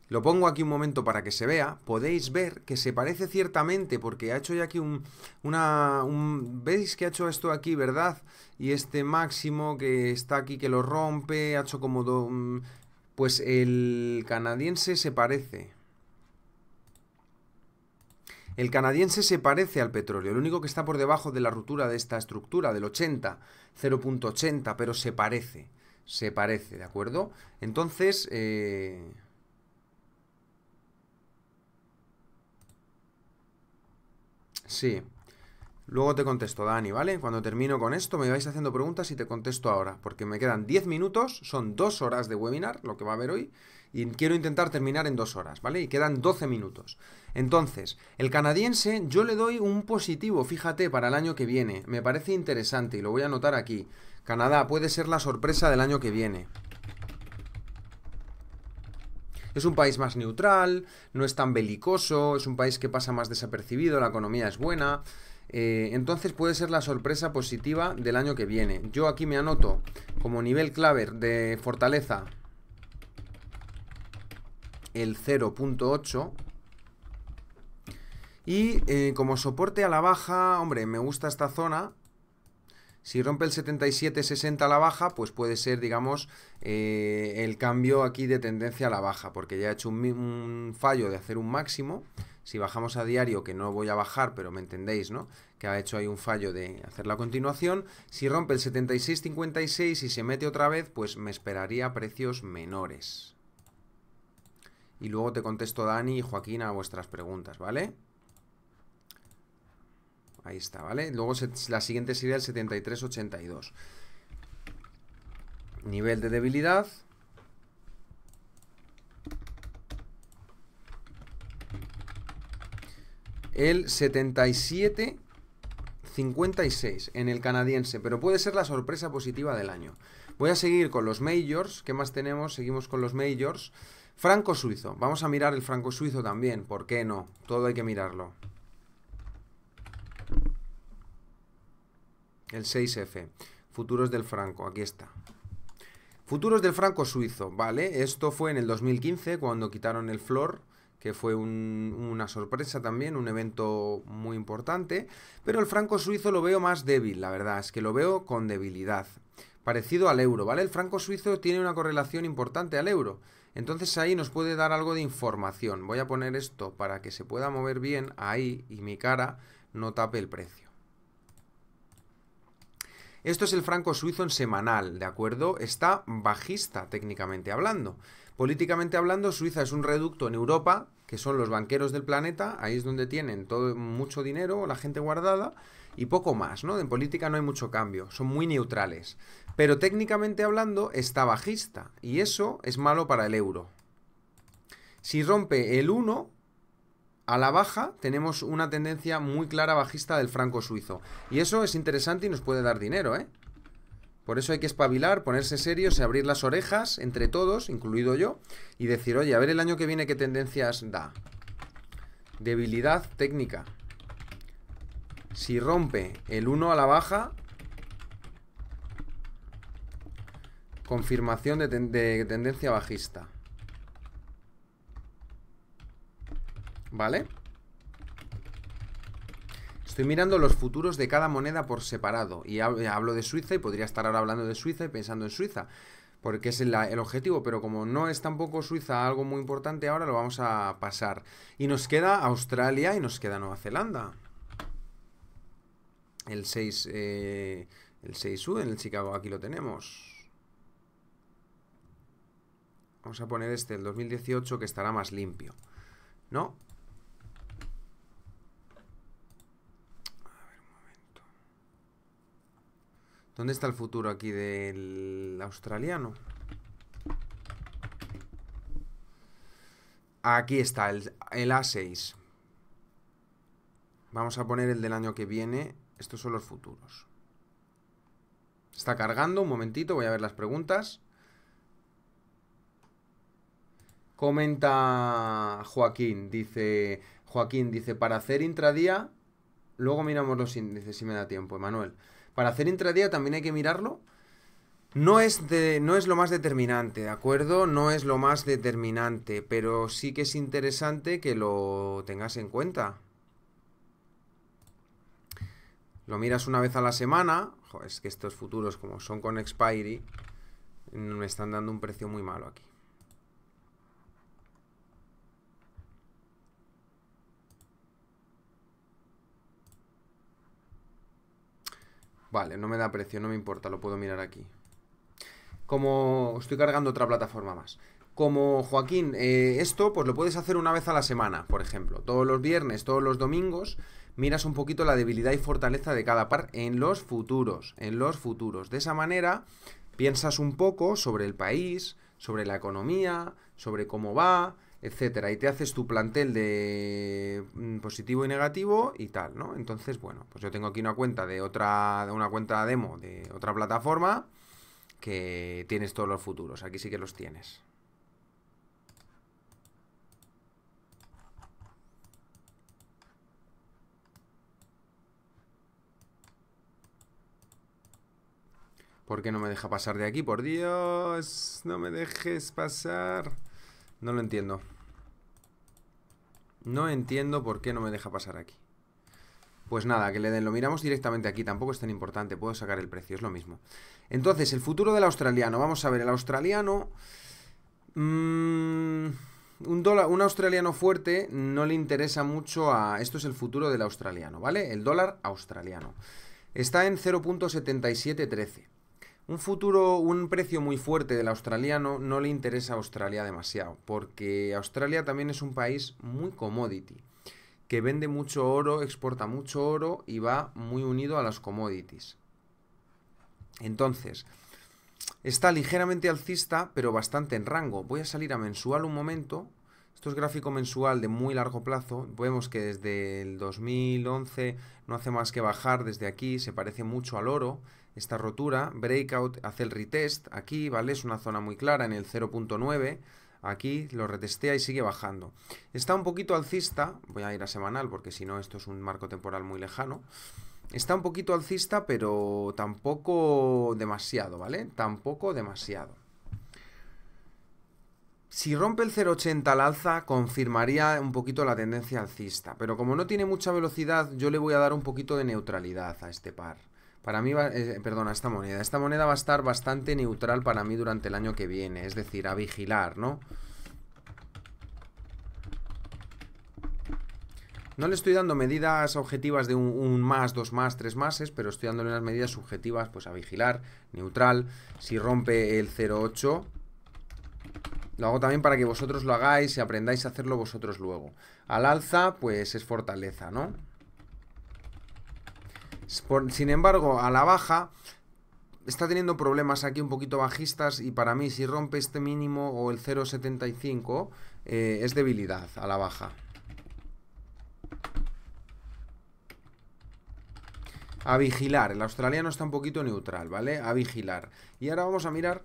Speaker 1: lo pongo aquí un momento para que se vea. Podéis ver que se parece ciertamente porque ha hecho ya aquí un, una... ¿Veis que ha hecho esto aquí, verdad? Y este máximo que está aquí que lo rompe, ha hecho como... Mm, pues el canadiense se parece. El canadiense se parece al petróleo, lo único que está por debajo de la ruptura de esta estructura, del 80, 0.80, pero se parece, se parece, ¿de acuerdo? Entonces, eh, Sí. Luego te contesto, Dani, ¿vale? Cuando termino con esto me vais haciendo preguntas y te contesto ahora, porque me quedan 10 minutos, son 2 horas de webinar, lo que va a haber hoy, y quiero intentar terminar en dos horas, ¿vale? Y quedan 12 minutos. Entonces, el canadiense yo le doy un positivo, fíjate, para el año que viene. Me parece interesante y lo voy a anotar aquí. Canadá puede ser la sorpresa del año que viene. Es un país más neutral, no es tan belicoso, es un país que pasa más desapercibido, la economía es buena. Eh, entonces puede ser la sorpresa positiva del año que viene. Yo aquí me anoto como nivel clave de fortaleza el 0.8. Y eh, como soporte a la baja, hombre, me gusta esta zona si rompe el 77.60 a la baja, pues puede ser, digamos, eh, el cambio aquí de tendencia a la baja, porque ya ha hecho un, fallo de hacer un máximo. Si bajamos a diario, que no voy a bajar, pero me entendéis, ¿no? Que ha hecho ahí un fallo de hacer la continuación. Si rompe el 76.56 y se mete otra vez, pues me esperaría precios menores. Y luego te contesto, Dani y Joaquín, a vuestras preguntas, ¿vale? Ahí está, ¿vale? Luego la siguiente sería el 7382. Nivel de debilidad. El 77 en el canadiense, pero puede ser la sorpresa positiva del año. Voy a seguir con los majors. ¿Qué más tenemos? Seguimos con los majors. Franco suizo. Vamos a mirar el franco suizo también. ¿Por qué no? Todo hay que mirarlo. El 6F. Futuros del franco. Aquí está. Futuros del franco suizo, ¿vale? Esto fue en el 2015 cuando quitaron el flor, que fue una sorpresa también, un evento muy importante. Pero el franco suizo lo veo más débil, la verdad, es que lo veo con debilidad. Parecido al euro, ¿vale? El franco suizo tiene una correlación importante al euro. Entonces ahí nos puede dar algo de información. Voy a poner esto para que se pueda mover bien ahí y mi cara no tape el precio. Esto es el franco suizo en semanal, ¿de acuerdo? Está bajista técnicamente hablando. Políticamente hablando, Suiza es un reducto en Europa, que son los banqueros del planeta, ahí es donde tienen todo mucho dinero, la gente guardada y poco más, ¿no? En política no hay mucho cambio, son muy neutrales. Pero técnicamente hablando está bajista y eso es malo para el euro. Si rompe el 1, a la baja tenemos una tendencia muy clara bajista del franco suizo. Y eso es interesante y nos puede dar dinero, ¿eh? Por eso hay que espabilar, ponerse serios, y abrir las orejas entre todos, incluido yo, y decir, oye, a ver el año que viene qué tendencias da. Debilidad técnica. Si rompe el 1 a la baja, confirmación de tendencia bajista. ¿Vale? Estoy mirando los futuros de cada moneda por separado. Y hablo de Suiza y podría estar ahora hablando de Suiza y pensando en Suiza. Porque es el, objetivo, pero como no es tampoco Suiza algo muy importante, ahora lo vamos a pasar. Y nos queda Australia y nos queda Nueva Zelanda. El 6... Eh, el 6U en el Chicago, aquí lo tenemos. Vamos a poner este, el 2018, que estará más limpio. ¿No? ¿Dónde está el futuro aquí del australiano? Aquí está, el, A6. Vamos a poner el del año que viene. Estos son los futuros. Está cargando, un momentito, voy a ver las preguntas. Comenta Joaquín, dice... Joaquín dice, para hacer intradía, luego miramos los índices si me da tiempo, Emanuel. Para hacer intradía también hay que mirarlo. No es, no es lo más determinante, ¿de acuerdo? No es lo más determinante, pero sí que es interesante que lo tengas en cuenta. Lo miras una vez a la semana. es que estos futuros, como son con expiry, me están dando un precio muy malo aquí. Vale, no me da precio, no me importa, lo puedo mirar aquí. Como estoy cargando otra plataforma más. Como Joaquín, eh, esto pues lo puedes hacer una vez a la semana, por ejemplo. Todos los viernes, todos los domingos, miras un poquito la debilidad y fortaleza de cada par en los futuros, en los futuros. De esa manera, piensas un poco sobre el país, sobre la economía, sobre cómo va, etcétera. Y te haces tu plantel de mm, positivo y negativo y tal, ¿no? Entonces, bueno, pues yo tengo aquí una cuenta de otra, de una cuenta demo de otra plataforma que tienes todos los futuros. Aquí sí que los tienes. ¿Por qué no me deja pasar de aquí? Por Dios, no me dejes pasar. No lo entiendo. No entiendo por qué no me deja pasar aquí. Pues nada, que le den, lo miramos directamente aquí, tampoco es tan importante, puedo sacar el precio, es lo mismo. Entonces, el futuro del australiano, vamos a ver, el australiano... Mm, un, dólar, un australiano fuerte no le interesa mucho a... Esto es el futuro del australiano, ¿vale? El dólar australiano. Está en 0.7713. Un futuro, un precio muy fuerte del australiano no le interesa a Australia demasiado, porque Australia también es un país muy commodity, que vende mucho oro, exporta mucho oro y va muy unido a las commodities. Entonces, está ligeramente alcista, pero bastante en rango. Voy a salir a mensual un momento. Esto es gráfico mensual de muy largo plazo. Vemos que desde el 2011 no hace más que bajar desde aquí, se parece mucho al oro esta rotura. Breakout hace el retest aquí, ¿vale? Es una zona muy clara en el 0.9. Aquí lo retestea y sigue bajando. Está un poquito alcista, voy a ir a semanal porque si no esto es un marco temporal muy lejano. Está un poquito alcista, pero tampoco demasiado, ¿vale? Tampoco demasiado. Si rompe el 0,80 al alza, confirmaría un poquito la tendencia alcista. Pero como no tiene mucha velocidad, yo le voy a dar un poquito de neutralidad a este par. Para mí, eh, perdona, esta moneda. Esta moneda va a estar bastante neutral para mí durante el año que viene. Es decir, a vigilar, ¿no? No le estoy dando medidas objetivas de un, un más, dos más, tres máses, pero estoy dándole unas medidas subjetivas, pues a vigilar, neutral. Si rompe el 0,8, lo hago también para que vosotros lo hagáis y aprendáis a hacerlo vosotros luego. Al alza, pues es fortaleza, ¿no? Sin embargo, a la baja está teniendo problemas aquí un poquito bajistas y para mí si rompe este mínimo o el 0.75 eh, es debilidad a la baja. A vigilar, el australiano está un poquito neutral, ¿vale? A vigilar. Y ahora vamos a mirar,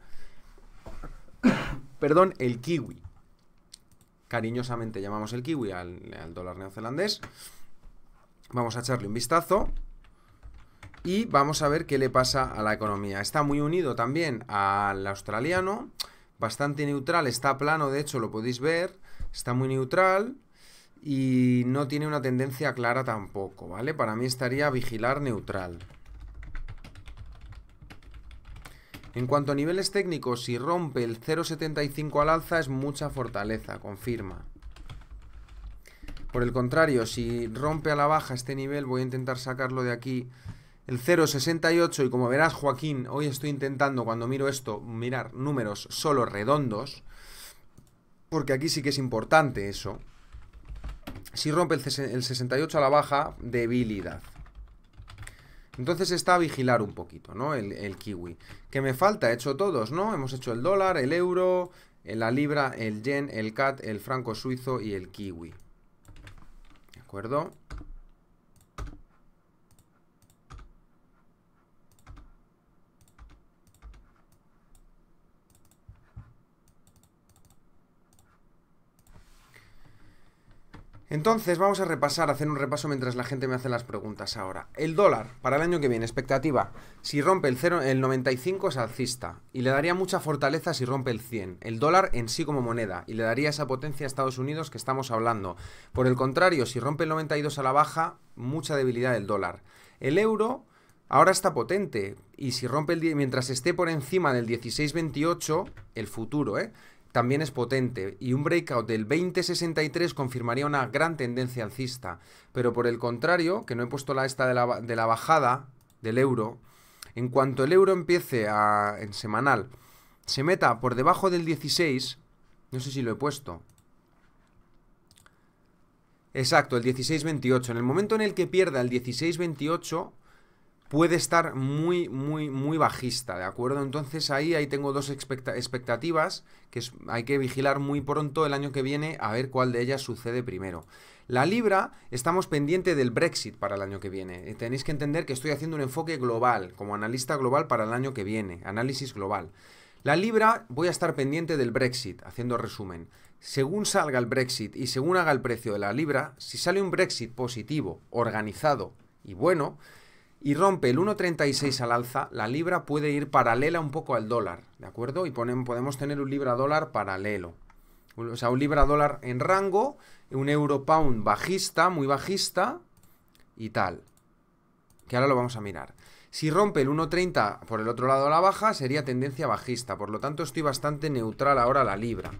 Speaker 1: perdón, el kiwi. Cariñosamente llamamos el kiwi al, al dólar neozelandés. Vamos a echarle un vistazo y vamos a ver qué le pasa a la economía. Está muy unido también al australiano, bastante neutral, está plano, de hecho lo podéis ver, está muy neutral y no tiene una tendencia clara tampoco, ¿vale? Para mí estaría vigilar neutral. En cuanto a niveles técnicos, si rompe el 0,75 al alza es mucha fortaleza, confirma. Por el contrario, si rompe a la baja este nivel, voy a intentar sacarlo de aquí el 0,68 y como verás Joaquín, hoy estoy intentando cuando miro esto mirar números solo redondos, porque aquí sí que es importante eso. Si rompe el, 68 a la baja, debilidad. Entonces está a vigilar un poquito, ¿no? El, kiwi. Que me falta, he hecho todos, ¿no? Hemos hecho el dólar, el euro, la libra, el yen, el cat, el franco suizo y el kiwi. ¿De acuerdo? Entonces vamos a repasar, hacer un repaso mientras la gente me hace las preguntas ahora. El dólar para el año que viene, expectativa. Si rompe el, 0, el 95 es alcista y le daría mucha fortaleza si rompe el 100. El dólar en sí como moneda y le daría esa potencia a Estados Unidos que estamos hablando. Por el contrario, si rompe el 92 a la baja, mucha debilidad del dólar. El euro ahora está potente y si rompe el mientras esté por encima del 16.28, el futuro, ¿eh? también es potente y un breakout del 2063 confirmaría una gran tendencia alcista. Pero por el contrario, que no he puesto la esta de la, bajada del euro, en cuanto el euro empiece a, en semanal, se meta por debajo del 16, no sé si lo he puesto. Exacto, el 16.28. En el momento en el que pierda el 16.28, puede estar muy, muy, muy bajista, ¿de acuerdo? Entonces ahí, ahí tengo dos expectativas que hay que vigilar muy pronto el año que viene a ver cuál de ellas sucede primero. La libra, estamos pendiente del Brexit para el año que viene. Eh, tenéis que entender que estoy haciendo un enfoque global, como analista global para el año que viene, análisis global. La libra, voy a estar pendiente del Brexit, haciendo resumen. Según salga el Brexit y según haga el precio de la libra, si sale un Brexit positivo, organizado y bueno, y rompe el 1.36 al alza, la libra puede ir paralela un poco al dólar, ¿de acuerdo? Y podemos tener un libra dólar paralelo. O sea, un libra dólar en rango, un euro pound bajista, muy bajista y tal. Que ahora lo vamos a mirar. Si rompe el 1.30 por el otro lado a la baja, sería tendencia bajista. Por lo tanto, estoy bastante neutral ahora la libra.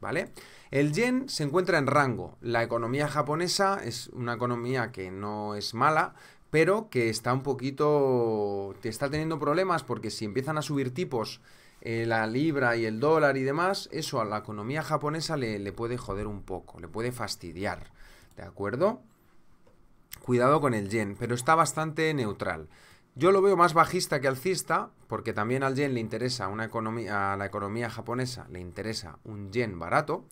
Speaker 1: ¿Vale? El yen se encuentra en rango. La economía japonesa es una economía que no es mala, pero que está un poquito, te está teniendo problemas porque si empiezan a subir tipos, eh, la libra y el dólar y demás, eso a la economía japonesa le, le puede joder un poco, le puede fastidiar, ¿de acuerdo? Cuidado con el yen, pero está bastante neutral. Yo lo veo más bajista que alcista, porque también al yen le interesa una economía, a la economía japonesa le interesa un yen barato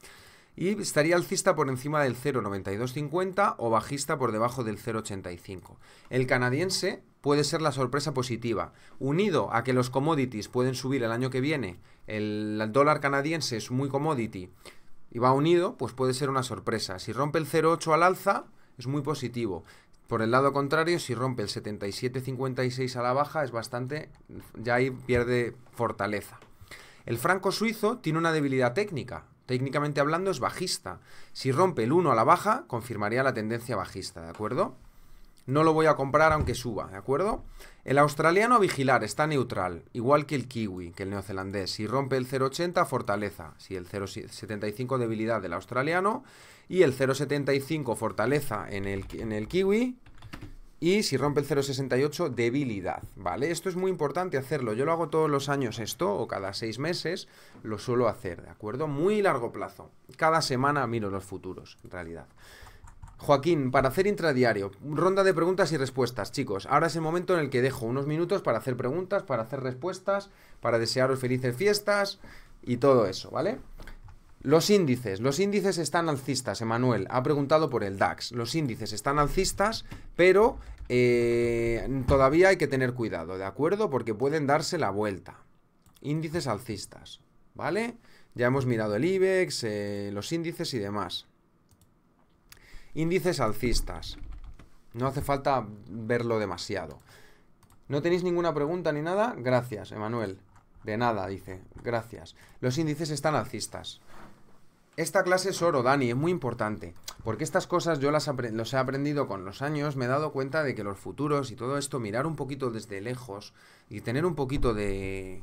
Speaker 1: y estaría alcista por encima del 0,9250 o bajista por debajo del 0,85. El canadiense puede ser la sorpresa positiva, unido a que los commodities pueden subir el año que viene, el dólar canadiense es muy commodity y va unido, pues puede ser una sorpresa. Si rompe el 0,8 al alza, es muy positivo. Por el lado contrario, si rompe el 77,56 a la baja, es bastante, ya ahí pierde fortaleza. El franco suizo tiene una debilidad técnica, técnicamente hablando, es bajista. Si rompe el 1 a la baja, confirmaría la tendencia bajista, ¿de acuerdo? No lo voy a comprar aunque suba, ¿de acuerdo? El australiano a vigilar está neutral, igual que el kiwi, que el neozelandés. Si rompe el 0,80, fortaleza. Si el 0,75 debilidad del australiano y el 0,75 fortaleza en el, en el kiwi, y si rompe el 0,68, debilidad, ¿vale? Esto es muy importante hacerlo. Yo lo hago todos los años esto, o cada seis meses, lo suelo hacer, ¿de acuerdo? Muy largo plazo. Cada semana miro los futuros, en realidad. Joaquín, para hacer intradiario, ronda de preguntas y respuestas, chicos. Ahora es el momento en el que dejo unos minutos para hacer preguntas, para hacer respuestas, para desearos felices fiestas y todo eso, ¿vale? Los índices. Los índices están alcistas, Emanuel. Ha preguntado por el DAX. Los índices están alcistas, pero eh, todavía hay que tener cuidado, ¿de acuerdo? Porque pueden darse la vuelta. Índices alcistas, ¿vale? Ya hemos mirado el IBEX, eh, los índices y demás. Índices alcistas. No hace falta verlo demasiado. ¿No tenéis ninguna pregunta ni nada? Gracias, Emanuel. De nada, dice. Gracias. Los índices están alcistas. Esta clase es oro, Dani, es muy importante. Porque estas cosas yo las he aprendido con los años, me he dado cuenta de que los futuros y todo esto, mirar un poquito desde lejos y tener un poquito de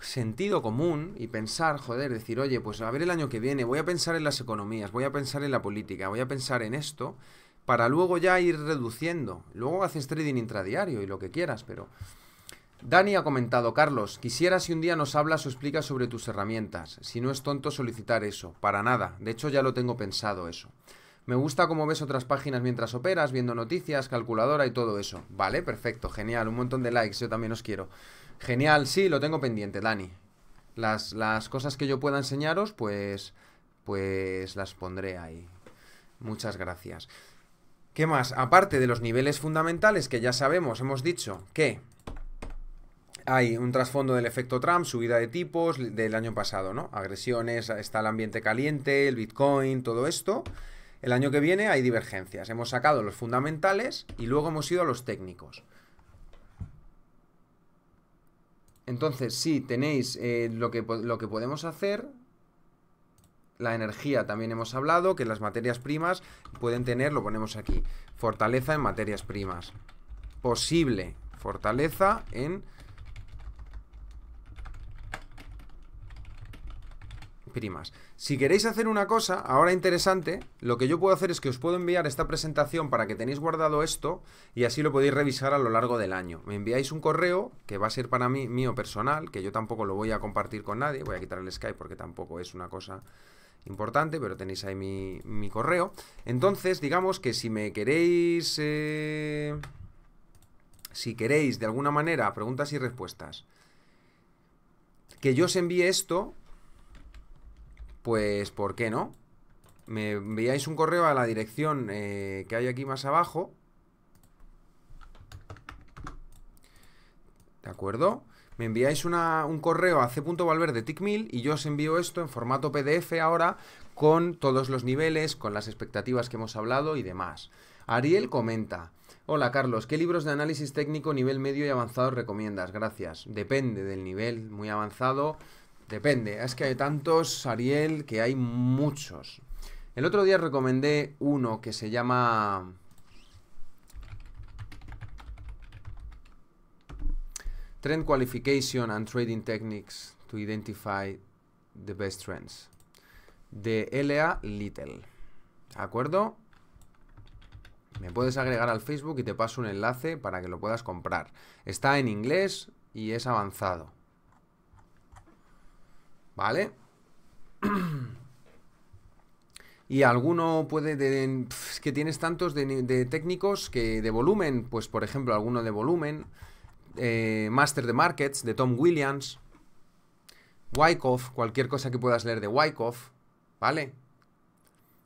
Speaker 1: sentido común y pensar, joder, decir, oye, pues a ver el año que viene, voy a pensar en las economías, voy a pensar en la política, voy a pensar en esto, para luego ya ir reduciendo. Luego haces trading intradiario y lo que quieras, pero Dani ha comentado, Carlos, quisiera si un día nos hablas o explicas sobre tus herramientas. Si no es tonto solicitar eso, para nada. De hecho, ya lo tengo pensado eso. Me gusta cómo ves otras páginas mientras operas, viendo noticias, calculadora y todo eso. Vale, perfecto, genial, un montón de likes, yo también os quiero. Genial, sí, lo tengo pendiente, Dani. Las, las cosas que yo pueda enseñaros, pues, pues las pondré ahí. Muchas gracias. ¿Qué más? Aparte de los niveles fundamentales que ya sabemos, hemos dicho que hay un trasfondo del efecto Trump, subida de tipos del año pasado, ¿no? Agresiones, está el ambiente caliente, el Bitcoin, todo esto. El año que viene hay divergencias. Hemos sacado los fundamentales y luego hemos ido a los técnicos. Entonces, sí, tenéis eh, lo, que, lo que podemos hacer, la energía también hemos hablado, que las materias primas pueden tener, lo ponemos aquí, fortaleza en materias primas. Posible fortaleza en primas. Si queréis hacer una cosa, ahora interesante, lo que yo puedo hacer es que os puedo enviar esta presentación para que tenéis guardado esto y así lo podéis revisar a lo largo del año. Me enviáis un correo que va a ser para mí mío personal, que yo tampoco lo voy a compartir con nadie, voy a quitar el Skype porque tampoco es una cosa importante, pero tenéis ahí mi, correo. Entonces, digamos que si me queréis... Eh, si queréis, de alguna manera, preguntas y respuestas, que yo os envíe esto, pues ¿por qué no? Me enviáis un correo a la dirección eh, que hay aquí más abajo. ¿De acuerdo? me enviáis un correo a TicMil y yo os envío esto en formato PDF ahora con todos los niveles, con las expectativas que hemos hablado y demás. Ariel comenta. Hola Carlos, ¿qué libros de análisis técnico nivel medio y avanzado recomiendas? Gracias. Depende del nivel muy avanzado. Depende, es que hay tantos, Ariel, que hay muchos. El otro día recomendé uno que se llama... Trend Qualification and Trading Techniques to Identify the Best Trends. De LA Little. ¿De acuerdo? Me puedes agregar al Facebook y te paso un enlace para que lo puedas comprar. Está en inglés y es avanzado. ¿Vale? y alguno puede... De, que tienes tantos de, técnicos que de volumen, pues por ejemplo, alguno de volumen, eh, Master de Markets, de Tom Williams, Wyckoff, cualquier cosa que puedas leer de Wyckoff, ¿vale?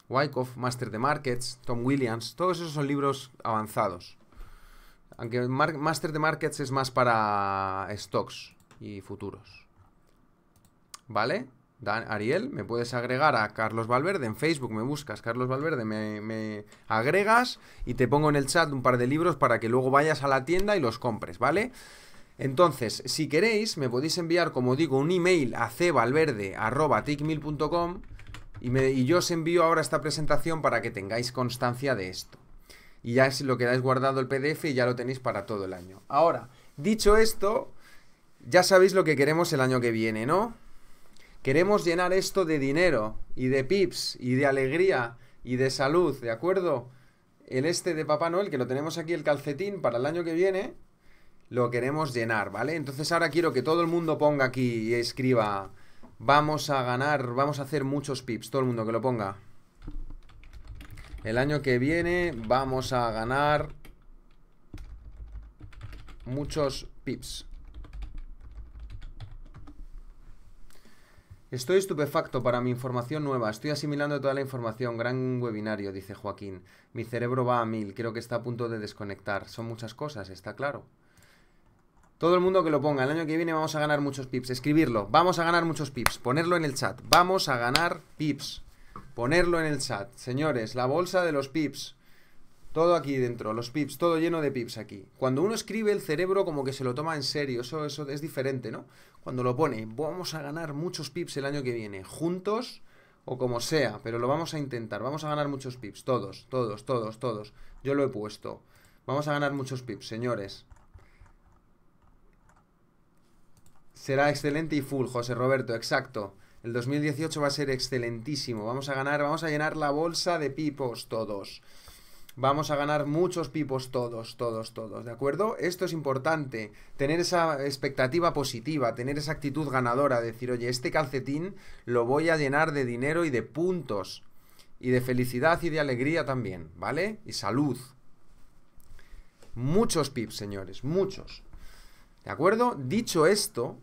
Speaker 1: Wyckoff, Master de Markets, Tom Williams, todos esos son libros avanzados. Aunque Master de Markets es más para stocks y futuros. ¿vale? Dan, Ariel, me puedes agregar a Carlos Valverde, en Facebook me buscas Carlos Valverde, me, agregas y te pongo en el chat un par de libros para que luego vayas a la tienda y los compres, ¿vale? Entonces, si queréis, me podéis enviar, como digo, un email a cvalverde.ticmil.com y, y yo os envío ahora esta presentación para que tengáis constancia de esto. Y ya es lo que dais guardado el PDF y ya lo tenéis para todo el año. Ahora, dicho esto, ya sabéis lo que queremos el año que viene, ¿no? Queremos llenar esto de dinero y de pips y de alegría y de salud, ¿de acuerdo? El este de Papá Noel, que lo tenemos aquí, el calcetín, para el año que viene, lo queremos llenar, ¿vale? Entonces ahora quiero que todo el mundo ponga aquí y escriba, vamos a ganar, vamos a hacer muchos pips, todo el mundo que lo ponga. El año que viene vamos a ganar muchos pips. Estoy estupefacto para mi información nueva. Estoy asimilando toda la información. Gran webinario, dice Joaquín. Mi cerebro va a mil. Creo que está a punto de desconectar. Son muchas cosas, está claro. Todo el mundo que lo ponga. El año que viene vamos a ganar muchos pips. Escribirlo. Vamos a ganar muchos pips. Ponerlo en el chat. Vamos a ganar pips. Ponerlo en el chat. Señores, la bolsa de los pips. Todo aquí dentro, los pips, todo lleno de pips aquí. Cuando uno escribe, el cerebro como que se lo toma en serio, eso, eso es diferente, ¿no? Cuando lo pone, vamos a ganar muchos pips el año que viene, juntos o como sea, pero lo vamos a intentar, vamos a ganar muchos pips, todos, todos, todos, todos. Yo lo he puesto. Vamos a ganar muchos pips, señores. Será excelente y full, José Roberto, exacto. El 2018 va a ser excelentísimo. Vamos a ganar, vamos a llenar la bolsa de pipos todos. Vamos a ganar muchos pipos todos, todos, todos, ¿de acuerdo? Esto es importante, tener esa expectativa positiva, tener esa actitud ganadora, decir, oye, este calcetín lo voy a llenar de dinero y de puntos, y de felicidad y de alegría también, ¿vale? Y salud. Muchos pips, señores, muchos. ¿De acuerdo? Dicho esto,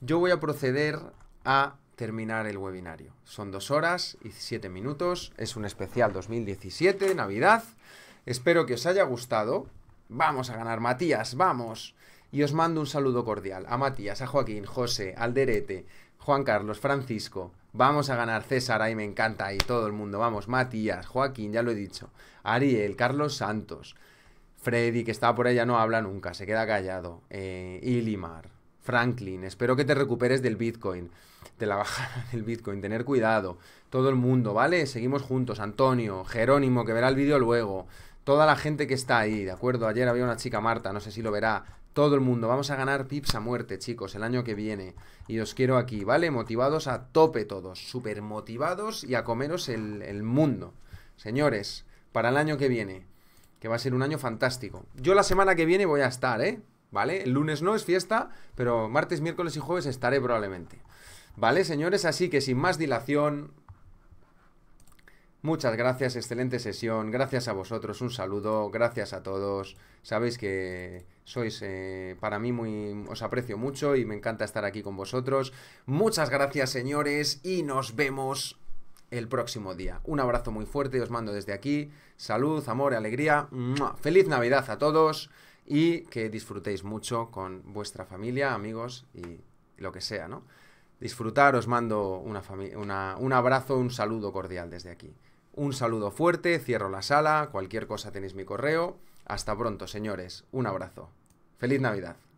Speaker 1: yo voy a proceder a terminar el webinario. Son dos horas y siete minutos. Es un especial 2017, Navidad. Espero que os haya gustado. Vamos a ganar, Matías, vamos. Y os mando un saludo cordial a Matías, a Joaquín, José, Alderete, Juan Carlos, Francisco. Vamos a ganar César, ahí me encanta, ahí todo el mundo. Vamos, Matías, Joaquín, ya lo he dicho. Ariel, Carlos Santos, Freddy, que estaba por allá, no habla nunca, se queda callado. Eh, Ilimar, Franklin, espero que te recuperes del Bitcoin de la bajada del Bitcoin, tener cuidado, todo el mundo, ¿vale? Seguimos juntos, Antonio, Jerónimo, que verá el vídeo luego, toda la gente que está ahí, ¿de acuerdo? Ayer había una chica, Marta, no sé si lo verá, todo el mundo, vamos a ganar pips a muerte, chicos, el año que viene, y os quiero aquí, ¿vale? Motivados a tope todos, súper motivados y a comeros el, el mundo, señores, para el año que viene, que va a ser un año fantástico. Yo la semana que viene voy a estar, ¿eh? ¿Vale? El lunes no es fiesta, pero martes, miércoles y jueves estaré probablemente. ¿Vale, señores? Así que sin más dilación, Muchas gracias, excelente sesión, gracias a vosotros, un saludo, gracias a todos. Sabéis que sois eh, para mí muy... os aprecio mucho y me encanta estar aquí con vosotros. Muchas gracias, señores, y nos vemos el próximo día. Un abrazo muy fuerte, os mando desde aquí. Salud, amor, alegría. Feliz Navidad a todos y que disfrutéis mucho con vuestra familia, amigos y lo que sea, ¿no? disfrutar, os mando una un abrazo, un saludo cordial desde aquí. Un saludo fuerte, cierro la sala, cualquier cosa tenéis mi correo. Hasta pronto, señores. Un abrazo. Feliz Navidad.